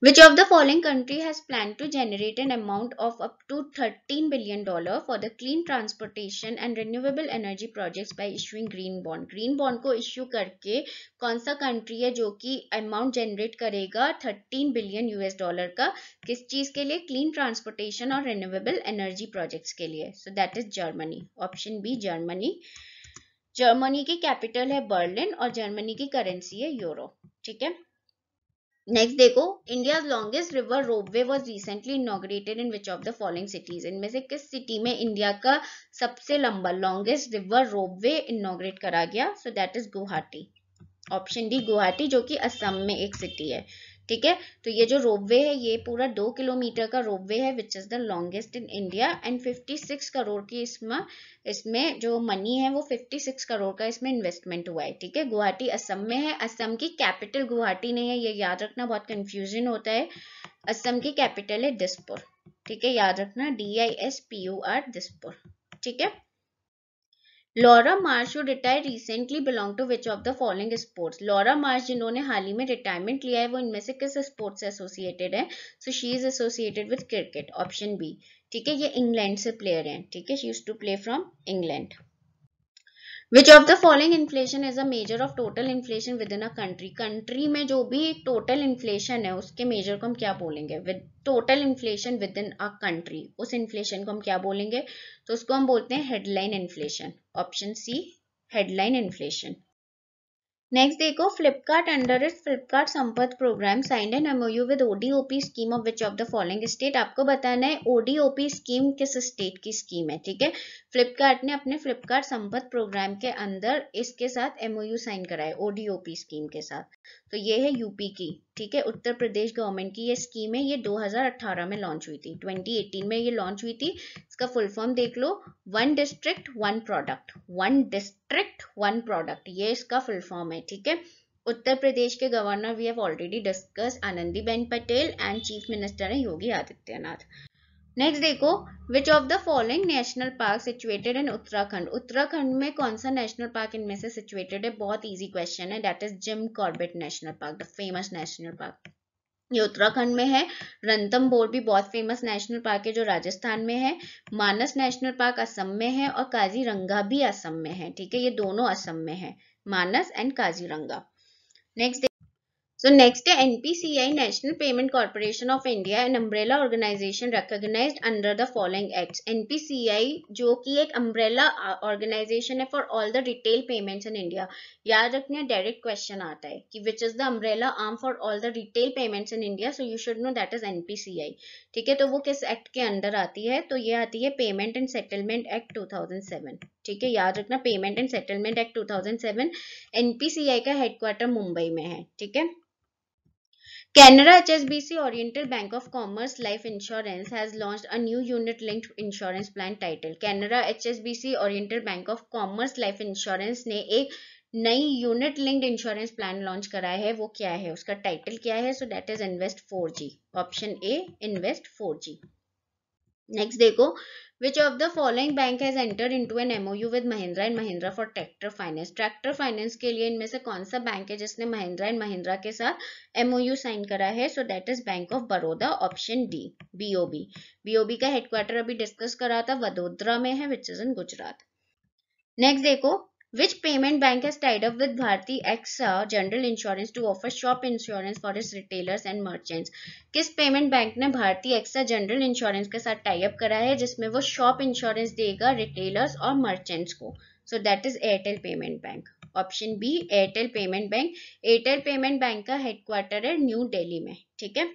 Which of the following country has planned to generate an amount of up to $13 billion for the clean transportation and renewable energy projects by issuing green bond? Green bond को issue करके कौन सा country है जो कि amount generate करेगा 13 billion US dollar का किस चीज़ के लिए clean transportation और renewable energy projects के लिए So that is Germany. Option B Germany. Germany की कैपिटल है बर्लिन और जर्मनी की करेंसी है यूरो ठीक है नेक्स्ट देखो India longest river ropeway was recently inaugurated in which of the following cities इनमें से किस सिटी में इंडिया का सबसे लंबा लॉन्गेस्ट रिवर रोपवे इनोग्रेट करा गया so that is Guwahati option D Guwahati जो कि असम में एक सिटी है ठीक है तो ये जो रोपवे है ये पूरा दो किलोमीटर का रोपवे है which is the longest in India and 56 crore की इसमें इसमें जो मनी है वो 56 करोड़ का इसमें इन्वेस्टमेंट हुआ है ठीक है गुवाहाटी असम में है असम की कैपिटल गुवाहाटी नहीं है ये याद रखना बहुत कन्फ्यूजन होता है असम की कैपिटल है दिसपुर ठीक है याद रखना D I S P U R Dispur ठीक है लॉरा मार्च जो retire recently belong to which of the following sports Laura Marsh जिन्होंने हाल ही में रिटायरमेंट लिया है वो इनमें से किस स्पोर्ट्स से एसोसिएटेड है so she is associated with cricket option B ठीक है ये इंग्लैंड से प्लेयर हैं ठीक है she use to play from England Which of the following inflation is a measure of total inflation within a country? Country में जो भी total inflation है उसके मेजर को हम क्या बोलेंगे With total inflation within a country, उस inflation को हम क्या बोलेंगे तो उसको हम बोलते हैं headline inflation. Option C, headline inflation. Next देखो फ्लिपकार्ट अंडर इट फ्लिपकार्ट संपद program signed an MOU with ODOP scheme of which of the following state आपको बताना है ओडीओपी स्कीम किस स्टेट की स्कीम है ठीक है फ्लिपकार्ट ने अपने फ्लिपकार्ट संपद प्रोग्राम के अंदर इसके साथ एमओयू साइन कराए ओडीओपी स्कीम के साथ तो ये है यूपी की ठीक है उत्तर प्रदेश गवर्नमेंट की ये स्कीम है ये 2018 में लॉन्च हुई थी 2018 में ये लॉन्च हुई थी इसका फुल फॉर्म देख लो one district one product one district one product ये इसका फुल फॉर्म है ठीक है उत्तर प्रदेश के governor we have already discuss Anandiben Patel and chief minister है योगी आदित्यनाथ नेक्स्ट देखो which of the following national park situated in Uttarakhand Uttarakhand में कौन सा नेशनल पार्क इनमें से सिचुएटेड है बहुत इजी क्वेश्चन है that is Jim Corbett National Park the famous national park ये उत्तराखंड में है रंतम बोर भी बहुत फेमस नेशनल पार्क है जो राजस्थान में है मानस नेशनल पार्क असम में है और काजीरंगा भी असम में है ठीक है ये दोनों असम में है Manas and Kaziranga next So next NPCI National Payment Corporation of India an umbrella organization recognized under the following acts NPCI जो कि एक umbrella organization है for all the retail payments in India याद रखना direct question आता है कि which is the umbrella arm for all the retail payments in India so you should know that is NPCI ठीक है तो वो किस act के अंदर आती है तो ये आती है Payment and Settlement Act 2007 ठीक है याद रखना Payment and Settlement Act 2007 NPCI का headquarter मुंबई में है ठीक है Canara HSBC Oriental Bank of Commerce Life Insurance has launched a new unit linked insurance plan titled Canara HSBC Oriental Bank of Commerce Life Insurance ने एक नई unit linked insurance plan launch करा है वो क्या है उसका टाइटल क्या है so that is invest 4G option A invest 4G next देखो which of the following bank has enter into an MOU with Mahindra and Mahindra for tractor finance tractor finance के लिए इनमें से कौन सा बैंक है जिसने महिंद्रा एंड महिंद्रा के साथ एमओयू साइन करा है so that is bank of Baroda option D BOB BOB का हेडक्वार्टर अभी डिस्कस करा था वडोदरा में है विच इज इन गुजरात नेक्स्ट देखो Which payment bank has tied up with Bharti AXA uh, General Insurance to offer shop insurance for its retailers and merchants? किस payment bank ने भारतीय एक्सा जनरल इंश्योरेंस के साथ टाई अप करा है जिसमें वो शॉप इंश्योरेंस देगा रिटेलर्स और मर्चेंट्स को so that is Airtel payment bank option B Airtel payment bank Airtel payment bank का हेडक्वार्टर है न्यू दिल्ली में ठीक है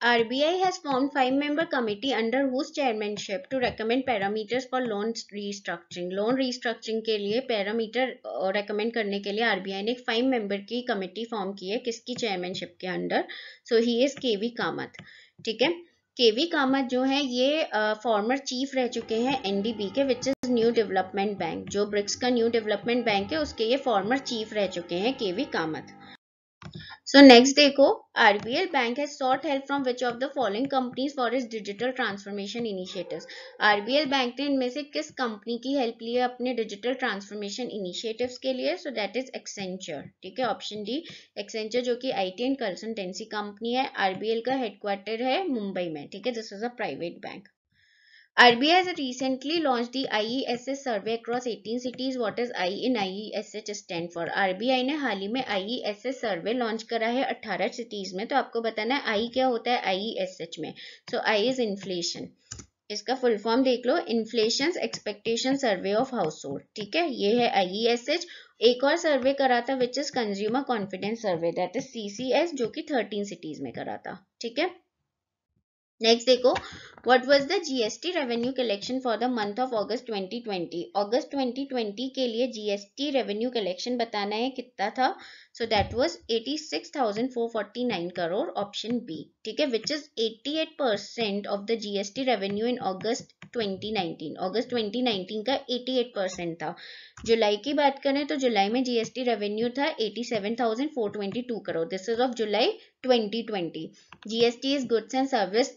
RBI has formed five-member committee under whose chairmanship to recommend parameters for loan restructuring. Loan restructuring के लिए parameter recommend करने के लिए RBI ने एक फाइव मेंबर की कमेटी फॉर्म की है किसकी चेयरमैनशिप के under so he is K V Kamath ठीक है के वी कामत जो है ये फॉर्मर uh, चीफ रह चुके हैं एनडीबी के which is new development bank जो ब्रिक्स का न्यू डेवलपमेंट बैंक है उसके ये फॉर्मर चीफ रह चुके हैं K V Kamath so next देखो आरबीएल बैंक है sought help from which of the following companies for its digital transformation initiatives RBL bank ने इनमें से किस कंपनी की हेल्प ली है अपने डिजिटल ट्रांसफॉर्मेशन इनिशिएटिव्स के लिए सो दैट इज एक्सेंचर ठीक है ऑप्शन डी एक्सेंचर जो कि I T and consultancy company है आरबीएल का हेडक्वार्टर है मुंबई में ठीक है this is a private bank RBI has recently launched the IESS survey across 18 cities. What is I in e IESS stand for? RBI ने हाल ही में IESS survey launch करा है 18 cities में तो आपको बताना है I क्या होता है IESS में. So I is inflation. इसका फुल फॉर्म देख लो inflation expectation survey of household ठीक है ये है आईईएसएच e एक और सर्वे करा था which is consumer confidence survey that is CCS जो कि 13 सिटीज में करा था ठीक है नेक्स्ट देखो what was the GST revenue collection for the month of August 2020 अगस्त 2020 के लिए जीएसटी रेवेन्यू कलेक्शन बताना है कितना था so that was 86,449 crore option B ठीक है विच is 88 percent of the GST revenue in August 2019 अगस्त 2019 का 88 परसेंट था जुलाई की बात करें तो जुलाई में जीएसटी रेवेन्यू था eighty crore this is of July 2020 GST is goods and service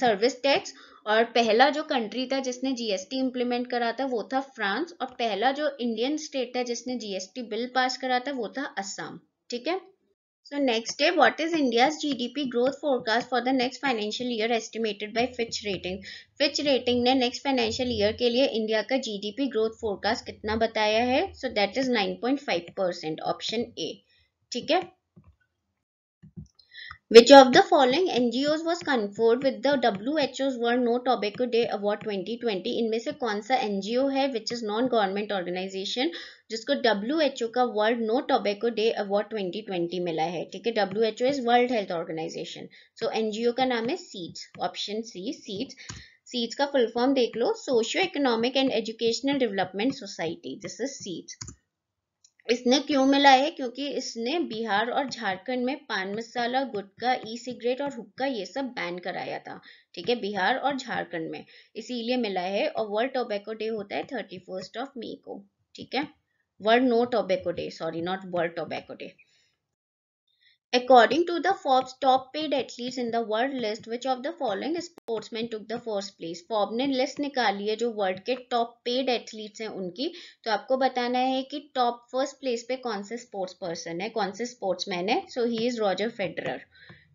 service tax और पहला जो कंट्री था जिसने जीएसटी इंप्लीमेंट करा था वो था फ्रांस और पहला जो इंडियन स्टेट था जिसने जीएसटी बिल पास करा था वो था असम ठीक है so next day what is India's GDP growth forecast for the next financial year estimated by Fitch rating Fitch rating ने नेक्स्ट फाइनेंशियल ईयर के लिए इंडिया का जीडीपी ग्रोथ फोरकास्ट कितना बताया है so that is nine point five percent option A ठीक है Which of the following NGOs was conferred with the WHO's World No Tobacco Day Award 2020? इनमें से कौन सा NGO है which is non government organisation जिसको डब्ल्यू एच ओ का world no tobacco day award 2020 मिला है ठीक है W H O is world health organisation so NGO का नाम है SEEDS option C SEEDS SEEDS का फुल फॉर्म देख लो socio economic and educational development society this is SEEDS इसने क्यों मिला है क्योंकि इसने बिहार और झारखंड में पान मसाला गुटखा ई सिगरेट और हुक्का ये सब बैन कराया था ठीक है बिहार और झारखंड में इसीलिए मिला है और वर्ल्ड टोबैको डे होता है थर्टी फर्स्ट ऑफ मे को ठीक है world no tobacco day sorry not world tobacco day According to the Forbes top paid athletes in the world list, which of the following sportsmen took the first place? Forbes ने list निकाली है जो world के top paid athletes हैं उनकी तो आपको बताना है कि top first place पे कौन से sports person है कौन से sportsman है So he is Roger Federer.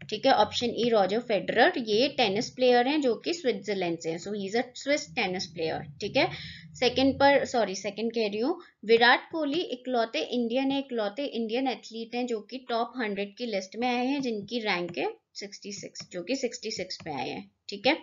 ठीक है ऑप्शन ई रॉजर फेडरर ये टेनिस प्लेयर हैं जो कि स्विट्जरलैंड से हैं so he is a Swiss tennis player ठीक है सेकंड पर सॉरी सेकंड कह रही हूँ विराट कोहली इकलौते इंडियन है इकलौते इंडियन एथलीट हैं जो कि टॉप हंड्रेड की लिस्ट में आए हैं जिनकी रैंक है सिक्सटी सिक्स जो कि सिक्सटी सिक्स पे आए हैं ठीक है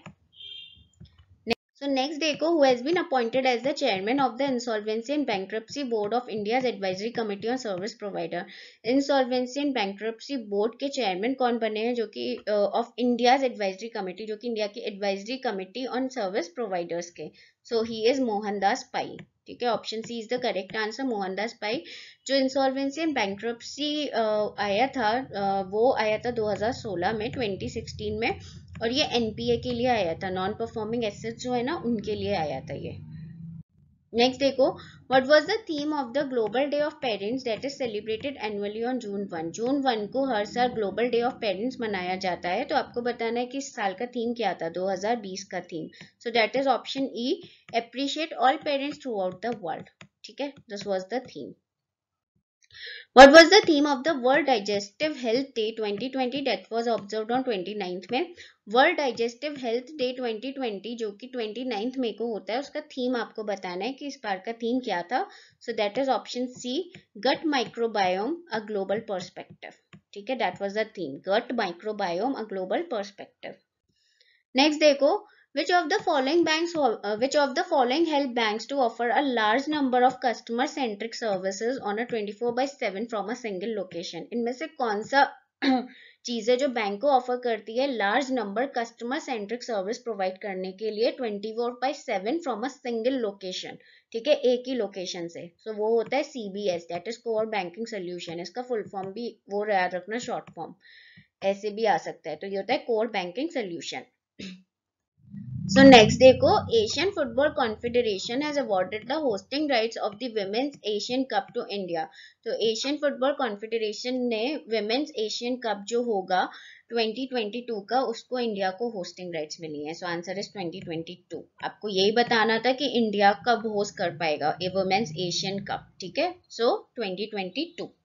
So next Deco who has been appointed as the chairman of the Insolvency and Bankruptcy Board of India's Advisory Committee on Service Provider. Insolvency and Bankruptcy Board के chairman कौन बने हैं जो कि uh, of India's Advisory Committee जो कि India की Advisory Committee on Service Providers के. So he is Mohandas Pai. ठीक है option C is the correct answer Mohandas Pai जो इंसॉल्वेंसी एंड बैंक्रप्सी आया था uh, वो आया था 2016 में 2016 में और ये एनपीए के लिए आया था नॉन परफॉर्मिंग एसेट्स जो है ना उनके लिए आया था ये नेक्स्ट देखो what was the theme of the global day of parents that is celebrated annually on June one June one को हर साल ग्लोबल डे ऑफ पेरेंट्स मनाया जाता है तो आपको बताना है कि इस साल का थीम क्या था 2020 का theme so that is option E appreciate all parents throughout the world ठीक है this was the theme What was the theme of the World Digestive Health Day 2020 that was observed on 29th May? World Digestive Health Day 2020 जो कि 29th May को होता है उसका theme आपको बताना है कि इस बार का थीम क्या था so that is option C gut microbiome a global perspective ठीक है that was the theme gut microbiome a global perspective next देखो Which of the following banks, uh, which of the following help banks to offer a large number of customer centric services on a 24 by 7 from a single location? इनमें से कौन सा चीज़ें जो bank को offer करती है large number customer centric service provide करने के लिए twenty four by seven from a single location ठीक है एक ही लोकेशन से सो so, वो होता है C B S that is core banking solution इसका फुल फॉर्म भी वो याद रखना शॉर्ट फॉर्म ऐसे भी आ सकता है तो ये होता है core banking solution So next they go Asian Football Confederation has awarded the hosting rights of the Women's Asian Cup to India. तो Asian Football Confederation ने Women's Asian Cup जो होगा 2022 का उसको इंडिया को होस्टिंग राइट्स मिली है सो answer is 2022 आपको यही बताना था कि इंडिया कब होस्ट कर पाएगा वुमेन्स एशियन कप ठीक है so so, 2022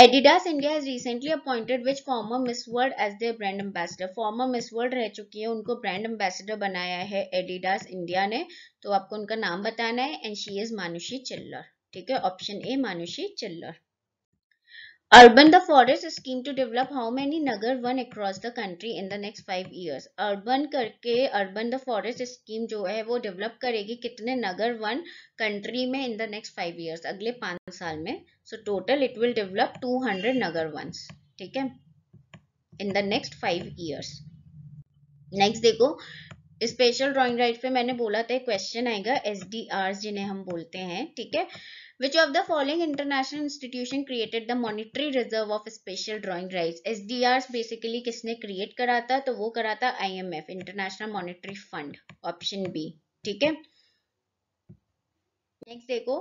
Adidas India has recently appointed which former miss world as their brand ambassador former miss world रह चुकी है उनको ब्रांड एम्बेसडर बनाया है एडिडास इंडिया ने तो आपको उनका नाम बताना है एंड शी इज मानुषी चिल्लर ठीक है ऑप्शन ए मानुषी चिल्लर Urban the forest scheme to develop how many nagar one across the country in the next five years. Urban करके urban the forest scheme जो है वो develop करेगी कितने nagar one country में in the next five years अगले पाँच साल में. So total it will develop 200 nagar ones. ठीक है? In the next five years. Next देखो स्पेशल ड्राइंग राइट पे मैंने बोला था क्वेश्चन आएगा एस डी आर जिन्हें हम बोलते हैं ठीक है Which of the following international institution created the monetary reserve of special drawing rights? SDRs basically किसने create करा था तो वो करा था IMF International Monetary Fund option B ठीक है next देखो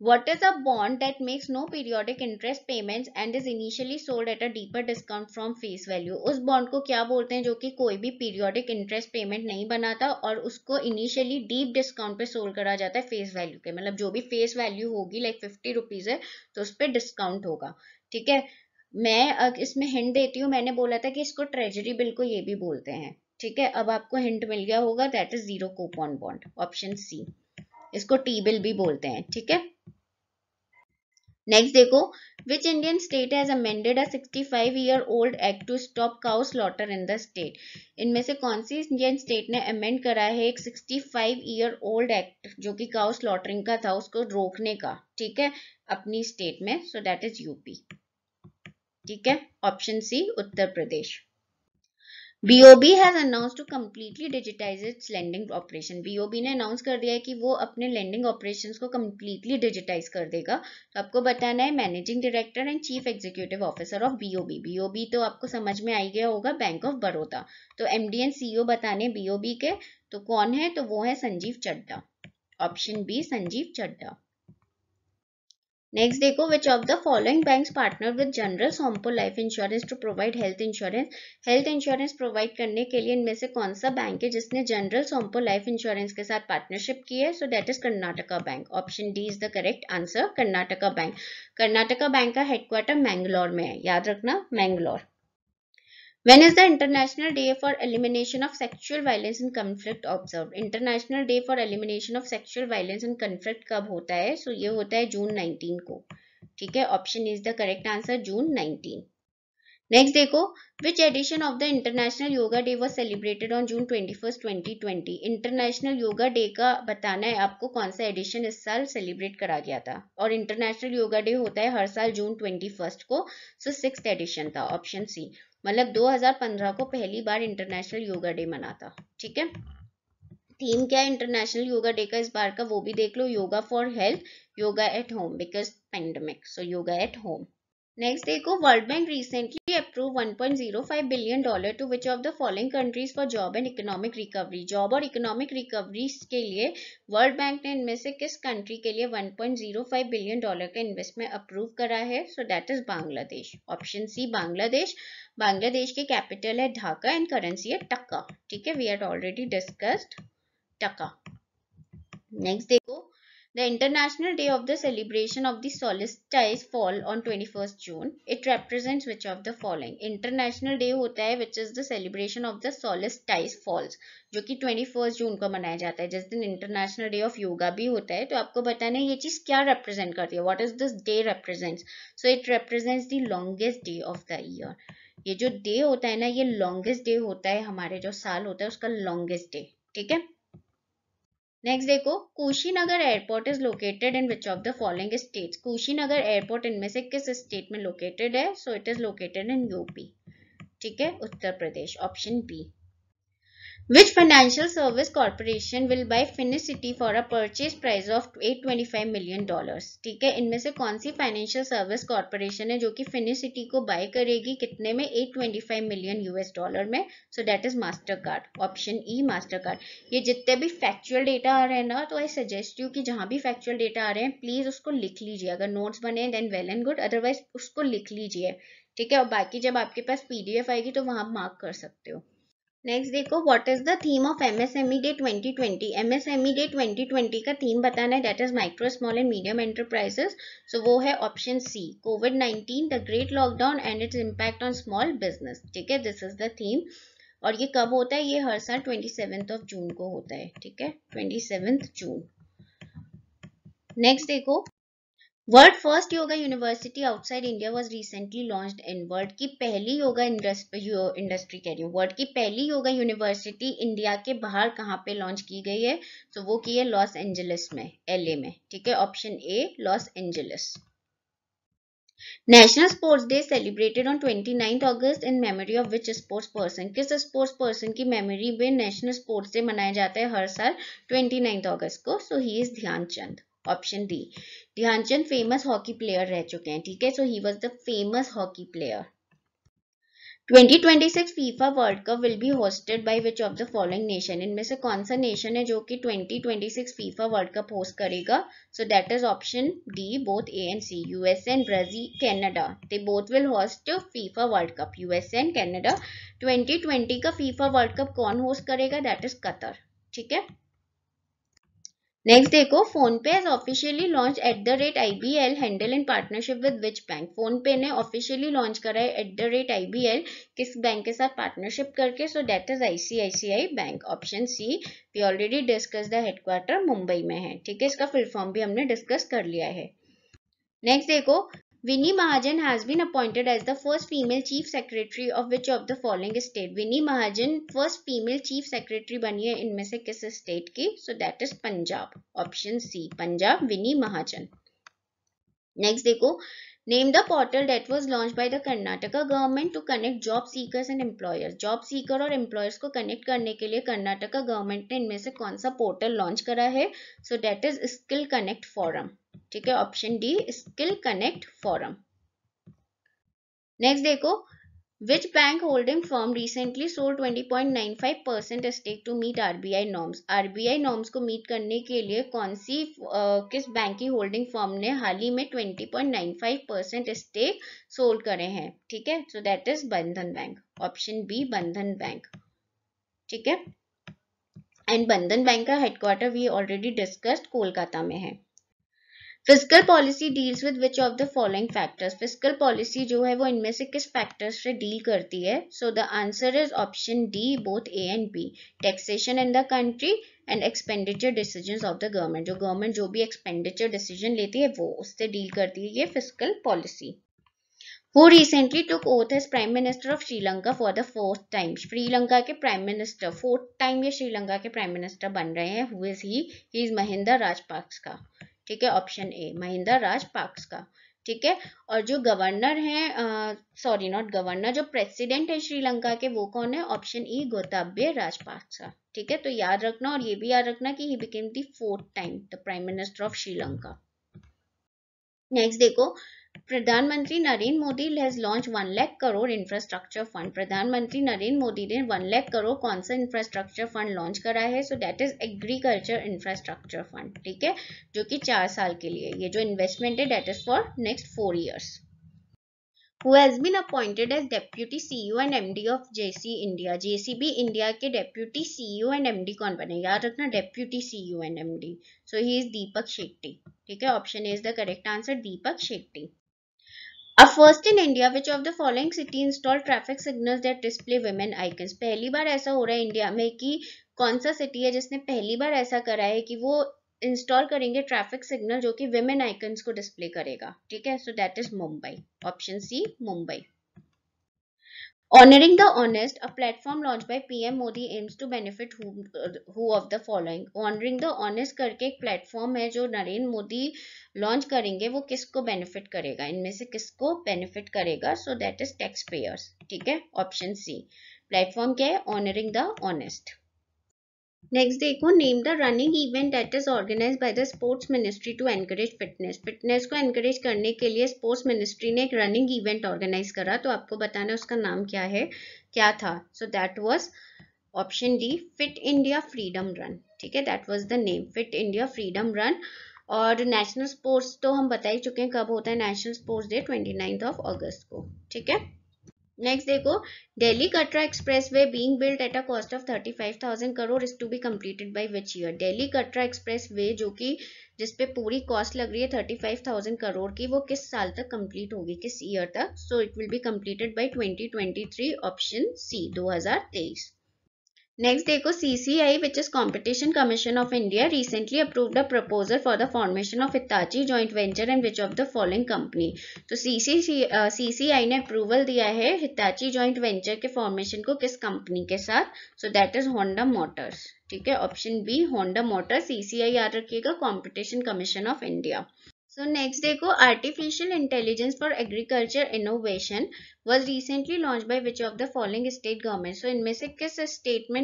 What is a bond that makes no periodic interest payments and is initially sold at a deeper discount from face value? उस bond को क्या बोलते हैं जो कि कोई भी periodic interest payment नहीं बनाता और उसको initially deep discount पे sold करा जाता है face value के मतलब जो भी face value होगी like फिफ्टी रुपीज है तो उस पर डिस्काउंट होगा ठीक है मैं इसमें हिंट देती हूँ मैंने बोला था कि इसको ट्रेजरी बिल को ये भी बोलते हैं ठीक है अब आपको हिंट मिल गया होगा that is zero coupon bond option C इसको टी बिल भी बोलते हैं ठीक है नेक्स्ट देखो which Indian state has amended a 65 year old act to stop cow slaughter in the state इनमें से कौन सी इंडियन स्टेट ने अमेंड करा है एक 65 ईयर ओल्ड एक्ट जो कि काउ स्लॉटरिंग का था उसको रोकने का ठीक है अपनी स्टेट में सो दैट इज यूपी ठीक है option C Uttar Pradesh BOB has announced to completely digitize its lending operation. BOB ने अनाउंस कर दिया है कि वो अपने lending operations को completely digitize कर देगा तो आपको बताना है managing director and chief executive officer of BOB. BOB तो आपको समझ में आई गया होगा बैंक ऑफ बड़ौदा तो एम डी एंड सीईओ बताने BOB के तो कौन है तो वो है Sanjiv Chadha option B Sanjiv Chadha next देखो which of the following bank partner with general Sompo life insurance to provide health insurance health insurance provide करने के लिए इनमें से कौन सा बैंक है जिसने जनरल सोम्पो लाइफ इंश्योरेंस के साथ पार्टनरशिप की है so that is Karnataka bank option D is the correct answer Karnataka bank Karnataka bank का हेडक्वार्टर मैंगलोर में है याद रखना Mangalore When is the International Day for Elimination of Sexual Violence and Conflict observed? International Day for Elimination of Sexual Violence and Conflict कब होता है so so, ये होता है जून 19 को ठीक है option is the correct answer June 19 next देखो which edition of the international yoga day was celebrated on June twenty first twenty twenty international yoga day का बताना है आपको कौन सा एडिशन इस साल सेलिब्रेट करा गया था और इंटरनेशनल योगा डे होता है हर साल जून ट्वेंटी फर्स्ट को सो सिक्स एडिशन था ऑप्शन सी मतलब 2015 को पहली बार इंटरनेशनल योगा डे मना था ठीक है थीम क्या है इंटरनेशनल योगा डे का इस बार का वो भी देख लो yoga for health yoga at home because pandemic so yoga at home next देखो world bank recently approve 1.05 billion dollar to which of the following countries for job and economic recovery job और economic recovery के लिए world bank ने इनमें से किस country के लिए 1.05 बिलियन डॉलर का इन्वेस्टमेंट अप्रूव करा है so that is Bangladesh option C Bangladesh Bangladesh के कैपिटल है ढाका एंड करेंसी है टक्का ठीक है we are already discussed taka next देखो The International Day of the Celebration of the Solstice fall on 21st June. It represents which of the following? International Day होता है which is the celebration of the solstice falls जो कि 21st June को मनाया जाता है जिस दिन International Day of Yoga भी होता है तो आपको बताना है ये चीज़ क्या represent करती है What is this day represents? So it represents the longest day of the year. ये जो day होता है ना ये longest day होता है हमारे जो साल होता है उसका longest day. ठीक है नेक्स्ट देखो Kushinagar airport is located in which of the following state Kushinagar airport इनमें से किस स्टेट में लोकेटेड है so it is located in UP ठीक है Uttar Pradesh option B Which financial service corporation will buy Finicity for a purchase price of 825 million dollars? ठीक है इनमें से कौन सी financial service corporation है जो कि Finicity को buy करेगी कितने में 825 मिलियन यूएस डॉलर में so that is Mastercard option E Mastercard ये जितने भी factual data आ रहे हैं ना तो I suggest you कि जहाँ भी factual data आ रहे हैं please उसको लिख लीजिए अगर notes बने then well and good otherwise उसको लिख लीजिए ठीक है और बाकी जब आपके पास PDF आएगी तो वहाँ mark कर सकते हो नेक्स्ट देखो what is the theme of M S M E day twenty twenty M S M E day twenty twenty का थीम बताना है that is micro small and medium enterprises so वो है option C covid nineteen the great lockdown and its impact on small business ठीक है this is the theme और ये कब होता है ये हर साल ट्वेंटी सेवेंथ ऑफ जून को होता है ठीक है ट्वेंटी सेवेंथ जून नेक्स्ट देखो world first yoga university outside India was recently launch in world की पहली योगा इंडस्ट्री कह रही हूँ वर्ल्ड की पहली योगा यूनिवर्सिटी इंडिया के बाहर कहाँ पे लॉन्च की गई है तो so, वो की है लॉस एंजलिस में एलए में ठीक है option A Los Angeles national sports day celebrated on 29 August in memory of which sports person किस स्पोर्ट्स पर्सन की मेमोरी में नेशनल स्पोर्ट्स डे मनाया जाता है हर साल 29 अगस्त को so he is Dhyan Chand option D Dhyan Chand famous hockey player रह चुके हैं ठीक है so he was the famous hockey player 2026 FIFA world cup will be hosted by which of the following nation इनमें से कौन सा नेशन है जो कि 2026 फीफा वर्ल्ड कप होस्ट करेगा so that is option D both A and C US and Brazil Canada they both will host FIFA world cup US and Canada 2020 का FIFA world cup कौन host करेगा that is Qatar ठीक है next देखो PhonePe has officially launch at the rate I B L handle in partnership with which bank PhonePe ने officially launch करा है at the rate I B L किस bank के साथ partnership करके so that is I I C C I bank option C we already discuss the headquarter Mumbai में है ठीक है इसका फुल फॉर्म भी हमने डिस्कस कर लिया है नेक्स्ट देखो Vinnie Mahajan has been appointed as the first female chief secretary of which of the following state? Vinnie Mahajan first female chief secretary बनी in इनमें state की? So that is Punjab. Option C. Punjab. Vinnie Mahajan. Next देखो Name the portal that was launched by the Karnataka government to connect job seekers and employers. Job seeker और employers को connect करने के लिए Karnataka government ने इनमें से कौन सा पोर्टल लॉन्च करा है so that is skill connect forum ठीक है option D skill connect forum next देखो Which bank holding firm recently sold 20.95% stake to meet RBI norms? RBI norms को मीट करने के लिए कौन सी uh, किस बैंक की होल्डिंग फॉर्म ने हाल ही में 20.95% स्टेक सोल्ड करे हैं ठीक है so that is Bandhan bank option B Bandhan bank ठीक है एंड बंधन बैंक का headquarter we already discussed Kolkata में है physical policy deals with which of the following factors physical policy जो है वो इनमें से किस फैक्टर्स से डील करती है so the answer is option D both A and B taxation in the country and expenditure decision of the government जो गवर्नमेंट जो भी एक्सपेंडिचर डिसीजन लेती है वो उससे डील करती है ये physical policy who recently took oath as prime minister of Sri Lanka for the fourth time Sri Lanka के प्राइम मिनिस्टर फोर्थ टाइम ये श्रीलंका के प्राइम मिनिस्टर बन रहे हैं who is he is Mahinda Rajapaksa का ठीक है option A Mahinda Rajapaksa का ठीक है और जो गवर्नर है सॉरी नॉट गवर्नर जो प्रेसिडेंट है श्रीलंका के वो कौन है ऑप्शन ई e, गोताब्य राजपाक्सा ठीक है तो याद रखना और ये भी याद रखना कि he became the fourth time the prime minister of Sri Lanka next देखो प्रधानमंत्री Narendra Modi has launch one lakh crore infrastructure fund प्रधानमंत्री नरेंद्र मोदी ने वन लैख करोड़ कौन सा इंफ्रास्ट्रक्चर फंड लॉन्च करा है so that is agriculture infrastructure fund ठीक है जो कि चार साल के लिए ये जो इन्वेस्टमेंट है that is for next four years who has been appointed as deputy CEO and MD of JC India. JCB India के deputy CEO and MD कौन बने याद रखना deputy CEO and MD. So he is Deepak Shetty. ठीक है option A is the correct answer Deepak Shetty. अब first in India which of the following city install traffic signals that display women icons पहली बार ऐसा हो रहा है India में कि कौन सा सिटी है जिसने पहली बार ऐसा करा है कि वो इंस्टॉल करेंगे ट्रैफिक सिग्नल जो कि वेमेन आइकन्स को डिस्प्ले करेगा ठीक है so that is Mumbai option C Mumbai Honoring the honest, a platform launched by PM Modi aims to benefit who, who of the following. Honoring the honest करके एक platform है जो नरेंद्र मोदी launch करेंगे वो किसको benefit करेगा इनमें से किसको benefit करेगा So that is taxpayers, payers ठीक है ऑप्शन सी प्लेटफॉर्म क्या है ऑनरिंग द ऑनेस्ट नेक्स्ट देखो name the running event that is organize by the sports ministry to encourage fitness fitness को एनकरेज करने के लिए स्पोर्ट्स मिनिस्ट्री ने एक रनिंग इवेंट ऑर्गेनाइज करा तो आपको बताना उसका नाम क्या है क्या था so that was option D fit India freedom run ठीक है that was the name fit India freedom run और नेशनल स्पोर्ट्स तो हम बता ही चुके हैं कब होता है national sports day twenty of अगस्त को ठीक है नेक्स्ट देखो Delhi Katra expressway being built at a cost of 35,000 crore is to be completed by which year Delhi Katra expressway जो कि जिसपे पूरी कॉस्ट लग रही है 35,000 करोड़ की वो किस साल तक कंप्लीट होगी किस ईयर तक so it will be completed by 2023 option C 2023 next देखो C C I which is competition commission of India recently approved a proposal for the formation of Hitachi joint venture and which of the following company तो C सी सी C आई ने approval दिया है Hitachi joint venture के formation को किस company के साथ so that is Honda Motors ठीक है option B Honda Motors C C I याद रखिएगा competition commission of India so next देखो artificial intelligence for agriculture innovation was recently launch by which of the following state government so इनमें से किस state में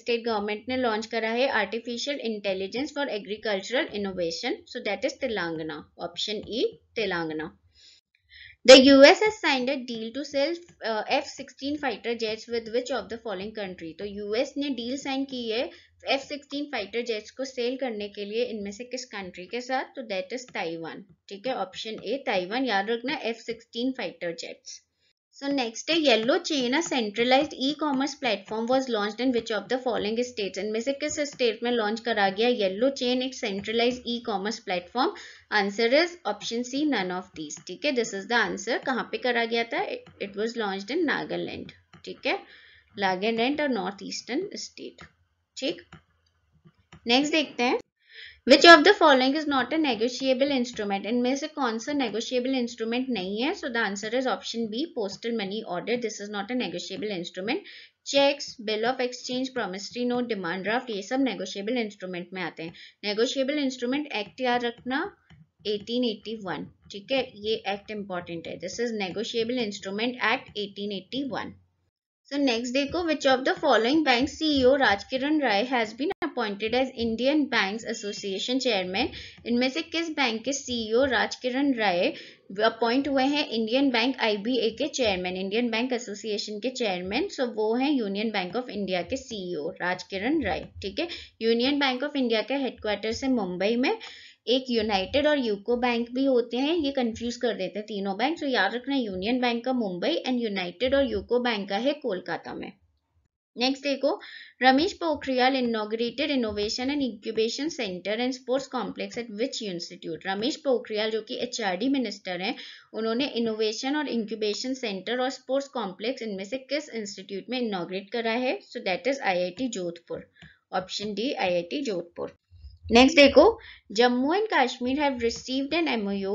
state uh, government ने launch करा है artificial intelligence for agricultural innovation so that is Telangana option E Telangana The U.S. has signed a deal to sell uh, F-16 fighter jets with which of the following country? तो U.S. ने deal sign की है F sixteen fighter jets को sale करने के लिए इनमें से किस कंट्री के साथ तो दैट इज ताइवान ठीक है ऑप्शन ए ताइवान याद रखना F sixteen fighter jets so next है yellow chain a centralized e commerce platform was launched in which of the following states इनमें से किस स्टेट में लॉन्च करा गया येलो चेन एक centralize e commerce platform answer is option C none of these ठीक है दिस इज द आंसर कहाँ पे करा गया था it was launch in Nagaland ठीक है नागालैंड और नॉर्थ ईस्टर्न स्टेट ठीक नेक्स्ट देखते हैं which of the following is not a negotiable instrument इनमें से कौन सा नेगोशिएबल इंस्ट्रूमेंट नहीं है so the answer is option B postal money order this is not a negotiable instrument cheques bill of exchange promissory note demand draft ये सब negotiable instrument में आते हैं नेगोशिएबल इंस्ट्रूमेंट एक्ट याद रखना 1881 ठीक है ये एक्ट इंपॉर्टेंट है this is negotiable instrument act 1881 so next देखो which of the following bank CEO Rajkiran Rai has been appointed as Indian banks association chairman इनमें से किस बैंक के सीईओ राजकिरण राय अपॉइंट हुए हैं इंडियन बैंक आईबीए के चेयरमैन इंडियन बैंक एसोसिएशन के chairman so वो हैं यूनियन बैंक ऑफ इंडिया के सीईओ राजकिरण राय ठीक है यूनियन बैंक ऑफ इंडिया का हेडक्वार्टर है मुंबई में एक यूनाइटेड और यूको बैंक भी होते हैं ये कंफ्यूज कर देते हैं तीनों बैंक तो याद रखना यूनियन बैंक का मुंबई एंड यूनाइटेड और यूको बैंक का है कोलकाता में नेक्स्ट देखो Ramesh Pokhriyal inaugurated innovation and incubation centre and sports complex at which institute Ramesh Pokhriyal जो कि एचआरडी मिनिस्टर हैं उन्होंने इनोवेशन और इंक्यूबेशन सेंटर और स्पोर्ट्स कॉम्प्लेक्स इनमें से किस इंस्टीट्यूट में इनोग्रेट करा है so that is I Jodhpur option D I Jodhpur next देखो Jammu and Kashmir have received an MOU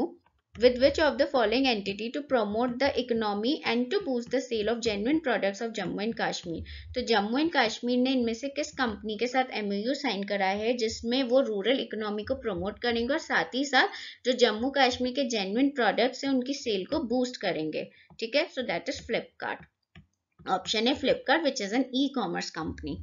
with which of the following entity to promote the economy and to boost the sale of genuine products of Jammu and Kashmir तो Jammu and Kashmir ने इनमें से किस company के साथ M sign करा है जिसमें वो रूरल इकोनॉमी को प्रमोट करेंगे और साथ ही साथ जो जम्मू कश्मीर के जेन्युन प्रोडक्ट्स हैं उनकी सेल को बूस्ट करेंगे ठीक है so that is Flipkart option है Flipkart which is N e commerce company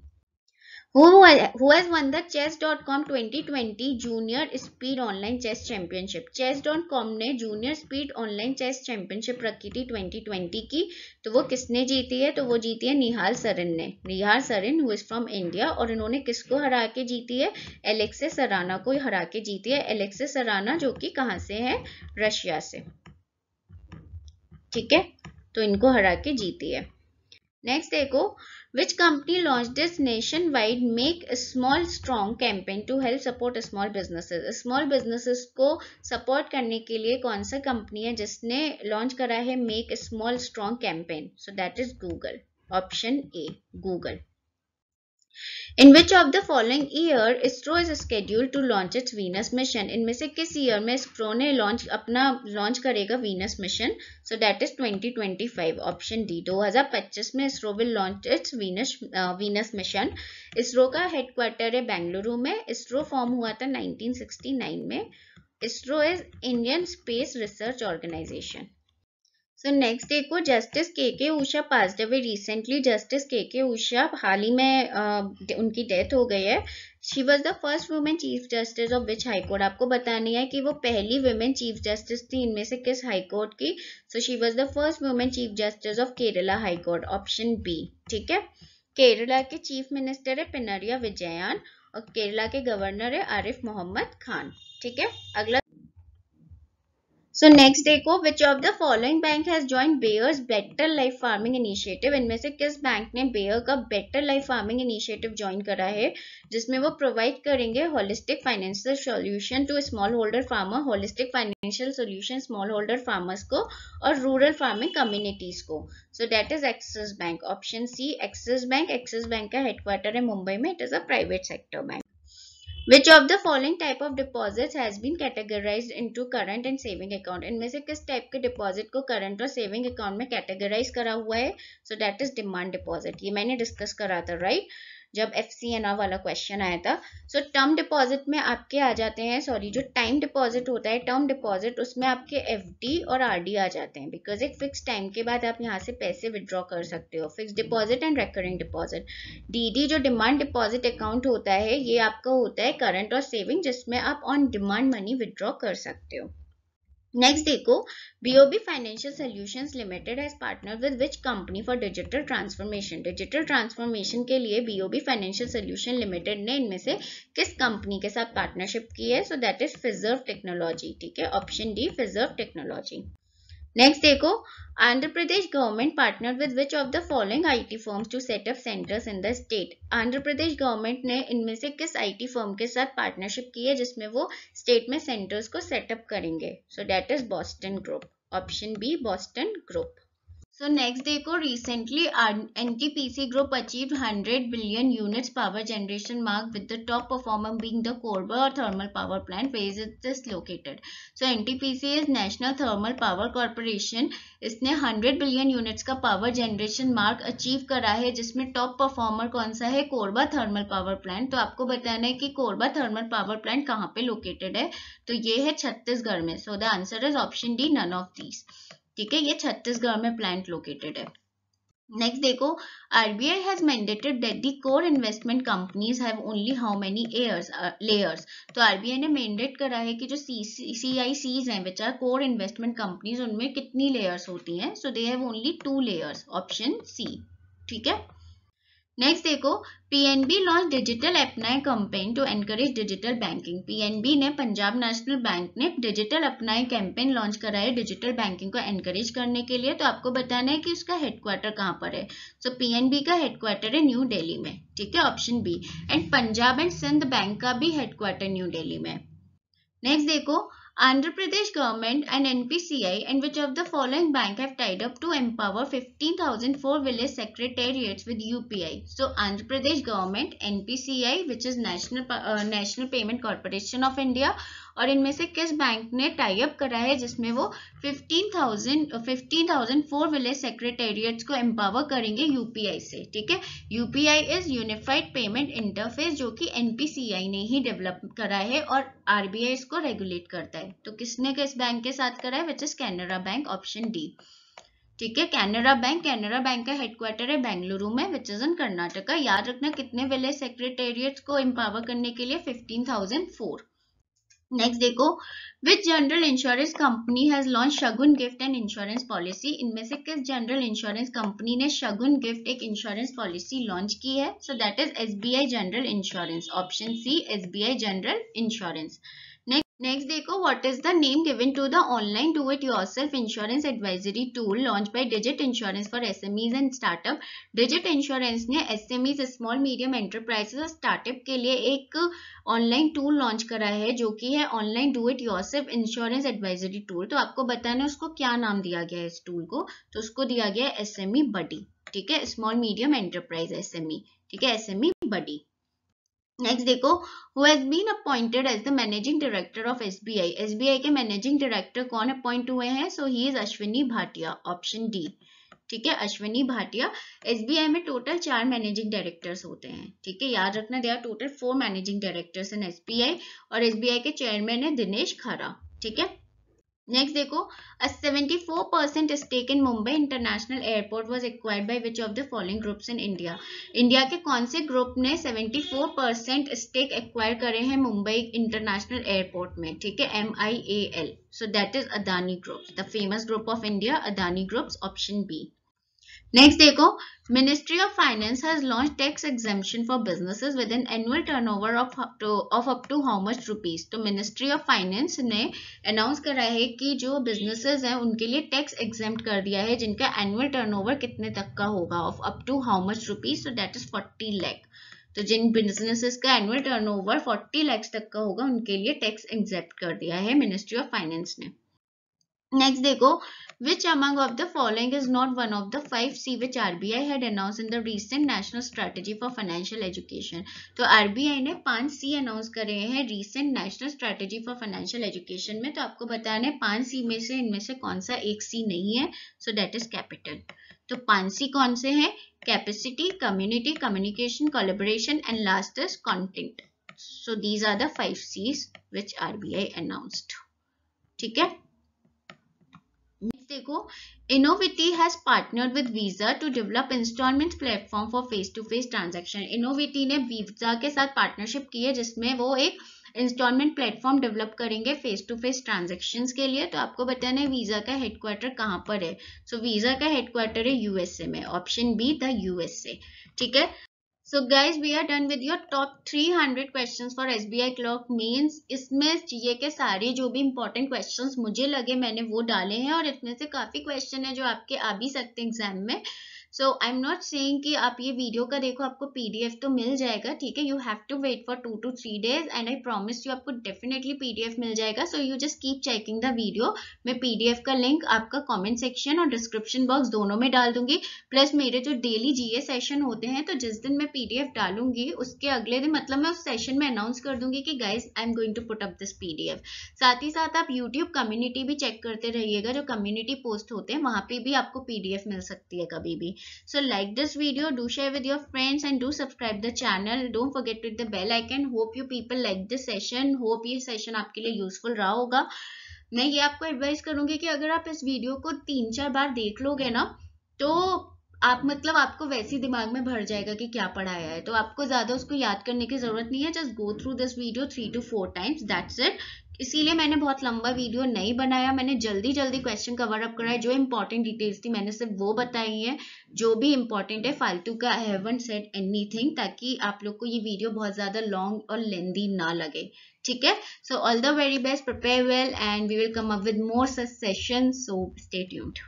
who has won the chess.com 2020 junior speed online chess championship chess.com ने junior speed online chess championship रखी थी 2020 की तो वो किसने जीती है तो वो जीती है निहाल सरन ने Nihal Sarin who is from India और इन्होंने किसको हरा के जीती है एलेक्से सराना को हरा के जीती है एलेक्से सराना जो कि कहाँ से है रशिया से ठीक है तो इनको हरा के जीती है नेक्स्ट देखो which company launch this nationwide make small strong campaign to help support small businesses small businesses को सपोर्ट करने के लिए कौन सा कंपनी है जिसने लॉन्च करा है make small strong campaign so that is Google option A Google in which of the following year ISRO is scheduled to launch its Venus mission इनमें से किस ईयर में इसरो ने लॉन्च अपना लॉन्च करेगा Venus mission so that is 2025 option D 2025 में ISRO will launch its Venus Venus mission ISRO का headquarter है बेंगलुरु में इसरो फॉर्म हुआ था 1969 में ISRO is Indian space research organisation so next देखो justice K K Usha pass away recently justice K K Usha हाल ही में आ, उनकी डेथ हो गई है she was the first women chief justice of which high court आपको बतानी है कि वो पहली वुमेन चीफ जस्टिस थी इनमें से किस हाई कोर्ट की so she was the first women chief justice of Kerala high court option B ठीक है केरला के चीफ मिनिस्टर है पिनरिया विजयान और केरला के गवर्नर है आरिफ मोहम्मद खान ठीक है अगला सो नेक्स्ट देखो which of the following bank has join Bayer's better life farming initiative इनमें से किस बैंक ने बेयर का better life farming initiative join करा है जिसमें वो प्रोवाइड करेंगे holistic financial solution to small holder farmer holistic financial solution small holder farmers को और रूरल फार्मिंग कम्युनिटीज को so that is Axis bank option C Axis bank Axis bank का हेडक्वार्टर है मुंबई में it is a private sector bank Which of the following type of deposits has been categorized into current and saving account? इनमें से किस type के deposit को current और saving account में categorize करा हुआ है? So that is demand deposit. ये मैंने discuss करा था, right? जब एफ सी एन वाला क्वेश्चन आया था सो टर्म डिपॉजिट में आपके आ जाते हैं सॉरी जो टाइम डिपॉजिट होता है टर्म डिपॉजिट उसमें आपके एफ डी और आर डी आ जाते हैं बिकॉज एक फिक्स टाइम के बाद आप यहाँ से पैसे विदड्रॉ कर सकते हो fix deposit and recurring deposit D D जो डिमांड डिपॉजिट अकाउंट होता है ये आपका होता है करंट और सेविंग जिसमें आप ऑन डिमांड मनी विदड्रॉ कर सकते हो नेक्स्ट देखो BOB financial solutions limited as partner with which company for digital transformation digital transformation के लिए बीओबी फाइनेंशियल सोल्यूशन लिमिटेड ने इनमें से किस कंपनी के साथ पार्टनरशिप की है so that is Fiserv technology ठीक है option D Fiserv technology next देखो Andhra Pradesh government partner with which of the following IT firms to set up centres in the state Andhra Pradesh government ने इनमें से किस आईटी फर्म के साथ पार्टनरशिप की है जिसमें वो स्टेट में सेंटर्स को सेटअप करेंगे so that is Boston group option B Boston group so next देखो recently N T P C group achieve hundred billion units power generation mark with the top performer being the Korba और thermal power plant which is located so N T P C is national thermal power corporation इसने hundred billion units का power generation mark achieve करा है जिसमें top performer कौन सा है Korba thermal power plant तो आपको बताना है कि कोरबा थर्मल पावर प्लांट कहाँ पे लोकेटेड है तो ये है छत्तीसगढ़ में so the answer is option D none of these ठीक है ये छत्तीसगढ़ में प्लांट लोकेटेड है नेक्स्ट देखो RBI has mandated that the core investment companies have only how many airs layers तो आरबीआई ने मैंडेट करा है कि जो सी आई सीज हैं बेचार कोर इन्वेस्टमेंट कंपनीज उनमें कितनी लेयर्स होती हैं so they have only two layers option C ठीक है नेक्स्ट देखो PNB launch digital Apnaye campaign to encourage digital banking PNB ने पंजाब नेशनल बैंक ने डिजिटल अपनाए कैंपेन लॉन्च करा है डिजिटल बैंकिंग को एनकरेज करने के लिए तो आपको बताना है कि उसका हेडक्वार्टर कहाँ पर है सो एन पीएनबी का हेडक्वार्टर है न्यू दिल्ली में ठीक है option B and Punjab and Sindh bank का भी हेडक्वार्टर न्यू डेली में नेक्स्ट देखो Andhra Pradesh government and NPCI and which of the following bank have tied up to empower 15,000 four village secretariats with UPI. So Andhra Pradesh government, NPCI which is National, uh, National Payment Corporation of India और इनमें से किस bank ने type करा है जिसमें वो 15,000 thousand four village सेक्रेटेरिएट्स को एम्पावर करेंगे यूपीआई से ठीक है UPI is unified payment interface जो कि एनपीसीआई ने ही डेवलप करा है और आरबीआई इसको रेगुलेट करता है तो किसने किस बैंक के साथ करा है विच is Canara bank option D ठीक है कैनरा बैंक कैनरा बैंक का हेडक्वार्टर है बेंगलुरु में विच इज इन कर्नाटका याद रखना कितने विलेज सेक्रेटेरिएट्स को एम्पावर करने के लिए फिफ्टीन थाउजेंड फोर नेक्स्ट देखो which general insurance company has launch Shagun gift and insurance policy इनमें से किस जनरल इंश्योरेंस कंपनी ने शगुन गिफ्ट एक इंश्योरेंस पॉलिसी लॉन्च की है so that is I general insurance option C I general insurance next देखो what is the name given to the online do it yourself insurance advisory tool launch by digit insurance for SMEs and startup digit insurance ने SMEs small medium enterprises और startup के लिए एक online tool launch करा है जो कि है online do it yourself insurance advisory tool तो आपको बताना उसको क्या नाम दिया गया है इस टूल को तो उसको दिया गया है एस बडी e ठीक है स्मॉल मीडियम एंटरप्राइज एस ठीक है एस बडी नेक्स्ट देखो who has been appointed as the managing director of SBI SBI के मैनेजिंग डायरेक्टर कौन अपॉइंट हुए हैं so he is Ashwini Bhatia option D ठीक है अश्विनी भाटिया एसबीआई में टोटल चार मैनेजिंग डायरेक्टर्स होते हैं ठीक है याद रखना they are total four managing directors in SBI और एसबीआई के चेयरमैन है दिनेश खरा ठीक है नेक्स्ट देखो seventy four percent stake in Mumbai international airport was acquired by which of the following groups in India India के कौन से ग्रुप ने seventy four percent stake acquire करे हैं मुंबई इंटरनेशनल एयरपोर्ट में ठीक है M I A L so that is Adani group the famous group of India Adani groups option B next देखो ministry of finance has launch tax exemption for businesses with an annual turnover of of to, how much to तो ministry of finance ने announce करा है कि जो businesses हैं उनके लिए टैक्स एग्जेम्प्ट कर दिया है जिनका एनुअल टर्नओवर कितने तक का होगा of up to how much rupees तो दैट इज फोर्टी लैख तो जिन बिजनेसेस का एनुअल टर्नओवर 40 लाख तक का होगा उनके लिए टैक्स एग्जेप्ट कर दिया है मिनिस्ट्री ऑफ फाइनेंस ने नेक्स्ट देखो which among of the following is not one of the five C which RBI had announce in the recent national strategy for financial education तो आरबीआई ने पांच C announce करे हैं recent national strategy for financial education में तो आपको बताना है पांच सी में से इनमें से कौन सा एक सी नहीं है सो दैट इज कैपिटल तो पांच सी कौन से हैं capacity community communication collaboration and last is content so these are the five Cs which R B I announced ठीक है देखो Innoviti has partner with Visa to develop installment platform for face to face transaction Innoviti ने Visa के साथ partnership की है जिसमें वो एक इंस्टॉलमेंट प्लेटफॉर्म डेवलप करेंगे फेस टू फेस ट्रांजेक्शन के लिए तो आपको बताना है वीज़ा का हेडक्वार्टर कहाँ पर है सो so, वीज़ा का हेडक्वार्टर है यूएसए में ऑप्शन बी द यूएसए ठीक है so guys we are done with your top three hundred question for S B I clerk means इसमें चाहिए के सारे जो भी इंपॉर्टेंट क्वेश्चन मुझे लगे मैंने वो डाले हैं और इसमें से काफ़ी क्वेश्चन है जो आपके आ भी सकते हैं एग्जाम में so I am not saying कि आप ये वीडियो का देखो आपको पीडीएफ तो मिल जाएगा ठीक है you have to wait for two two three days and I promise you आपको डेफिनेटली पीडीएफ मिल जाएगा so you just keep checking the video मैं पीडीएफ का लिंक आपका कमेंट सेक्शन और डिस्क्रिप्शन बॉक्स दोनों में डाल दूंगी प्लस मेरे जो डेली जीए सेशन होते हैं तो जिस दिन मैं पीडीएफ डालूंगी उसके अगले दिन मतलब मैं उस सेशन में अनाउंस कर दूंगी कि guys I am going to put up this PDF साथ ही साथ आप यूट्यूब कम्युनिटी भी चेक करते रहिएगा जो कम्युनिटी पोस्ट होते हैं वहां पे भी आपको पीडीएफ मिल सकती है कभी भी so like this video do share with your friends and do subscribe the channel don't forget to hit the bell icon hope you people like this session hope ye session aapke liye useful raha hoga मैं ये आपको advice करूंगी कि अगर आप इस video को तीन चार बार देख लोगे ना तो आप मतलब आपको वैसे ही दिमाग में भर जाएगा कि क्या पढ़ाया है तो आपको ज्यादा उसको याद करने की जरूरत नहीं है just go through this video three two four times that's it इसीलिए मैंने बहुत लंबा वीडियो नहीं बनाया मैंने जल्दी जल्दी क्वेश्चन कवर अप कराया जो इंपॉर्टेंट डिटेल्स थी मैंने सिर्फ वो बताई है जो भी इंपॉर्टेंट है फालतू का आई हैवन सेट एनीथिंग ताकि आप लोग को ये वीडियो बहुत ज़्यादा लॉन्ग और लेंदी ना लगे ठीक है so all the very best prepare well and we will come up with more session so stay tuned